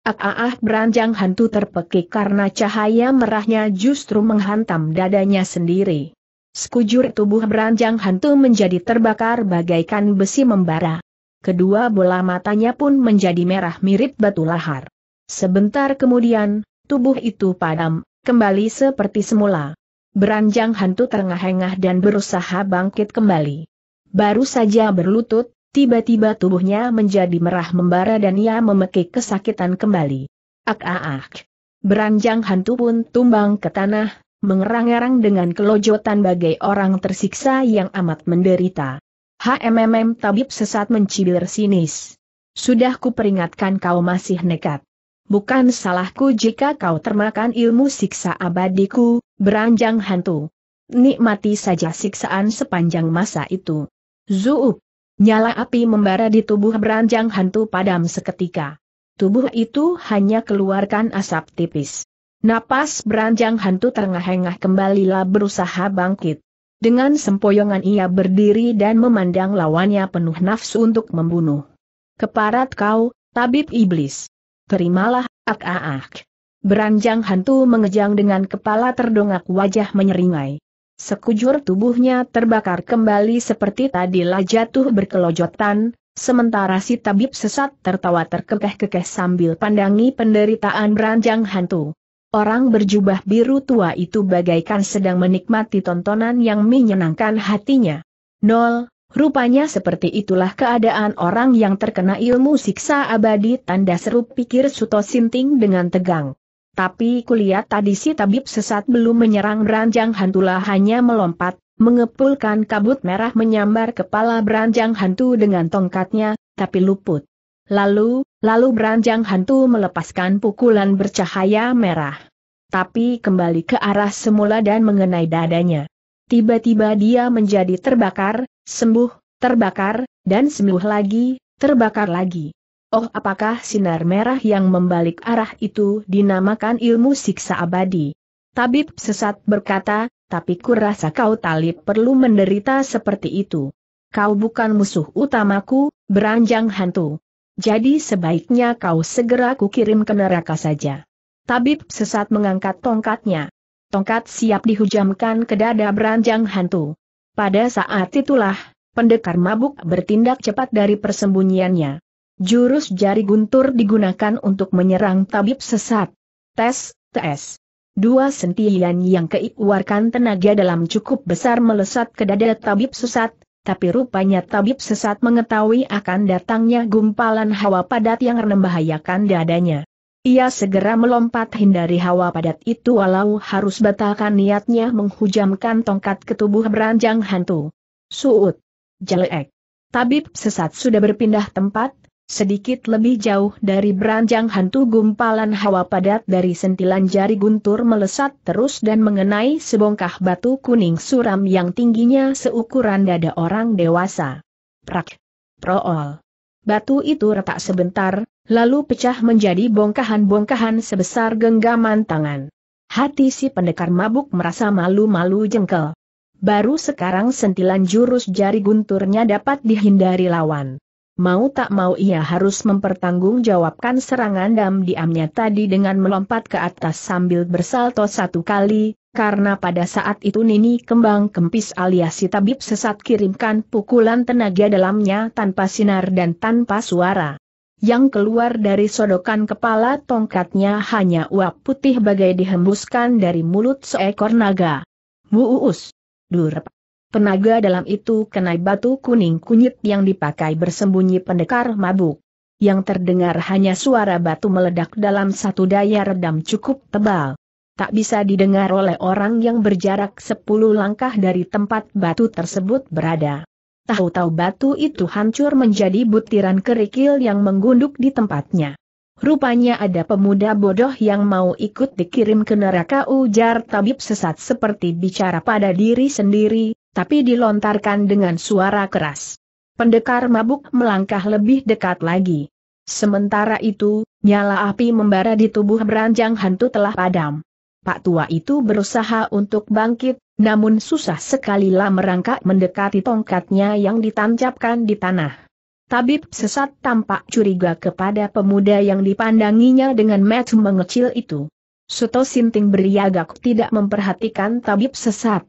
Ak aah beranjang hantu terpekik karena cahaya merahnya justru menghantam dadanya sendiri. Sekujur tubuh beranjang hantu menjadi terbakar bagaikan besi membara. Kedua bola matanya pun menjadi merah mirip batu lahar. Sebentar kemudian, tubuh itu padam, kembali seperti semula. Beranjang hantu terengah-engah dan berusaha bangkit kembali. Baru saja berlutut, tiba-tiba tubuhnya menjadi merah membara dan ia memekik kesakitan kembali. Ak ak ak. Beranjang hantu pun tumbang ke tanah, mengerang-erang dengan kelojotan bagai orang tersiksa yang amat menderita. HMMM tabib sesat mencibir sinis. Sudah kuperingatkan kau masih nekat bukan salahku jika kau termakan ilmu siksa abadiku, beranjang hantu. Nikmati saja siksaan sepanjang masa itu. Zuub. Nyala api membara di tubuh beranjang hantu padam seketika. Tubuh itu hanya keluarkan asap tipis. Napas beranjang hantu terengah-engah kembalilah berusaha bangkit. Dengan sempoyongan ia berdiri dan memandang lawannya penuh nafsu untuk membunuh. Keparat kau, tabib iblis terimalah, ak ak ak. Beranjang hantu mengejang dengan kepala terdongak wajah menyeringai. Sekujur tubuhnya terbakar kembali seperti tadilah jatuh berkelojotan, sementara si tabib sesat tertawa terkekeh-kekeh sambil pandangi penderitaan beranjang hantu. Orang berjubah biru tua itu bagaikan sedang menikmati tontonan yang menyenangkan hatinya. Nol, Rupanya seperti itulah keadaan orang yang terkena ilmu siksa abadi tanda seru pikir Suto Sinting dengan tegang. Tapi kulihat tadi si tabib sesat belum menyerang beranjang hantulah hanya melompat, mengepulkan kabut merah menyambar kepala beranjang hantu dengan tongkatnya, tapi luput. Lalu, lalu beranjang hantu melepaskan pukulan bercahaya merah. Tapi kembali ke arah semula dan mengenai dadanya. Tiba-tiba dia menjadi terbakar, sembuh, terbakar, dan sembuh lagi, terbakar lagi. Oh apakah sinar merah yang membalik arah itu dinamakan ilmu siksa abadi? Tabib sesat berkata, tapi kurasa kau talib perlu menderita seperti itu. Kau bukan musuh utamaku, beranjang hantu. Jadi sebaiknya kau segera kirim ke neraka saja. Tabib sesat mengangkat tongkatnya. Tongkat siap dihujamkan ke dada beranjang hantu. Pada saat itulah, pendekar mabuk bertindak cepat dari persembunyiannya. Jurus jari guntur digunakan untuk menyerang tabib sesat. Tes, tes. Dua sentian yang keikuarkan tenaga dalam cukup besar melesat ke dada tabib sesat, tapi rupanya tabib sesat mengetahui akan datangnya gumpalan hawa padat yang membahayakan dadanya. Ia segera melompat hindari hawa padat itu walau harus batalkan niatnya menghujamkan tongkat ke tubuh beranjang hantu. Suut. Jelek. Tabib sesat sudah berpindah tempat, sedikit lebih jauh dari beranjang hantu gumpalan hawa padat dari sentilan jari guntur melesat terus dan mengenai sebongkah batu kuning suram yang tingginya seukuran dada orang dewasa. Prak. Prool. Batu itu retak sebentar, lalu pecah menjadi bongkahan-bongkahan sebesar genggaman tangan. Hati si pendekar mabuk merasa malu-malu jengkel. Baru sekarang sentilan jurus jari gunturnya dapat dihindari lawan. Mau tak mau ia harus mempertanggungjawabkan serangan dam diamnya tadi dengan melompat ke atas sambil bersalto satu kali, karena pada saat itu Nini Kembang Kempis alias si tabib sesat kirimkan pukulan tenaga dalamnya tanpa sinar dan tanpa suara. Yang keluar dari sodokan kepala tongkatnya hanya uap putih bagai dihembuskan dari mulut seekor naga. Muus! Durp! Penaga dalam itu kena batu kuning kunyit yang dipakai bersembunyi pendekar mabuk. Yang terdengar hanya suara batu meledak dalam satu daya redam cukup tebal tak bisa didengar oleh orang yang berjarak sepuluh langkah dari tempat batu tersebut berada. Tahu-tahu batu itu hancur menjadi butiran kerikil yang menggunduk di tempatnya. Rupanya ada pemuda bodoh yang mau ikut dikirim ke neraka ujar tabib sesat seperti bicara pada diri sendiri, tapi dilontarkan dengan suara keras. Pendekar mabuk melangkah lebih dekat lagi. Sementara itu, nyala api membara di tubuh beranjang hantu telah padam. Pak Tua itu berusaha untuk bangkit, namun susah sekali lah merangkak mendekati tongkatnya yang ditancapkan di tanah. Tabib sesat tampak curiga kepada pemuda yang dipandanginya dengan mata mengecil itu. Suto Sinting beriagak tidak memperhatikan tabib sesat.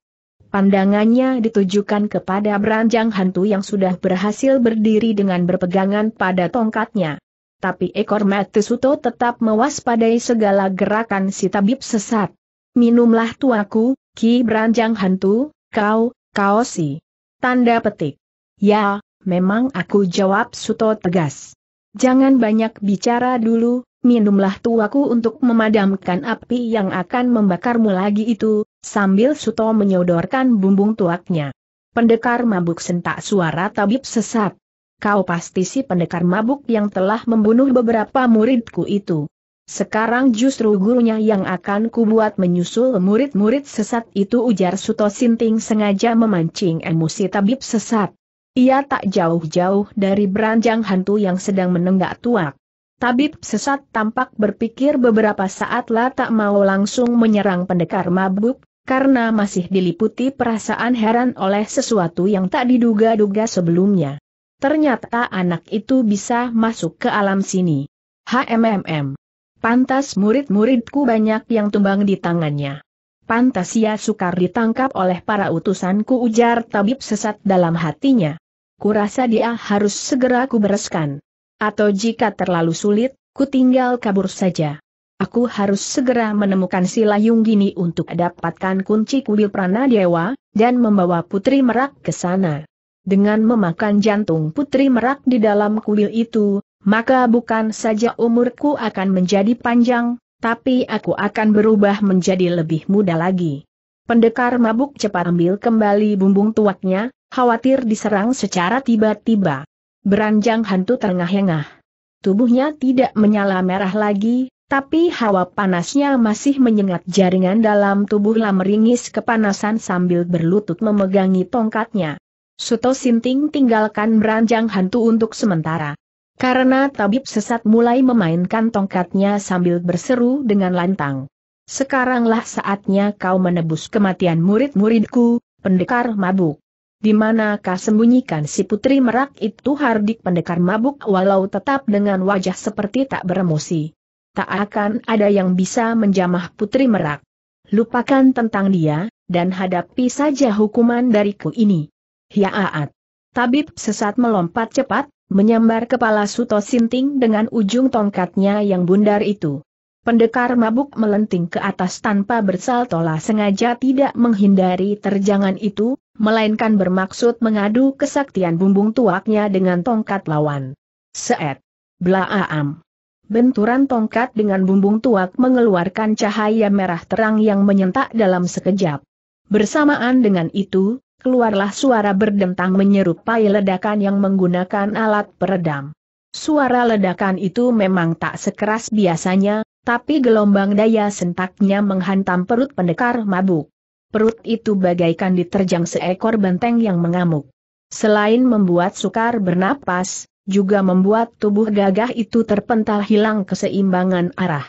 Pandangannya ditujukan kepada beranjang hantu yang sudah berhasil berdiri dengan berpegangan pada tongkatnya tapi ekor Suto tetap mewaspadai segala gerakan si tabib sesat. Minumlah tuaku, Ki Beranjang Hantu, kau, kau si. Tanda petik. Ya, memang aku jawab Suto tegas. Jangan banyak bicara dulu, minumlah tuaku untuk memadamkan api yang akan membakarmu lagi itu, sambil Suto menyodorkan bumbung tuaknya. Pendekar mabuk sentak suara tabib sesat. Kau pasti si pendekar mabuk yang telah membunuh beberapa muridku itu. Sekarang justru gurunya yang akan kubuat menyusul murid-murid sesat itu ujar Suto Sinting sengaja memancing emosi tabib sesat. Ia tak jauh-jauh dari beranjang hantu yang sedang menenggak tuak. Tabib sesat tampak berpikir beberapa saat lah tak mau langsung menyerang pendekar mabuk, karena masih diliputi perasaan heran oleh sesuatu yang tak diduga-duga sebelumnya. Ternyata anak itu bisa masuk ke alam sini. HMMM. Pantas murid-muridku banyak yang tumbang di tangannya. Pantas ia sukar ditangkap oleh para utusanku ujar tabib sesat dalam hatinya. Kurasa dia harus segera kubereskan. Atau jika terlalu sulit, ku tinggal kabur saja. Aku harus segera menemukan si Layung Gini untuk dapatkan kunci kuil prana dewa, dan membawa putri merak ke sana. Dengan memakan jantung putri merak di dalam kuil itu, maka bukan saja umurku akan menjadi panjang, tapi aku akan berubah menjadi lebih muda lagi. Pendekar mabuk cepat ambil kembali bumbung tuaknya, khawatir diserang secara tiba-tiba. Beranjang hantu terengah-engah. Tubuhnya tidak menyala merah lagi, tapi hawa panasnya masih menyengat jaringan dalam tubuh lameringis kepanasan sambil berlutut memegangi tongkatnya. Suto Sinting tinggalkan beranjang hantu untuk sementara. Karena tabib sesat mulai memainkan tongkatnya sambil berseru dengan lantang. Sekaranglah saatnya kau menebus kematian murid-muridku, pendekar mabuk. Di manakah sembunyikan si putri merak itu hardik pendekar mabuk walau tetap dengan wajah seperti tak beremosi. Tak akan ada yang bisa menjamah putri merak. Lupakan tentang dia, dan hadapi saja hukuman dariku ini. Hiaat. Tabib sesat melompat cepat, menyambar kepala Suto Sinting dengan ujung tongkatnya yang bundar itu. Pendekar mabuk melenting ke atas tanpa bersaltola sengaja tidak menghindari terjangan itu, melainkan bermaksud mengadu kesaktian bumbung tuaknya dengan tongkat lawan. Seet. Blaaam. Benturan tongkat dengan bumbung tuak mengeluarkan cahaya merah terang yang menyentak dalam sekejap. Bersamaan dengan itu, keluarlah suara berdentang menyerupai ledakan yang menggunakan alat peredam. Suara ledakan itu memang tak sekeras biasanya, tapi gelombang daya sentaknya menghantam perut pendekar mabuk. Perut itu bagaikan diterjang seekor benteng yang mengamuk. Selain membuat sukar bernapas, juga membuat tubuh gagah itu terpental hilang keseimbangan arah.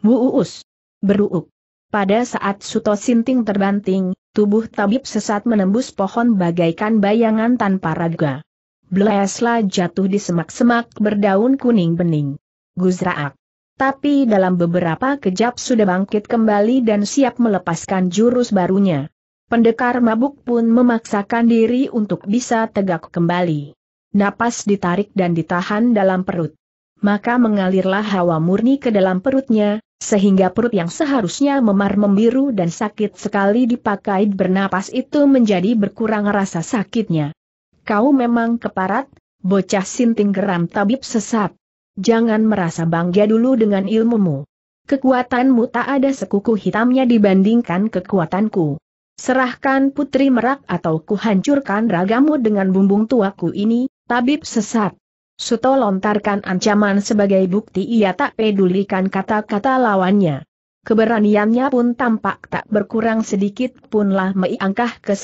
Buuus. Beruuk. Pada saat Suto Sinting terbanting, Tubuh tabib sesat menembus pohon bagaikan bayangan tanpa raga. Blesla jatuh di semak-semak berdaun kuning bening. Guzraak. Tapi dalam beberapa kejap sudah bangkit kembali dan siap melepaskan jurus barunya. Pendekar mabuk pun memaksakan diri untuk bisa tegak kembali. Napas ditarik dan ditahan dalam perut. Maka mengalirlah hawa murni ke dalam perutnya, sehingga perut yang seharusnya memar membiru dan sakit sekali dipakai bernapas itu menjadi berkurang rasa sakitnya. Kau memang keparat, bocah sinting geram tabib sesat. Jangan merasa bangga dulu dengan ilmumu. Kekuatanmu tak ada sekuku hitamnya dibandingkan kekuatanku. Serahkan putri merak atau kuhancurkan ragamu dengan bumbung tuaku ini, tabib sesat. Suto lontarkan ancaman sebagai bukti ia tak pedulikan kata-kata lawannya. Keberaniannya pun tampak tak berkurang sedikit pun lah Mei angkah ke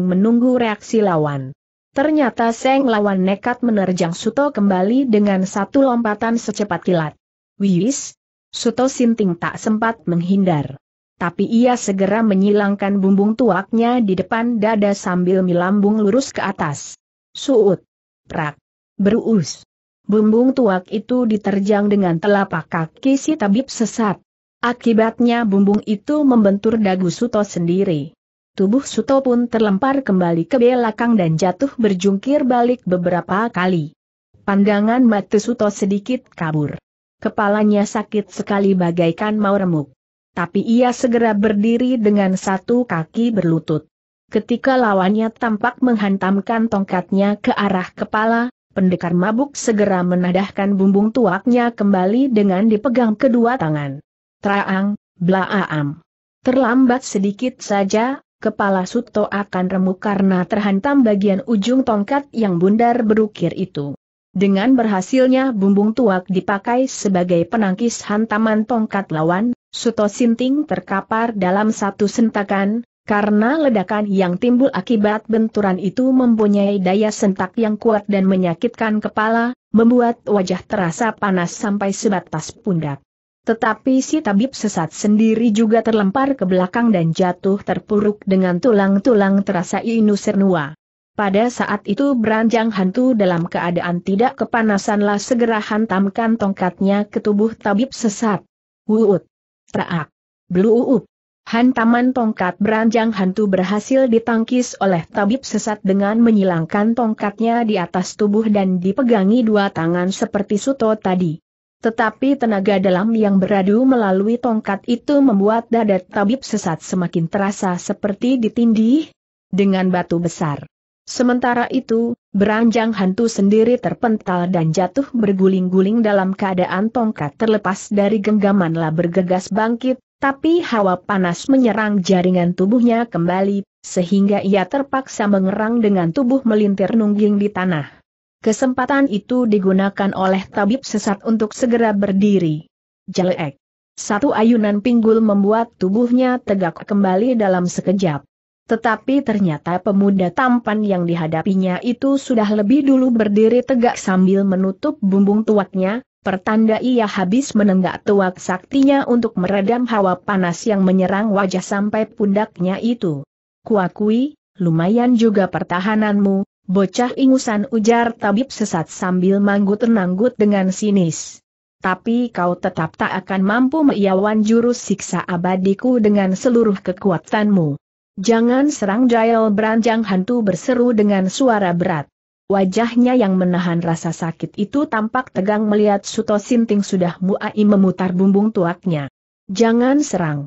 menunggu reaksi lawan. Ternyata Seng lawan nekat menerjang Suto kembali dengan satu lompatan secepat kilat. Wiwis, Suto Sinting tak sempat menghindar. Tapi ia segera menyilangkan bumbung tuaknya di depan dada sambil melambung lurus ke atas. Suut! Prak! Berus, Bumbung tuak itu diterjang dengan telapak kaki si tabib sesat. Akibatnya bumbung itu membentur dagu Suto sendiri. Tubuh Suto pun terlempar kembali ke belakang dan jatuh berjungkir balik beberapa kali. Pandangan mata Suto sedikit kabur. Kepalanya sakit sekali bagaikan mau remuk. Tapi ia segera berdiri dengan satu kaki berlutut. Ketika lawannya tampak menghantamkan tongkatnya ke arah kepala, pendekar mabuk segera menadahkan bumbung tuaknya kembali dengan dipegang kedua tangan. Traang, blaaam. Terlambat sedikit saja, kepala Suto akan remuk karena terhantam bagian ujung tongkat yang bundar berukir itu. Dengan berhasilnya bumbung tuak dipakai sebagai penangkis hantaman tongkat lawan, Suto Sinting terkapar dalam satu sentakan, karena ledakan yang timbul akibat benturan itu mempunyai daya sentak yang kuat dan menyakitkan kepala, membuat wajah terasa panas sampai sebatas pundak. Tetapi si tabib sesat sendiri juga terlempar ke belakang dan jatuh terpuruk dengan tulang-tulang terasa Inusernua. Pada saat itu beranjang hantu dalam keadaan tidak kepanasanlah segera hantamkan tongkatnya ke tubuh tabib sesat. Wuut. Traak. Bluuup. Hantaman tongkat beranjang hantu berhasil ditangkis oleh tabib sesat dengan menyilangkan tongkatnya di atas tubuh dan dipegangi dua tangan seperti suto tadi. Tetapi tenaga dalam yang beradu melalui tongkat itu membuat dada tabib sesat semakin terasa seperti ditindih dengan batu besar. Sementara itu, beranjang hantu sendiri terpental dan jatuh berguling-guling dalam keadaan tongkat terlepas dari genggamanlah bergegas bangkit, tapi hawa panas menyerang jaringan tubuhnya kembali, sehingga ia terpaksa mengerang dengan tubuh melintir nungging di tanah. Kesempatan itu digunakan oleh tabib sesat untuk segera berdiri. Jelek. Satu ayunan pinggul membuat tubuhnya tegak kembali dalam sekejap. Tetapi ternyata pemuda tampan yang dihadapinya itu sudah lebih dulu berdiri tegak sambil menutup bumbung tuaknya, pertanda ia habis menenggak tuak saktinya untuk meredam hawa panas yang menyerang wajah sampai pundaknya itu. Kuakui, lumayan juga pertahananmu, bocah ingusan ujar tabib sesat sambil manggut-nanggut dengan sinis. Tapi kau tetap tak akan mampu meiawan jurus siksa abadiku dengan seluruh kekuatanmu. Jangan serang Jael beranjang hantu berseru dengan suara berat. Wajahnya yang menahan rasa sakit itu tampak tegang melihat Suto Sinting sudah muai memutar bumbung tuaknya. Jangan serang.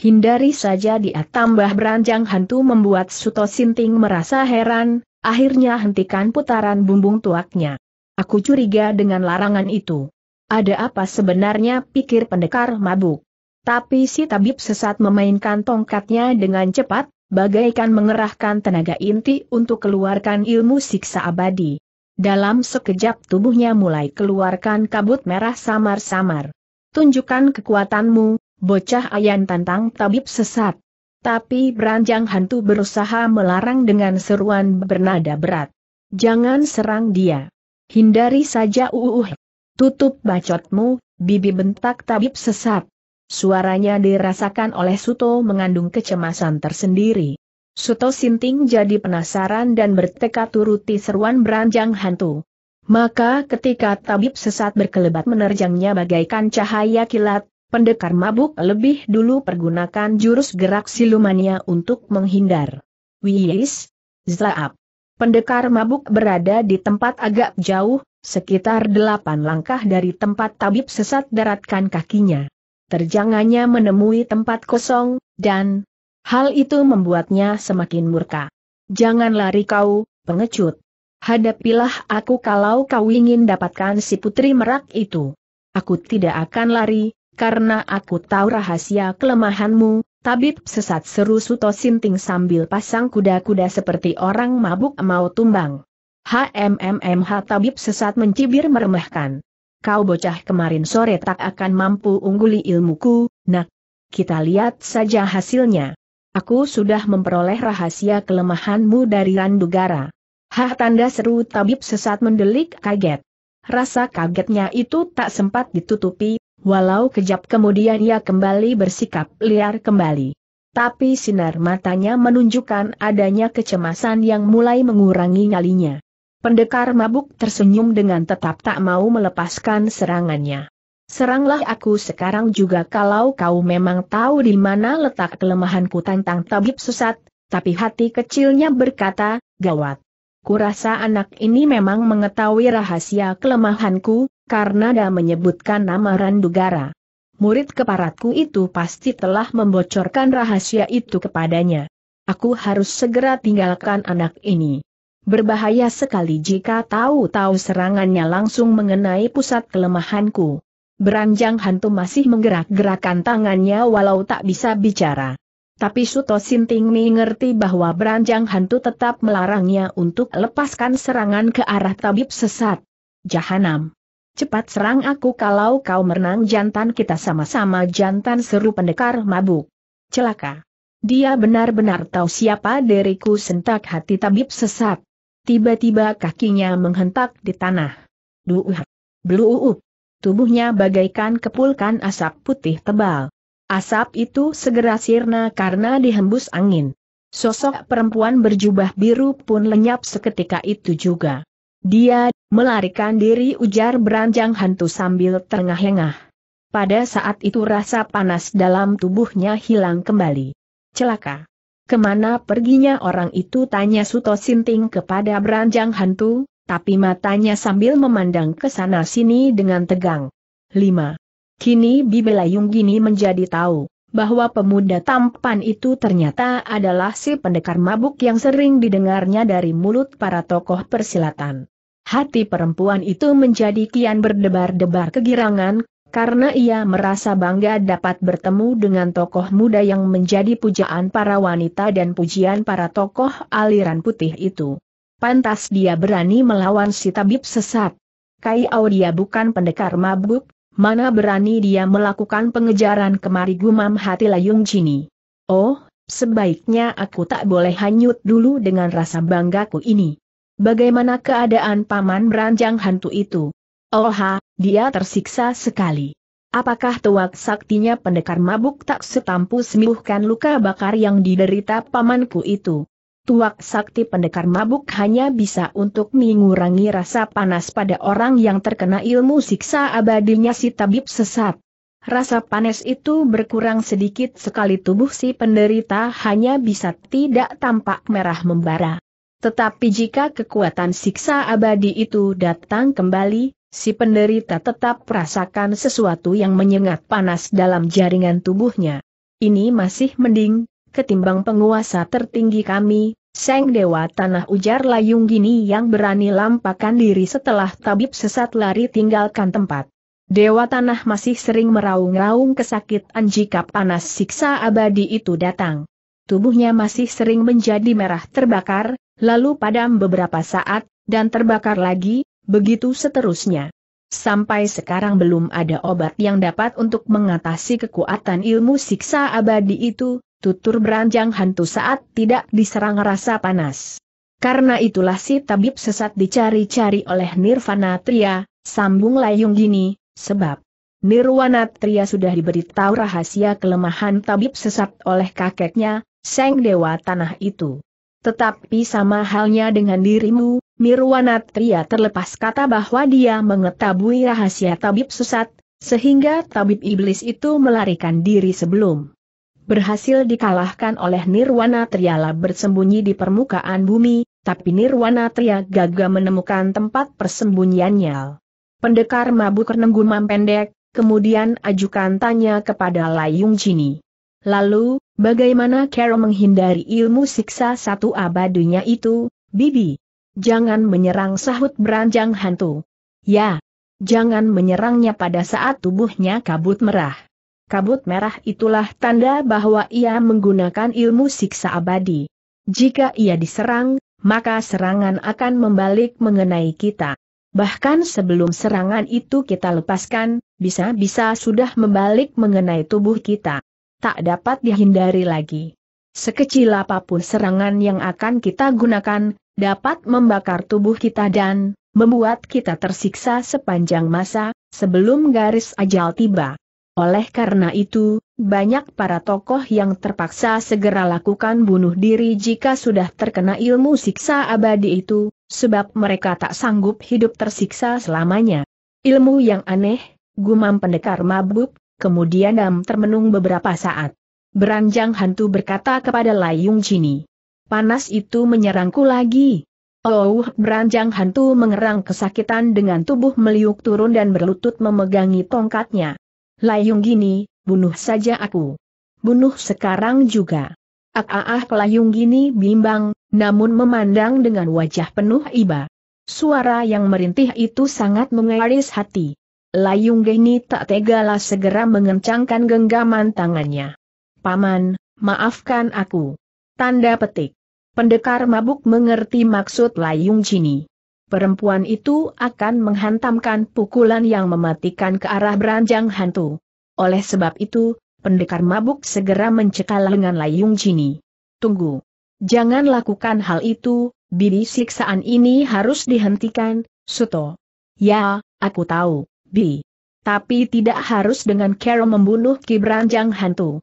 Hindari saja dia tambah beranjang hantu membuat Suto Sinting merasa heran, akhirnya hentikan putaran bumbung tuaknya. Aku curiga dengan larangan itu. Ada apa sebenarnya pikir pendekar mabuk? Tapi si tabib sesat memainkan tongkatnya dengan cepat, bagaikan mengerahkan tenaga inti untuk keluarkan ilmu siksa abadi. Dalam sekejap tubuhnya mulai keluarkan kabut merah samar-samar. Tunjukkan kekuatanmu, bocah ayan tantang tabib sesat. Tapi beranjang hantu berusaha melarang dengan seruan bernada berat. Jangan serang dia. Hindari saja uuh. Tutup bacotmu, bibi bentak tabib sesat. Suaranya dirasakan oleh Suto mengandung kecemasan tersendiri. Suto Sinting jadi penasaran dan bertekad turuti seruan beranjang hantu. Maka ketika tabib sesat berkelebat menerjangnya bagaikan cahaya kilat, pendekar mabuk lebih dulu pergunakan jurus gerak silumannya untuk menghindar. Wiyis, Zlaap. Pendekar mabuk berada di tempat agak jauh, sekitar delapan langkah dari tempat tabib sesat daratkan kakinya terjangannya menemui tempat kosong, dan hal itu membuatnya semakin murka. Jangan lari kau, pengecut. Hadapilah aku kalau kau ingin dapatkan si putri merak itu. Aku tidak akan lari, karena aku tahu rahasia kelemahanmu, tabib sesat seru Suto Sinting sambil pasang kuda-kuda seperti orang mabuk mau tumbang. HMMMH tabib sesat mencibir meremehkan kau bocah kemarin sore tak akan mampu ungguli ilmuku, nak. Kita lihat saja hasilnya. Aku sudah memperoleh rahasia kelemahanmu dari Randugara. Hah tanda seru tabib sesat mendelik kaget. Rasa kagetnya itu tak sempat ditutupi, walau kejap kemudian ia kembali bersikap liar kembali. Tapi sinar matanya menunjukkan adanya kecemasan yang mulai mengurangi nyalinya. Pendekar mabuk tersenyum dengan tetap tak mau melepaskan serangannya. Seranglah aku sekarang juga kalau kau memang tahu di mana letak kelemahanku tantang tabib sesat, tapi hati kecilnya berkata, gawat. Kurasa anak ini memang mengetahui rahasia kelemahanku, karena dia menyebutkan nama Randugara. Murid keparatku itu pasti telah membocorkan rahasia itu kepadanya. Aku harus segera tinggalkan anak ini. Berbahaya sekali jika tahu-tahu serangannya langsung mengenai pusat kelemahanku. Beranjang hantu masih menggerak-gerakan tangannya walau tak bisa bicara. Tapi Suto Sinting mengerti bahwa beranjang hantu tetap melarangnya untuk lepaskan serangan ke arah tabib sesat. Jahanam. Cepat serang aku kalau kau menang jantan kita sama-sama jantan seru pendekar mabuk. Celaka. Dia benar-benar tahu siapa diriku sentak hati tabib sesat. Tiba-tiba kakinya menghentak di tanah. Duuh! Bluuh! Tubuhnya bagaikan kepulkan asap putih tebal. Asap itu segera sirna karena dihembus angin. Sosok perempuan berjubah biru pun lenyap seketika itu juga. Dia, melarikan diri ujar beranjang hantu sambil terengah-engah. Pada saat itu rasa panas dalam tubuhnya hilang kembali. Celaka. Kemana perginya orang itu tanya Suto Sinting kepada beranjang hantu, tapi matanya sambil memandang ke sana sini dengan tegang. 5. Kini Bibela Yunggini menjadi tahu bahwa pemuda tampan itu ternyata adalah si pendekar mabuk yang sering didengarnya dari mulut para tokoh persilatan. Hati perempuan itu menjadi kian berdebar-debar kegirangan, karena ia merasa bangga dapat bertemu dengan tokoh muda yang menjadi pujaan para wanita dan pujian para tokoh aliran putih itu. Pantas dia berani melawan si tabib sesat. Kai Audia bukan pendekar mabuk, mana berani dia melakukan pengejaran kemari gumam hati Layung Jini. Oh, sebaiknya aku tak boleh hanyut dulu dengan rasa banggaku ini. Bagaimana keadaan paman beranjang hantu itu? Oha, dia tersiksa sekali. Apakah tuak saktinya pendekar mabuk tak setampu sembuhkan luka bakar yang diderita pamanku itu? Tuak sakti pendekar mabuk hanya bisa untuk mengurangi rasa panas pada orang yang terkena ilmu siksa abadinya si tabib sesat. Rasa panas itu berkurang sedikit sekali tubuh si penderita hanya bisa tidak tampak merah membara. Tetapi jika kekuatan siksa abadi itu datang kembali, si penderita tetap merasakan sesuatu yang menyengat panas dalam jaringan tubuhnya. Ini masih mending, ketimbang penguasa tertinggi kami, Seng Dewa Tanah Ujar Layung Gini yang berani lampakan diri setelah tabib sesat lari tinggalkan tempat. Dewa Tanah masih sering meraung-raung kesakitan jika panas siksa abadi itu datang. Tubuhnya masih sering menjadi merah terbakar, lalu padam beberapa saat, dan terbakar lagi, Begitu seterusnya. Sampai sekarang belum ada obat yang dapat untuk mengatasi kekuatan ilmu siksa abadi itu, tutur beranjang hantu saat tidak diserang rasa panas. Karena itulah si tabib sesat dicari-cari oleh Nirvana Tria, sambung layung gini, sebab Nirwana Tria sudah diberitahu rahasia kelemahan tabib sesat oleh kakeknya, Seng Dewa Tanah itu. Tetapi sama halnya dengan dirimu, Nirwana Tria terlepas kata bahwa dia mengetahui rahasia tabib susat sehingga tabib iblis itu melarikan diri sebelum berhasil dikalahkan oleh Nirwana Triala bersembunyi di permukaan bumi, tapi Nirwana Tria gagal menemukan tempat persembunyiannya. Pendekar mabuk renenggumam pendek, kemudian ajukan tanya kepada Layung Jini. Lalu, bagaimana Carol menghindari ilmu siksa satu abadunya itu, Bibi? Jangan menyerang sahut beranjang hantu. Ya, jangan menyerangnya pada saat tubuhnya kabut merah. Kabut merah itulah tanda bahwa ia menggunakan ilmu siksa abadi. Jika ia diserang, maka serangan akan membalik mengenai kita. Bahkan sebelum serangan itu kita lepaskan, bisa-bisa sudah membalik mengenai tubuh kita. Tak dapat dihindari lagi. Sekecil apapun serangan yang akan kita gunakan, dapat membakar tubuh kita dan membuat kita tersiksa sepanjang masa, sebelum garis ajal tiba. Oleh karena itu, banyak para tokoh yang terpaksa segera lakukan bunuh diri jika sudah terkena ilmu siksa abadi itu, sebab mereka tak sanggup hidup tersiksa selamanya. Ilmu yang aneh, gumam pendekar mabuk, kemudian dam termenung beberapa saat. Beranjang hantu berkata kepada Layung Cini. Panas itu menyerangku lagi. Oh, beranjang hantu mengerang kesakitan dengan tubuh meliuk turun dan berlutut memegangi tongkatnya. Layung Gini, bunuh saja aku. Bunuh sekarang juga. ak ah, ah, ah Layung Gini bimbang, namun memandang dengan wajah penuh iba. Suara yang merintih itu sangat mengaris hati. Layung Gini tak tegalah segera mengencangkan genggaman tangannya. Paman, maafkan aku. Tanda petik. Pendekar mabuk mengerti maksud Layung jini. Perempuan itu akan menghantamkan pukulan yang mematikan ke arah beranjang hantu. Oleh sebab itu, pendekar mabuk segera mencekal lengan Layung jini. Tunggu. Jangan lakukan hal itu, Bibi siksaan ini harus dihentikan, Suto. Ya, aku tahu, Bi. Tapi tidak harus dengan cara membunuh Ki Beranjang Hantu.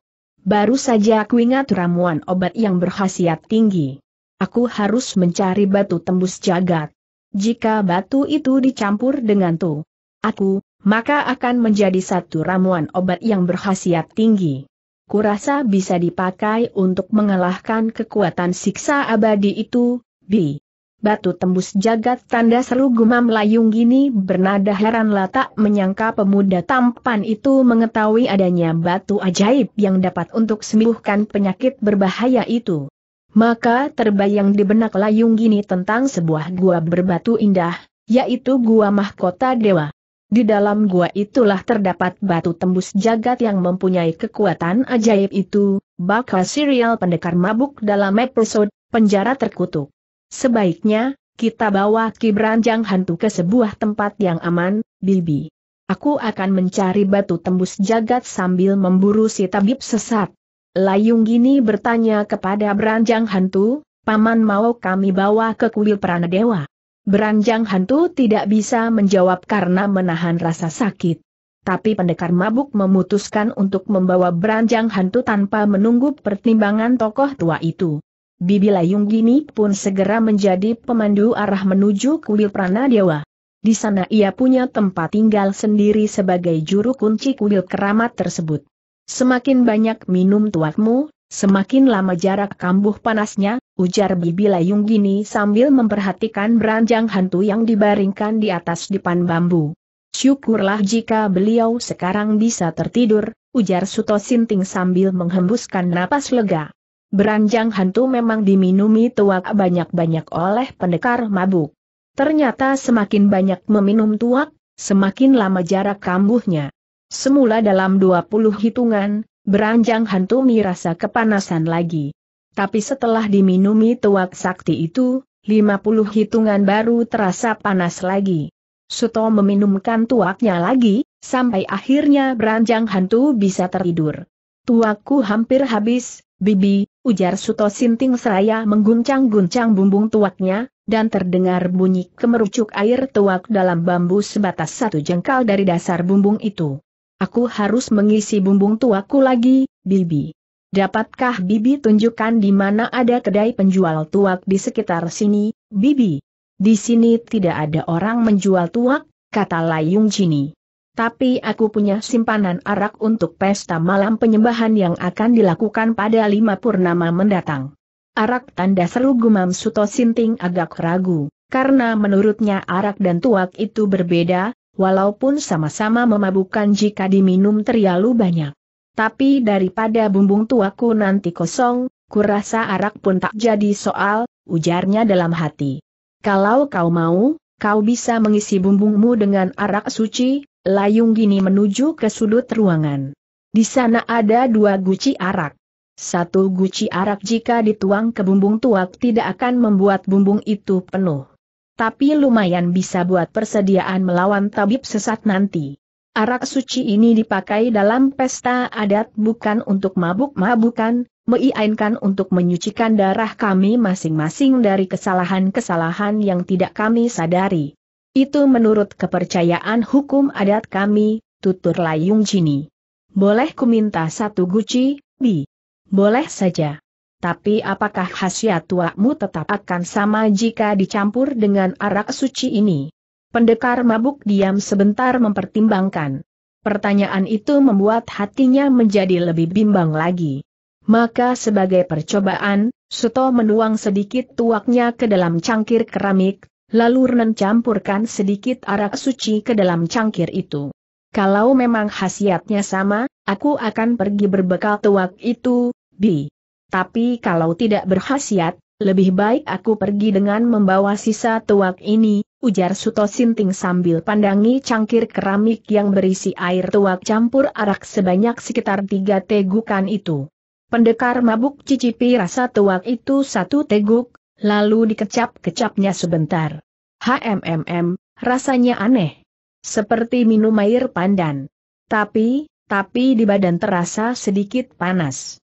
Baru saja aku ingat ramuan obat yang berkhasiat tinggi. Aku harus mencari batu tembus jagat. Jika batu itu dicampur dengan tu, aku, maka akan menjadi satu ramuan obat yang berkhasiat tinggi. Kurasa bisa dipakai untuk mengalahkan kekuatan siksa abadi itu, Bi. Batu tembus jagat tanda seru gumam layung gini bernada heranlah tak menyangka pemuda tampan itu mengetahui adanya batu ajaib yang dapat untuk sembuhkan penyakit berbahaya itu. Maka terbayang di benak layung gini tentang sebuah gua berbatu indah, yaitu gua mahkota dewa. Di dalam gua itulah terdapat batu tembus jagat yang mempunyai kekuatan ajaib itu, bakal serial pendekar mabuk dalam episode penjara terkutuk. Sebaiknya, kita bawa Kibranjang Hantu ke sebuah tempat yang aman, Bibi. Aku akan mencari batu tembus jagat sambil memburu si tabib sesat. Layung Gini bertanya kepada Beranjang Hantu, Paman mau kami bawa ke kuil Pranadewa. Beranjang Hantu tidak bisa menjawab karena menahan rasa sakit. Tapi pendekar mabuk memutuskan untuk membawa Beranjang Hantu tanpa menunggu pertimbangan tokoh tua itu. Bibi Layung Gini pun segera menjadi pemandu arah menuju kuil Pranadewa. Di sana ia punya tempat tinggal sendiri sebagai juru kunci kuil keramat tersebut. Semakin banyak minum tuakmu, semakin lama jarak kambuh panasnya, ujar Bibi Layung Gini sambil memperhatikan beranjang hantu yang dibaringkan di atas dipan bambu. Syukurlah jika beliau sekarang bisa tertidur, ujar Suto Sinting sambil menghembuskan napas lega. Beranjang hantu memang diminumi tuak banyak-banyak oleh pendekar mabuk. Ternyata semakin banyak meminum tuak, semakin lama jarak kambuhnya. Semula dalam 20 hitungan, beranjang hantu merasa kepanasan lagi. Tapi setelah diminumi tuak sakti itu, 50 hitungan baru terasa panas lagi. Suto meminumkan tuaknya lagi, sampai akhirnya beranjang hantu bisa tertidur. Tuakku hampir habis, Bibi, ujar Suto Sinting seraya mengguncang-guncang bumbung tuaknya, dan terdengar bunyi kemerucuk air tuak dalam bambu sebatas satu jengkal dari dasar bumbung itu. Aku harus mengisi bumbung tuaku lagi, Bibi. Dapatkah Bibi tunjukkan di mana ada kedai penjual tuak di sekitar sini, Bibi? Di sini tidak ada orang menjual tuak, kata Layung Cini. Tapi aku punya simpanan arak untuk pesta malam penyembahan yang akan dilakukan pada lima purnama mendatang. Arak tanda seru gumam Suto Sinting agak ragu, karena menurutnya arak dan tuak itu berbeda, walaupun sama-sama memabukkan jika diminum terlalu banyak. Tapi daripada bumbung tuaku nanti kosong, kurasa arak pun tak jadi soal, ujarnya dalam hati. Kalau kau mau, kau bisa mengisi bumbungmu dengan arak suci, Layung gini menuju ke sudut ruangan. Di sana ada dua guci arak. Satu guci arak jika dituang ke bumbung tuak tidak akan membuat bumbung itu penuh. Tapi lumayan bisa buat persediaan melawan tabib sesat nanti. Arak suci ini dipakai dalam pesta adat bukan untuk mabuk-mabukan, meiainkan untuk menyucikan darah kami masing-masing dari kesalahan-kesalahan yang tidak kami sadari. Itu menurut kepercayaan hukum adat kami, tutur Layung Jini. Boleh ku minta satu guci, Bi? Boleh saja. Tapi apakah khasiat tuakmu tetap akan sama jika dicampur dengan arak suci ini? Pendekar mabuk diam sebentar mempertimbangkan. Pertanyaan itu membuat hatinya menjadi lebih bimbang lagi. Maka sebagai percobaan, Suto menuang sedikit tuaknya ke dalam cangkir keramik, lalu Renan campurkan sedikit arak suci ke dalam cangkir itu. Kalau memang khasiatnya sama, aku akan pergi berbekal tuak itu, Bi. Tapi kalau tidak berkhasiat, lebih baik aku pergi dengan membawa sisa tuak ini, ujar Suto Sinting sambil pandangi cangkir keramik yang berisi air tuak campur arak sebanyak sekitar tiga tegukan itu. Pendekar mabuk cicipi rasa tuak itu satu teguk, lalu dikecap-kecapnya sebentar. HMMM, rasanya aneh. Seperti minum air pandan. Tapi, tapi di badan terasa sedikit panas.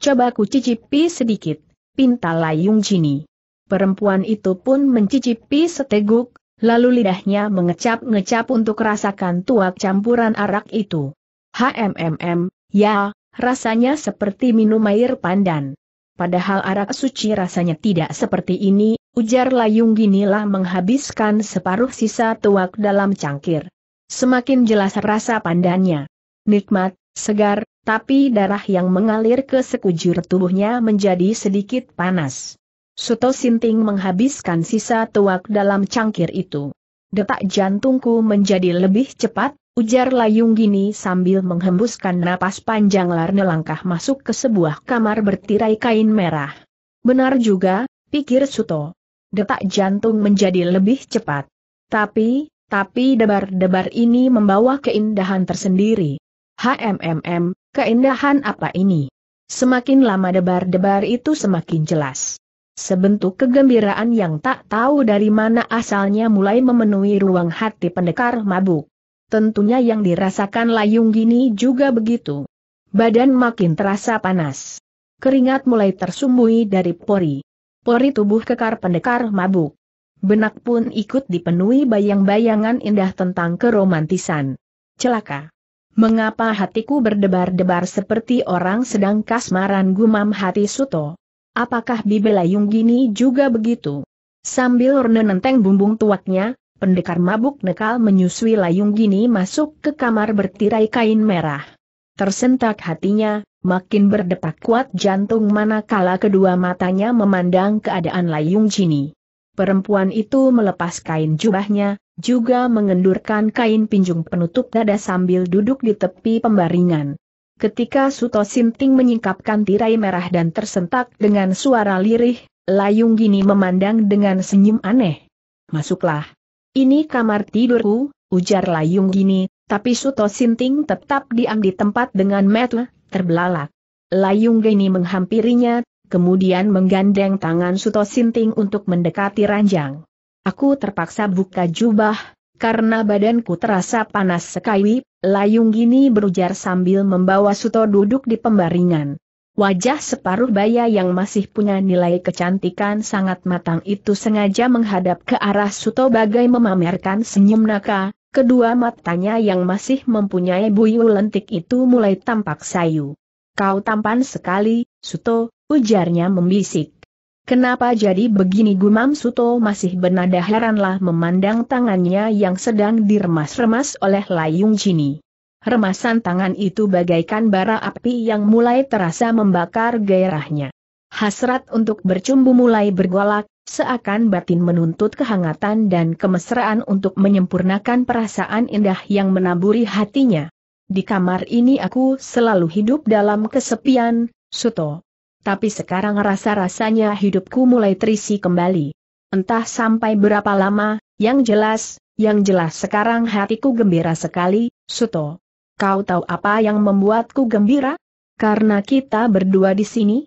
Coba ku cicipi sedikit, pinta Layung Jini. Perempuan itu pun mencicipi seteguk, lalu lidahnya mengecap-ngecap untuk rasakan tuak campuran arak itu. HMMM, ya, rasanya seperti minum air pandan. Padahal arak suci rasanya tidak seperti ini, ujar Layung Ginilah menghabiskan separuh sisa tuak dalam cangkir. Semakin jelas rasa pandannya. Nikmat, segar, tapi darah yang mengalir ke sekujur tubuhnya menjadi sedikit panas. Suto Sinting menghabiskan sisa tuak dalam cangkir itu. Detak jantungku menjadi lebih cepat, ujar Layung Gini sambil menghembuskan napas panjang Larne langkah masuk ke sebuah kamar bertirai kain merah. Benar juga, pikir Suto. Detak jantung menjadi lebih cepat. Tapi, tapi debar-debar ini membawa keindahan tersendiri. HMMM, keindahan apa ini? Semakin lama debar-debar itu semakin jelas. Sebentuk kegembiraan yang tak tahu dari mana asalnya mulai memenuhi ruang hati pendekar mabuk tentunya yang dirasakan Layung Gini juga begitu. Badan makin terasa panas. Keringat mulai tersumbui dari pori. Pori tubuh kekar pendekar mabuk. Benak pun ikut dipenuhi bayang-bayangan indah tentang keromantisan. Celaka. Mengapa hatiku berdebar-debar seperti orang sedang kasmaran gumam hati Suto? Apakah Bibelayung gini juga begitu? Sambil renenenteng bumbung tuaknya, Pendekar mabuk nekal menyusui layung gini masuk ke kamar bertirai kain merah. Tersentak hatinya, makin berdetak kuat jantung manakala kedua matanya memandang keadaan layung gini. Perempuan itu melepas kain jubahnya, juga mengendurkan kain pinjung penutup dada sambil duduk di tepi pembaringan. Ketika Suto Sinting menyingkapkan tirai merah dan tersentak dengan suara lirih, Layung Gini memandang dengan senyum aneh. Masuklah. Ini kamar tidurku, ujar Layung Gini, tapi Suto Sinting tetap diam di tempat dengan metu, terbelalak. Layung Gini menghampirinya, kemudian menggandeng tangan Suto Sinting untuk mendekati ranjang. Aku terpaksa buka jubah, karena badanku terasa panas sekali, Layung Gini berujar sambil membawa Suto duduk di pembaringan. Wajah separuh baya yang masih punya nilai kecantikan sangat matang itu sengaja menghadap ke arah Suto bagai memamerkan senyum naka, kedua matanya yang masih mempunyai buyu lentik itu mulai tampak sayu. Kau tampan sekali, Suto, ujarnya membisik. Kenapa jadi begini gumam Suto masih bernada heranlah memandang tangannya yang sedang diremas-remas oleh Layung Jini. Remasan tangan itu bagaikan bara api yang mulai terasa membakar gairahnya. Hasrat untuk bercumbu mulai bergolak, seakan batin menuntut kehangatan dan kemesraan untuk menyempurnakan perasaan indah yang menaburi hatinya. Di kamar ini aku selalu hidup dalam kesepian, Suto. Tapi sekarang rasa-rasanya hidupku mulai terisi kembali. Entah sampai berapa lama, yang jelas, yang jelas sekarang hatiku gembira sekali, Suto. Kau tahu apa yang membuatku gembira? Karena kita berdua di sini?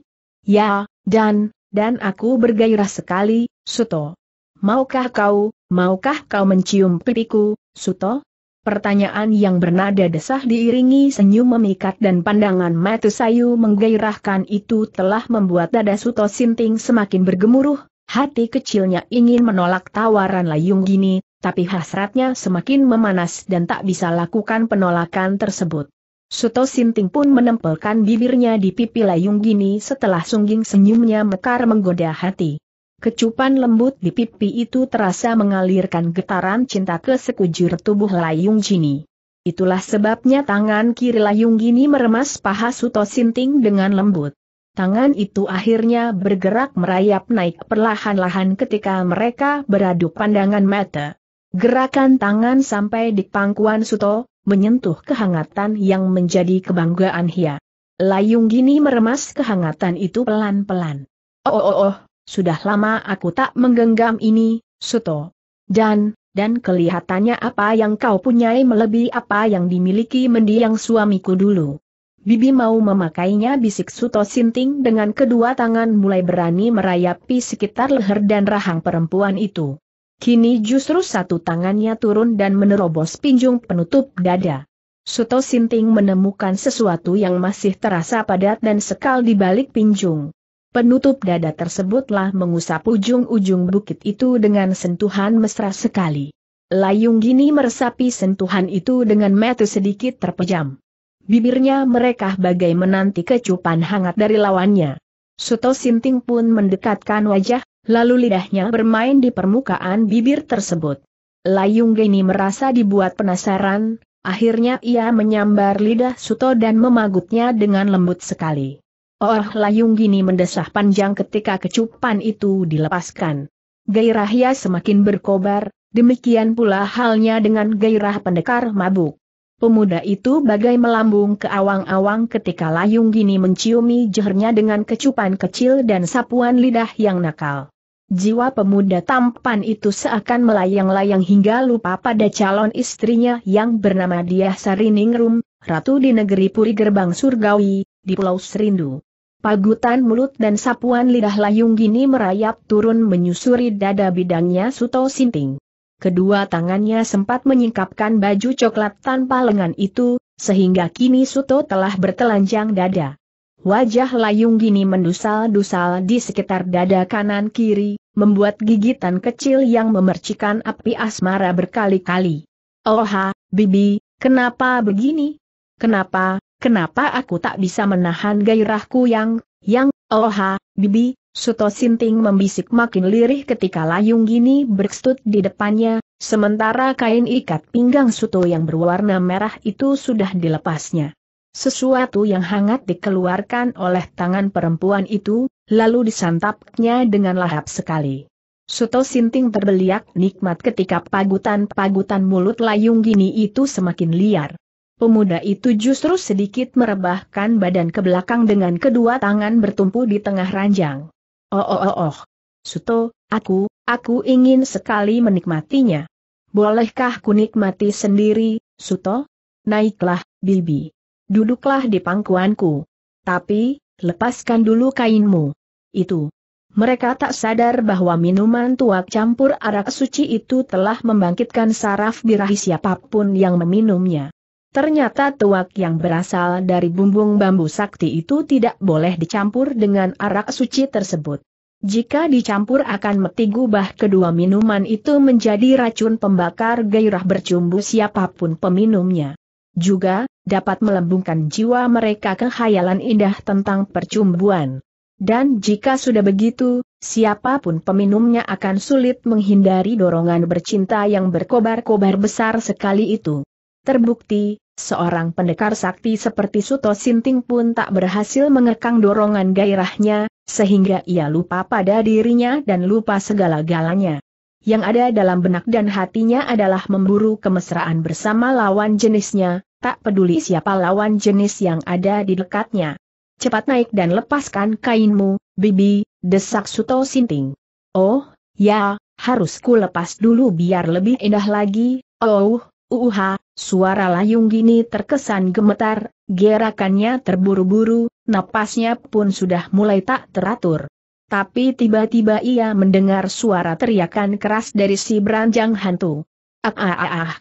Ya, dan, dan aku bergairah sekali, Suto. Maukah kau, maukah kau mencium pipiku, Suto? Pertanyaan yang bernada desah diiringi senyum memikat dan pandangan mata sayu menggairahkan itu telah membuat dada Suto Sinting semakin bergemuruh, hati kecilnya ingin menolak tawaran layung gini, tapi hasratnya semakin memanas dan tak bisa lakukan penolakan tersebut. Suto Sinting pun menempelkan bibirnya di pipi Layung Gini setelah sungging senyumnya mekar menggoda hati. Kecupan lembut di pipi itu terasa mengalirkan getaran cinta ke sekujur tubuh Layung Gini. Itulah sebabnya tangan kiri Layung Gini meremas paha Suto Sinting dengan lembut. Tangan itu akhirnya bergerak merayap naik perlahan-lahan ketika mereka beradu pandangan mata. Gerakan tangan sampai di pangkuan Suto, menyentuh kehangatan yang menjadi kebanggaan Hia. Layung gini meremas kehangatan itu pelan-pelan. Oh, oh, oh, sudah lama aku tak menggenggam ini, Suto. Dan, dan kelihatannya apa yang kau punyai melebihi apa yang dimiliki mendiang suamiku dulu. Bibi mau memakainya bisik Suto Sinting dengan kedua tangan mulai berani merayapi sekitar leher dan rahang perempuan itu. Kini justru satu tangannya turun dan menerobos pinjung penutup dada. Suto Sinting menemukan sesuatu yang masih terasa padat dan sekal di balik pinjung. Penutup dada tersebutlah mengusap ujung-ujung bukit itu dengan sentuhan mesra sekali. Layung Gini meresapi sentuhan itu dengan mata sedikit terpejam. Bibirnya mereka bagai menanti kecupan hangat dari lawannya. Suto Sinting pun mendekatkan wajah, Lalu lidahnya bermain di permukaan bibir tersebut. Layung Geni merasa dibuat penasaran, akhirnya ia menyambar lidah Suto dan memagutnya dengan lembut sekali. Oh Layung Gini mendesah panjang ketika kecupan itu dilepaskan. Gairahnya semakin berkobar, demikian pula halnya dengan gairah pendekar mabuk. Pemuda itu bagai melambung ke awang-awang ketika Layung Gini menciumi jehernya dengan kecupan kecil dan sapuan lidah yang nakal. Jiwa pemuda tampan itu seakan melayang-layang hingga lupa pada calon istrinya yang bernama Diah Sariningrum, ratu di negeri Puri Gerbang Surgawi, di Pulau Serindu. Pagutan mulut dan sapuan lidah Layung Gini merayap turun menyusuri dada bidangnya Suto Sinting kedua tangannya sempat menyingkapkan baju coklat tanpa lengan itu, sehingga kini Suto telah bertelanjang dada. Wajah Layung Gini mendusal-dusal di sekitar dada kanan kiri, membuat gigitan kecil yang memercikan api asmara berkali-kali. Oha, Bibi, kenapa begini? Kenapa, kenapa aku tak bisa menahan gairahku yang, yang, oha, Bibi, Suto Sinting membisik makin lirih ketika layung gini berkstut di depannya, sementara kain ikat pinggang Suto yang berwarna merah itu sudah dilepasnya. Sesuatu yang hangat dikeluarkan oleh tangan perempuan itu, lalu disantapnya dengan lahap sekali. Suto Sinting terbeliak nikmat ketika pagutan-pagutan mulut layung gini itu semakin liar. Pemuda itu justru sedikit merebahkan badan ke belakang dengan kedua tangan bertumpu di tengah ranjang. Oh oh oh oh. Suto, aku, aku ingin sekali menikmatinya. Bolehkah ku nikmati sendiri, Suto? Naiklah, Bibi. Duduklah di pangkuanku. Tapi, lepaskan dulu kainmu. Itu. Mereka tak sadar bahwa minuman tuak campur arak suci itu telah membangkitkan saraf birahi siapapun yang meminumnya. Ternyata tuak yang berasal dari bumbung bambu sakti itu tidak boleh dicampur dengan arak suci tersebut. Jika dicampur akan metigubah kedua minuman itu menjadi racun pembakar gairah bercumbu siapapun peminumnya. Juga, dapat melembungkan jiwa mereka ke khayalan indah tentang percumbuan. Dan jika sudah begitu, siapapun peminumnya akan sulit menghindari dorongan bercinta yang berkobar-kobar besar sekali itu. Terbukti, seorang pendekar sakti seperti Suto Sinting pun tak berhasil mengekang dorongan gairahnya, sehingga ia lupa pada dirinya dan lupa segala-galanya. Yang ada dalam benak dan hatinya adalah memburu kemesraan bersama lawan jenisnya, tak peduli siapa lawan jenis yang ada di dekatnya. Cepat naik dan lepaskan kainmu, Bibi, desak Suto Sinting. Oh, ya, harus ku lepas dulu biar lebih indah lagi, oh, Uha, suara layung gini terkesan gemetar, gerakannya terburu-buru, napasnya pun sudah mulai tak teratur. Tapi tiba-tiba ia mendengar suara teriakan keras dari si beranjang hantu. Ah, ah, ah, ah.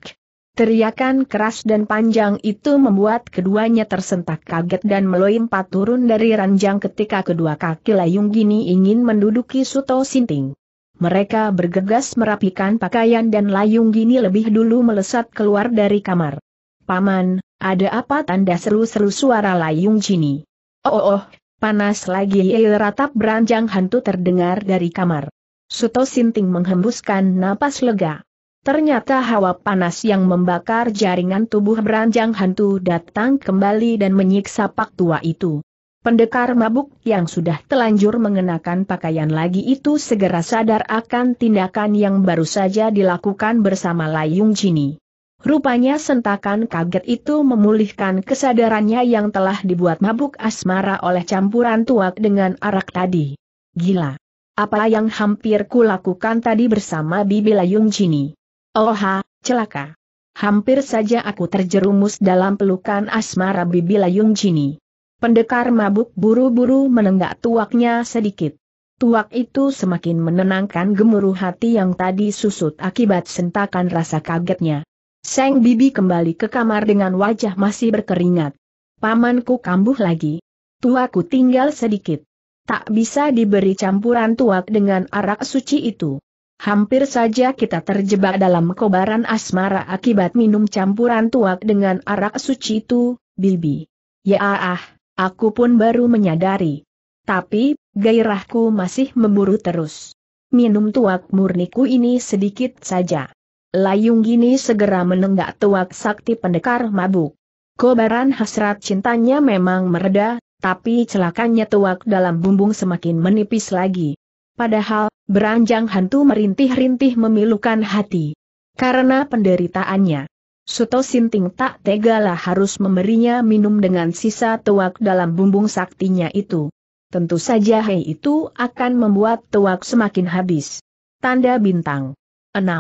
Teriakan keras dan panjang itu membuat keduanya tersentak kaget dan melompat turun dari ranjang ketika kedua kaki layung gini ingin menduduki Suto Sinting. Mereka bergegas merapikan pakaian dan layung gini lebih dulu melesat keluar dari kamar. Paman, ada apa tanda seru-seru suara layung gini? Oh, oh, oh panas lagi il ratap beranjang hantu terdengar dari kamar. Suto Sinting menghembuskan napas lega. Ternyata hawa panas yang membakar jaringan tubuh beranjang hantu datang kembali dan menyiksa pak tua itu. Pendekar mabuk yang sudah telanjur mengenakan pakaian lagi itu segera sadar akan tindakan yang baru saja dilakukan bersama Layung Cini. Rupanya sentakan kaget itu memulihkan kesadarannya yang telah dibuat mabuk asmara oleh campuran tuak dengan arak tadi. Gila! Apa yang hampir kulakukan tadi bersama Bibi Layung Cini? Oha, celaka! Hampir saja aku terjerumus dalam pelukan asmara Bibi Layung Cini. Pendekar mabuk buru-buru menenggak tuaknya sedikit. Tuak itu semakin menenangkan gemuruh hati yang tadi susut akibat sentakan rasa kagetnya. Seng Bibi kembali ke kamar dengan wajah masih berkeringat. Pamanku kambuh lagi. Tuaku tinggal sedikit. Tak bisa diberi campuran tuak dengan arak suci itu. Hampir saja kita terjebak dalam kobaran asmara akibat minum campuran tuak dengan arak suci itu, Bibi. Ya ah, Aku pun baru menyadari. Tapi, gairahku masih memburu terus. Minum tuak murniku ini sedikit saja. Layung gini segera menenggak tuak sakti pendekar mabuk. Kobaran hasrat cintanya memang mereda, tapi celakanya tuak dalam bumbung semakin menipis lagi. Padahal, beranjang hantu merintih-rintih memilukan hati. Karena penderitaannya. Suto Sinting tak tegalah harus memberinya minum dengan sisa tuak dalam bumbung saktinya itu. Tentu saja hei itu akan membuat tuak semakin habis. Tanda bintang. 6.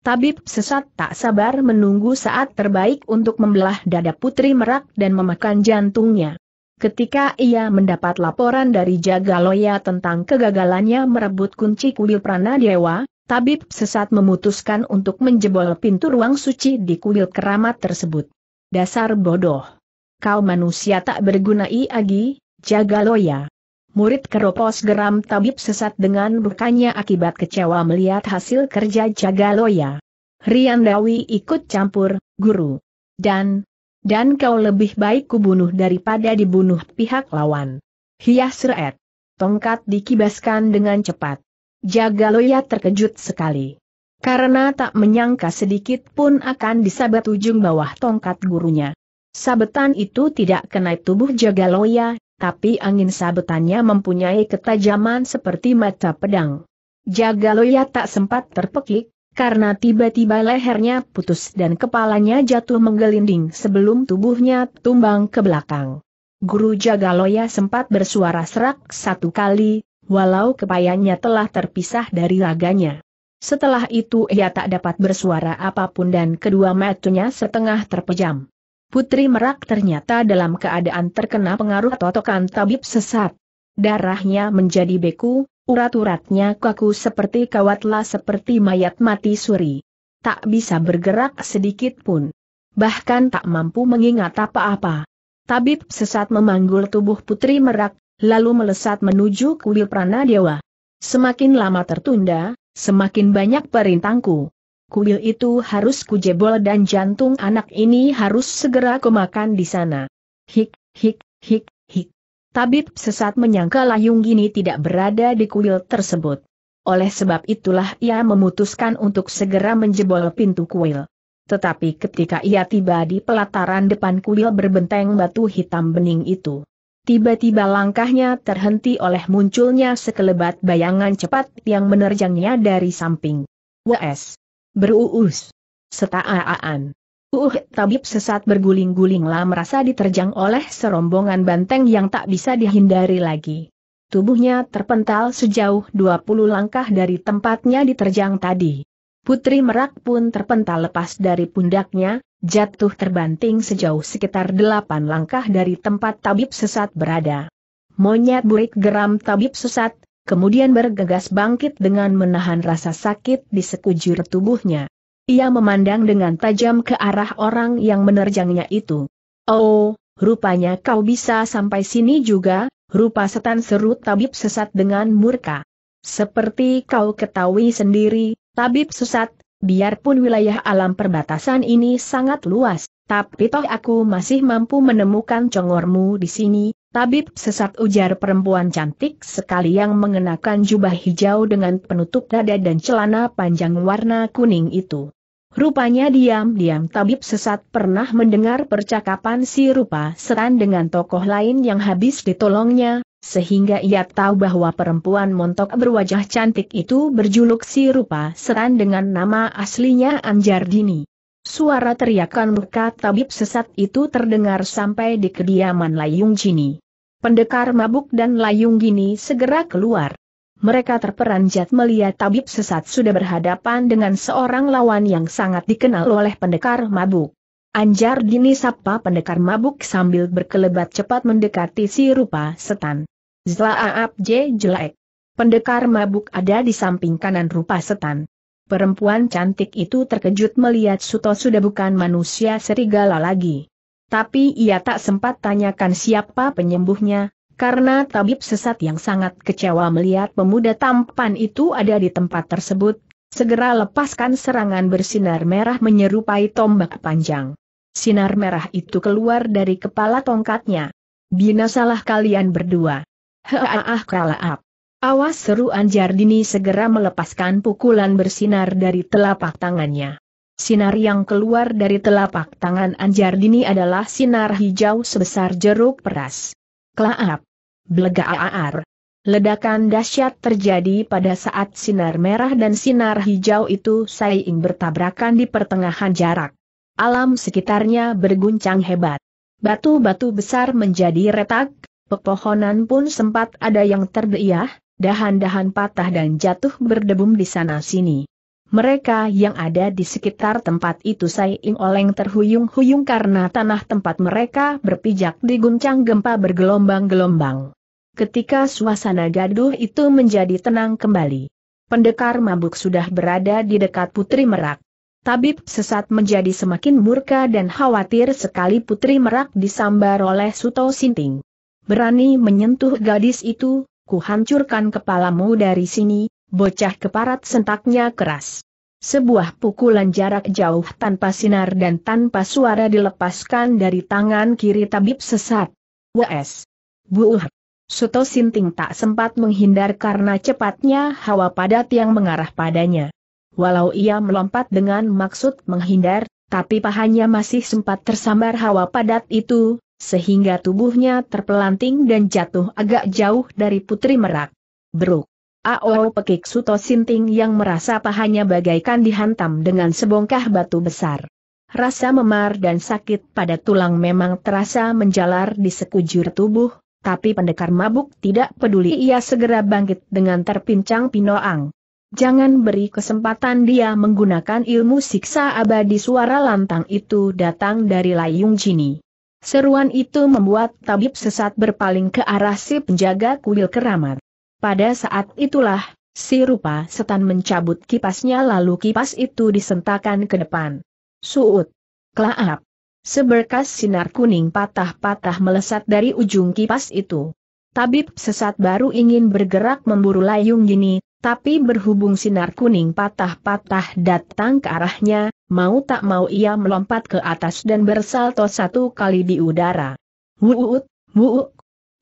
Tabib sesat tak sabar menunggu saat terbaik untuk membelah dada putri merak dan memakan jantungnya. Ketika ia mendapat laporan dari Jagaloya tentang kegagalannya merebut kunci kuil Pranadewa, tabib sesat memutuskan untuk menjebol pintu ruang suci di kuil keramat tersebut. Dasar bodoh. Kau manusia tak berguna i'agi, jaga loya. Murid keropos geram tabib sesat dengan bukannya akibat kecewa melihat hasil kerja jaga loya. Riandawi ikut campur, guru. Dan, dan kau lebih baik kubunuh daripada dibunuh pihak lawan. Hias Seret. Tongkat dikibaskan dengan cepat. Jagaloya terkejut sekali. Karena tak menyangka sedikit pun akan disabet ujung bawah tongkat gurunya. Sabetan itu tidak kena tubuh Jagaloya, tapi angin sabetannya mempunyai ketajaman seperti mata pedang. Jagaloya tak sempat terpekik, karena tiba-tiba lehernya putus dan kepalanya jatuh menggelinding sebelum tubuhnya tumbang ke belakang. Guru Jagaloya sempat bersuara serak satu kali, walau kepayanya telah terpisah dari raganya. Setelah itu ia tak dapat bersuara apapun dan kedua matanya setengah terpejam. Putri Merak ternyata dalam keadaan terkena pengaruh totokan tabib sesat. Darahnya menjadi beku, urat-uratnya kaku seperti kawatlah seperti mayat mati suri. Tak bisa bergerak sedikit pun. Bahkan tak mampu mengingat apa-apa. Tabib sesat memanggul tubuh Putri Merak, lalu melesat menuju kuil Pranadewa. Semakin lama tertunda, semakin banyak perintangku. Kuil itu harus kujebol dan jantung anak ini harus segera kemakan di sana. Hik, hik, hik, hik. Tabib sesat menyangka Layung Gini tidak berada di kuil tersebut. Oleh sebab itulah ia memutuskan untuk segera menjebol pintu kuil. Tetapi ketika ia tiba di pelataran depan kuil berbenteng batu hitam bening itu, Tiba-tiba langkahnya terhenti oleh munculnya sekelebat bayangan cepat yang menerjangnya dari samping. Wes. Beruus. Setaaan. Uh, tabib sesat berguling-gulinglah merasa diterjang oleh serombongan banteng yang tak bisa dihindari lagi. Tubuhnya terpental sejauh 20 langkah dari tempatnya diterjang tadi. Putri Merak pun terpental lepas dari pundaknya, jatuh terbanting sejauh sekitar delapan langkah dari tempat tabib sesat berada. Monyet burik geram tabib sesat, kemudian bergegas bangkit dengan menahan rasa sakit di sekujur tubuhnya. Ia memandang dengan tajam ke arah orang yang menerjangnya itu. Oh, rupanya kau bisa sampai sini juga, rupa setan seru tabib sesat dengan murka. Seperti kau ketahui sendiri, Tabib sesat, biarpun wilayah alam perbatasan ini sangat luas, tapi toh aku masih mampu menemukan congormu di sini, tabib sesat ujar perempuan cantik sekali yang mengenakan jubah hijau dengan penutup dada dan celana panjang warna kuning itu. Rupanya diam-diam tabib sesat pernah mendengar percakapan si rupa seran dengan tokoh lain yang habis ditolongnya, sehingga ia tahu bahwa perempuan montok berwajah cantik itu berjuluk si rupa setan dengan nama aslinya Anjar Dini. Suara teriakan muka tabib sesat itu terdengar sampai di kediaman Layung Jini. Pendekar mabuk dan Layung Gini segera keluar. Mereka terperanjat melihat tabib sesat sudah berhadapan dengan seorang lawan yang sangat dikenal oleh pendekar mabuk. Anjar dini sapa pendekar mabuk sambil berkelebat cepat mendekati si rupa setan. Zlaaap J jelek. Pendekar mabuk ada di samping kanan rupa setan. Perempuan cantik itu terkejut melihat Suto sudah bukan manusia serigala lagi. Tapi ia tak sempat tanyakan siapa penyembuhnya, karena tabib sesat yang sangat kecewa melihat pemuda tampan itu ada di tempat tersebut, Segera lepaskan serangan bersinar merah menyerupai tombak panjang. Sinar merah itu keluar dari kepala tongkatnya. Binasalah kalian berdua. Heaah kalaap. Awas seruan Jardini segera melepaskan pukulan bersinar dari telapak tangannya. Sinar yang keluar dari telapak tangan Anjardini adalah sinar hijau sebesar jeruk peras. Kelaap. Blegaaar. Ledakan dahsyat terjadi pada saat sinar merah dan sinar hijau itu saing bertabrakan di pertengahan jarak. Alam sekitarnya berguncang hebat. Batu-batu besar menjadi retak, pepohonan pun sempat ada yang terdeyah, dahan-dahan patah dan jatuh berdebum di sana-sini. Mereka yang ada di sekitar tempat itu saing oleng terhuyung-huyung karena tanah tempat mereka berpijak diguncang gempa bergelombang-gelombang ketika suasana gaduh itu menjadi tenang kembali. Pendekar mabuk sudah berada di dekat Putri Merak. Tabib sesat menjadi semakin murka dan khawatir sekali Putri Merak disambar oleh Suto Sinting. Berani menyentuh gadis itu, kuhancurkan kepalamu dari sini, bocah keparat sentaknya keras. Sebuah pukulan jarak jauh tanpa sinar dan tanpa suara dilepaskan dari tangan kiri tabib sesat. W.S. Buuh. Suto Sinting tak sempat menghindar karena cepatnya hawa padat yang mengarah padanya. Walau ia melompat dengan maksud menghindar, tapi pahanya masih sempat tersambar hawa padat itu, sehingga tubuhnya terpelanting dan jatuh agak jauh dari Putri Merak. Bruk. Ao pekik Suto Sinting yang merasa pahanya bagaikan dihantam dengan sebongkah batu besar. Rasa memar dan sakit pada tulang memang terasa menjalar di sekujur tubuh, tapi pendekar mabuk tidak peduli ia segera bangkit dengan terpincang pinoang. Jangan beri kesempatan dia menggunakan ilmu siksa abadi suara lantang itu datang dari Layung Jini. Seruan itu membuat tabib sesat berpaling ke arah si penjaga kuil keramat. Pada saat itulah, si rupa setan mencabut kipasnya lalu kipas itu disentakan ke depan. Suut. Klaap. Seberkas sinar kuning patah-patah melesat dari ujung kipas itu. Tabib sesat baru ingin bergerak memburu layung gini, tapi berhubung sinar kuning patah-patah datang ke arahnya, mau tak mau ia melompat ke atas dan bersalto satu kali di udara. Wuut, wuut.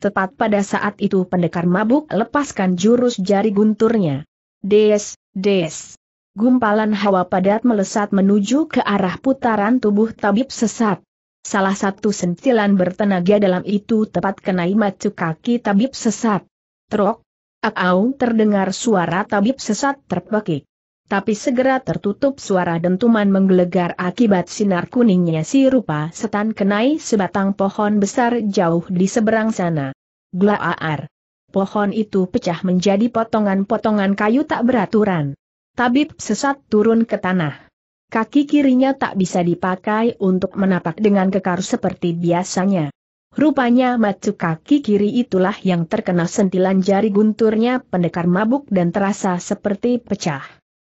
Tepat pada saat itu pendekar mabuk lepaskan jurus jari gunturnya. Des, des gumpalan hawa padat melesat menuju ke arah putaran tubuh tabib sesat. Salah satu sentilan bertenaga dalam itu tepat kenai macu kaki tabib sesat. Trok, Akau terdengar suara tabib sesat terpekik. Tapi segera tertutup suara dentuman menggelegar akibat sinar kuningnya si rupa setan kenai sebatang pohon besar jauh di seberang sana. Glaaar. Pohon itu pecah menjadi potongan-potongan kayu tak beraturan. Tabib sesat turun ke tanah. Kaki kirinya tak bisa dipakai untuk menapak dengan kekar seperti biasanya. Rupanya macu kaki kiri itulah yang terkena sentilan jari gunturnya pendekar mabuk dan terasa seperti pecah.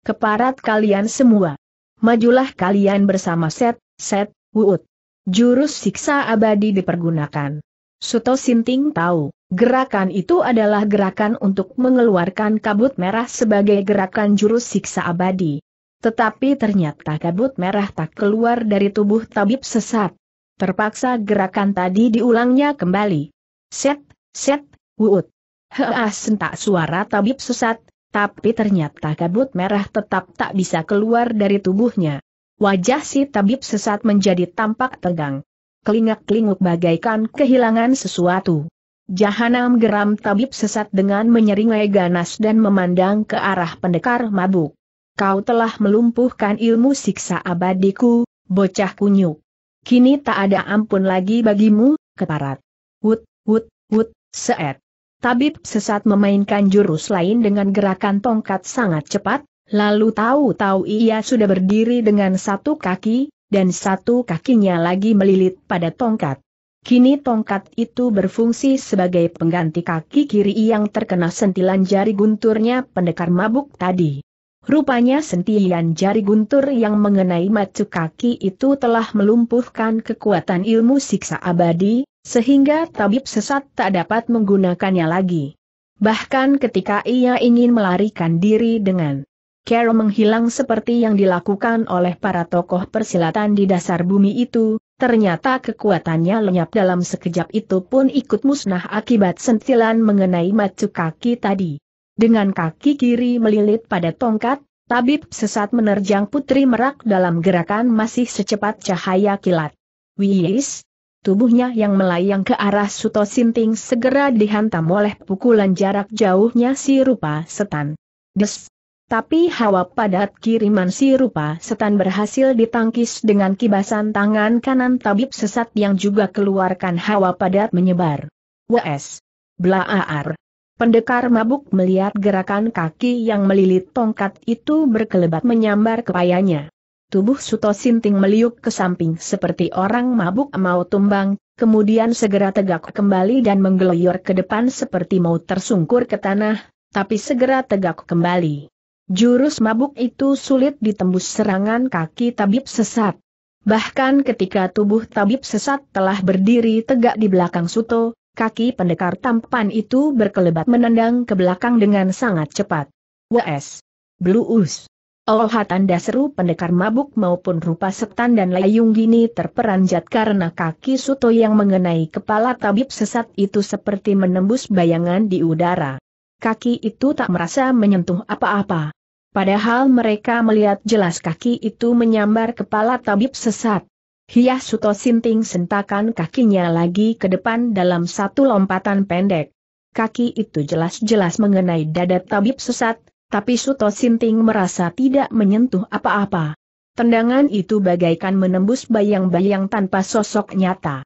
Keparat kalian semua. Majulah kalian bersama set, set, wuut. Jurus siksa abadi dipergunakan. Suto Sinting tahu. Gerakan itu adalah gerakan untuk mengeluarkan kabut merah sebagai gerakan jurus siksa abadi. Tetapi ternyata kabut merah tak keluar dari tubuh tabib sesat. Terpaksa gerakan tadi diulangnya kembali. Set, set, wuut. Heah sentak suara tabib sesat, tapi ternyata kabut merah tetap tak bisa keluar dari tubuhnya. Wajah si tabib sesat menjadi tampak tegang. Kelingak-kelinguk bagaikan kehilangan sesuatu. Jahanam geram tabib sesat dengan menyeringai ganas dan memandang ke arah pendekar mabuk. Kau telah melumpuhkan ilmu siksa abadiku, bocah kunyuk. Kini tak ada ampun lagi bagimu, keparat. Wut, wut, wut, seet. Tabib sesat memainkan jurus lain dengan gerakan tongkat sangat cepat, lalu tahu-tahu ia sudah berdiri dengan satu kaki, dan satu kakinya lagi melilit pada tongkat. Kini tongkat itu berfungsi sebagai pengganti kaki kiri yang terkena sentilan jari gunturnya pendekar mabuk tadi. Rupanya sentilan jari guntur yang mengenai macu kaki itu telah melumpuhkan kekuatan ilmu siksa abadi, sehingga tabib sesat tak dapat menggunakannya lagi. Bahkan ketika ia ingin melarikan diri dengan Carol menghilang seperti yang dilakukan oleh para tokoh persilatan di dasar bumi itu, Ternyata kekuatannya lenyap dalam sekejap itu pun ikut musnah akibat sentilan mengenai macu kaki tadi. Dengan kaki kiri melilit pada tongkat, tabib sesat menerjang putri merak dalam gerakan masih secepat cahaya kilat. Wiyis, Tubuhnya yang melayang ke arah Suto Sinting segera dihantam oleh pukulan jarak jauhnya si rupa setan. Des! Tapi hawa padat kiriman si rupa setan berhasil ditangkis dengan kibasan tangan kanan tabib sesat yang juga keluarkan hawa padat menyebar. WS. blaar. Pendekar mabuk melihat gerakan kaki yang melilit tongkat itu berkelebat menyambar kepayanya. Tubuh Suto Sinting meliuk ke samping seperti orang mabuk mau tumbang, kemudian segera tegak kembali dan menggeloyor ke depan seperti mau tersungkur ke tanah, tapi segera tegak kembali. Jurus mabuk itu sulit ditembus serangan kaki tabib sesat. Bahkan ketika tubuh tabib sesat telah berdiri tegak di belakang Suto, kaki pendekar tampan itu berkelebat menendang ke belakang dengan sangat cepat. W.S. Blues. Oh tanda seru pendekar mabuk maupun rupa setan dan layung gini terperanjat karena kaki Suto yang mengenai kepala tabib sesat itu seperti menembus bayangan di udara. Kaki itu tak merasa menyentuh apa-apa. Padahal mereka melihat jelas kaki itu menyambar kepala tabib sesat. Hias Suto Sinting sentakan kakinya lagi ke depan dalam satu lompatan pendek. Kaki itu jelas-jelas mengenai dada tabib sesat, tapi Suto Sinting merasa tidak menyentuh apa-apa. Tendangan itu bagaikan menembus bayang-bayang tanpa sosok nyata.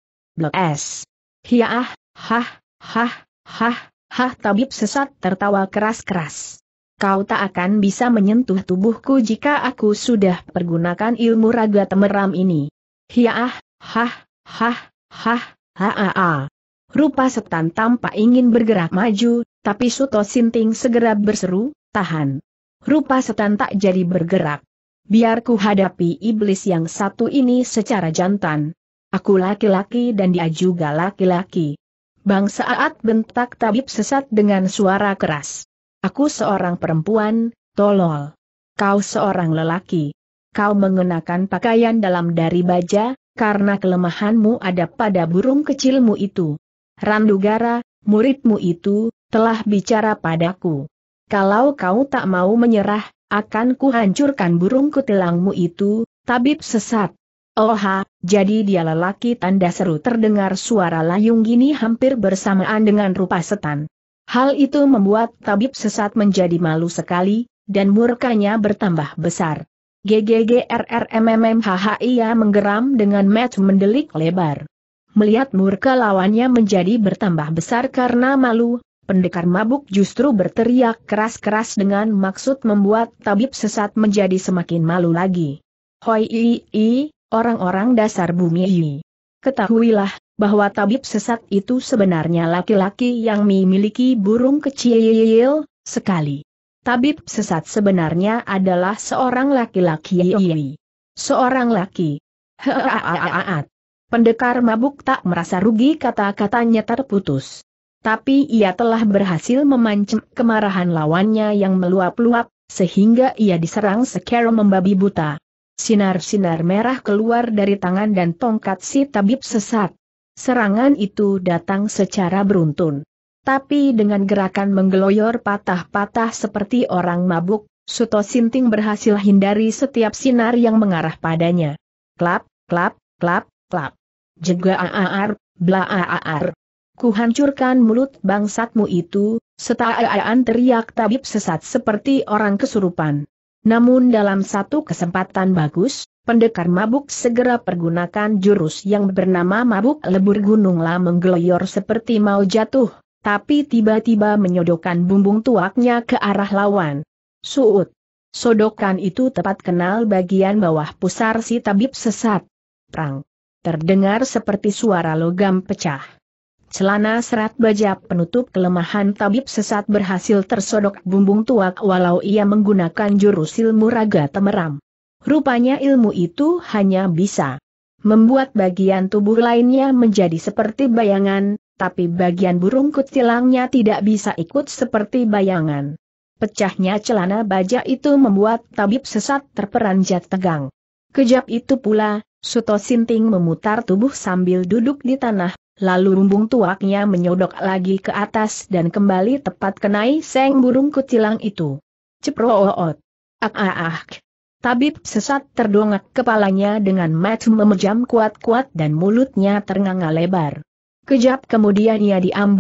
S. Hiyah, hah, hah, hah, hah tabib sesat tertawa keras-keras kau tak akan bisa menyentuh tubuhku jika aku sudah pergunakan ilmu raga temeram ini. Hiaah, hah, hah, hah, haa. Rupa setan tampak ingin bergerak maju, tapi Suto Sinting segera berseru, tahan. Rupa setan tak jadi bergerak. Biarku hadapi iblis yang satu ini secara jantan. Aku laki-laki dan dia juga laki-laki. Bang saat bentak tabib sesat dengan suara keras. Aku seorang perempuan, tolol. Kau seorang lelaki. Kau mengenakan pakaian dalam dari baja, karena kelemahanmu ada pada burung kecilmu itu. Randugara, muridmu itu, telah bicara padaku. Kalau kau tak mau menyerah, akan kuhancurkan burung kutilangmu itu, tabib sesat. Oha, jadi dia lelaki tanda seru terdengar suara layung gini hampir bersamaan dengan rupa setan. Hal itu membuat tabib sesat menjadi malu sekali, dan murkanya bertambah besar. ia menggeram dengan match mendelik lebar. Melihat murka lawannya menjadi bertambah besar karena malu, pendekar mabuk justru berteriak keras-keras dengan maksud membuat tabib sesat menjadi semakin malu lagi. Hoi i, orang-orang dasar bumi i. Ketahuilah, bahwa tabib sesat itu sebenarnya laki-laki yang memiliki burung kecil sekali. Tabib sesat sebenarnya adalah seorang laki-laki. Seorang laki. Pendekar mabuk tak merasa rugi kata-katanya terputus. Tapi ia telah berhasil memancing kemarahan lawannya yang meluap-luap, sehingga ia diserang sekero membabi buta. Sinar-sinar merah keluar dari tangan dan tongkat si tabib sesat. Serangan itu datang secara beruntun. Tapi dengan gerakan menggeloyor patah-patah seperti orang mabuk, Suto Sinting berhasil hindari setiap sinar yang mengarah padanya. Klap, klap, klap, klap. Juga aar, bla aar. Kuhancurkan mulut bangsatmu itu, setaaan teriak tabib sesat seperti orang kesurupan. Namun dalam satu kesempatan bagus, Pendekar mabuk segera pergunakan jurus yang bernama mabuk lebur gununglah menggeloyor seperti mau jatuh, tapi tiba-tiba menyodokkan bumbung tuaknya ke arah lawan. Suut. Sodokan itu tepat kenal bagian bawah pusar si tabib sesat. Prang. Terdengar seperti suara logam pecah. Celana serat baja penutup kelemahan tabib sesat berhasil tersodok bumbung tuak walau ia menggunakan jurus ilmu raga temeram. Rupanya ilmu itu hanya bisa membuat bagian tubuh lainnya menjadi seperti bayangan, tapi bagian burung kutilangnya tidak bisa ikut seperti bayangan. Pecahnya celana baja itu membuat tabib sesat terperanjat tegang. Kejap itu pula, Suto Sinting memutar tubuh sambil duduk di tanah, lalu rumbung tuaknya menyodok lagi ke atas dan kembali tepat kenai seng burung kutilang itu. Ceprooot, ak ah ah. ah. Tabib sesat terdongak kepalanya dengan mata memejam kuat-kuat dan mulutnya ternganga lebar. Kejap kemudian ia diam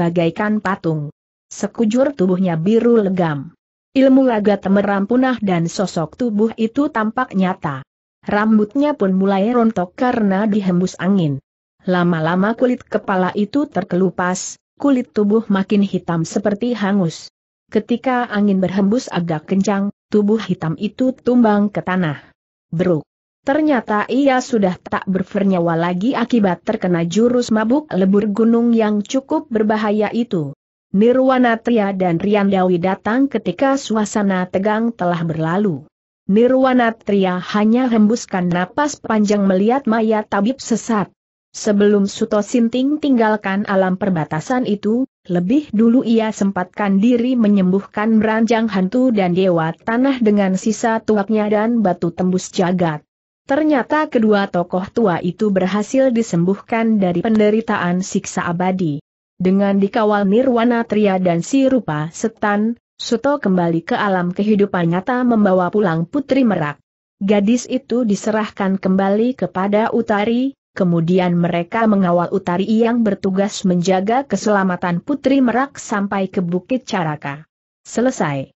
patung. Sekujur tubuhnya biru legam. Ilmu laga temeram punah dan sosok tubuh itu tampak nyata. Rambutnya pun mulai rontok karena dihembus angin. Lama-lama kulit kepala itu terkelupas, kulit tubuh makin hitam seperti hangus. Ketika angin berhembus agak kencang, tubuh hitam itu tumbang ke tanah. Beruk. Ternyata ia sudah tak bernyawa lagi akibat terkena jurus mabuk lebur gunung yang cukup berbahaya itu. Nirwana Tria dan Rian Dawi datang ketika suasana tegang telah berlalu. Nirwana Tria hanya hembuskan napas panjang melihat mayat tabib sesat. Sebelum Suto Sinting tinggalkan alam perbatasan itu, lebih dulu ia sempatkan diri menyembuhkan beranjang hantu dan dewa tanah dengan sisa tuaknya dan batu tembus jagat. Ternyata kedua tokoh tua itu berhasil disembuhkan dari penderitaan siksa abadi. Dengan dikawal Nirwana Tria dan si Rupa Setan, Suto kembali ke alam kehidupan nyata membawa pulang Putri Merak. Gadis itu diserahkan kembali kepada Utari, kemudian mereka mengawal Utari yang bertugas menjaga keselamatan Putri Merak sampai ke Bukit Caraka. Selesai.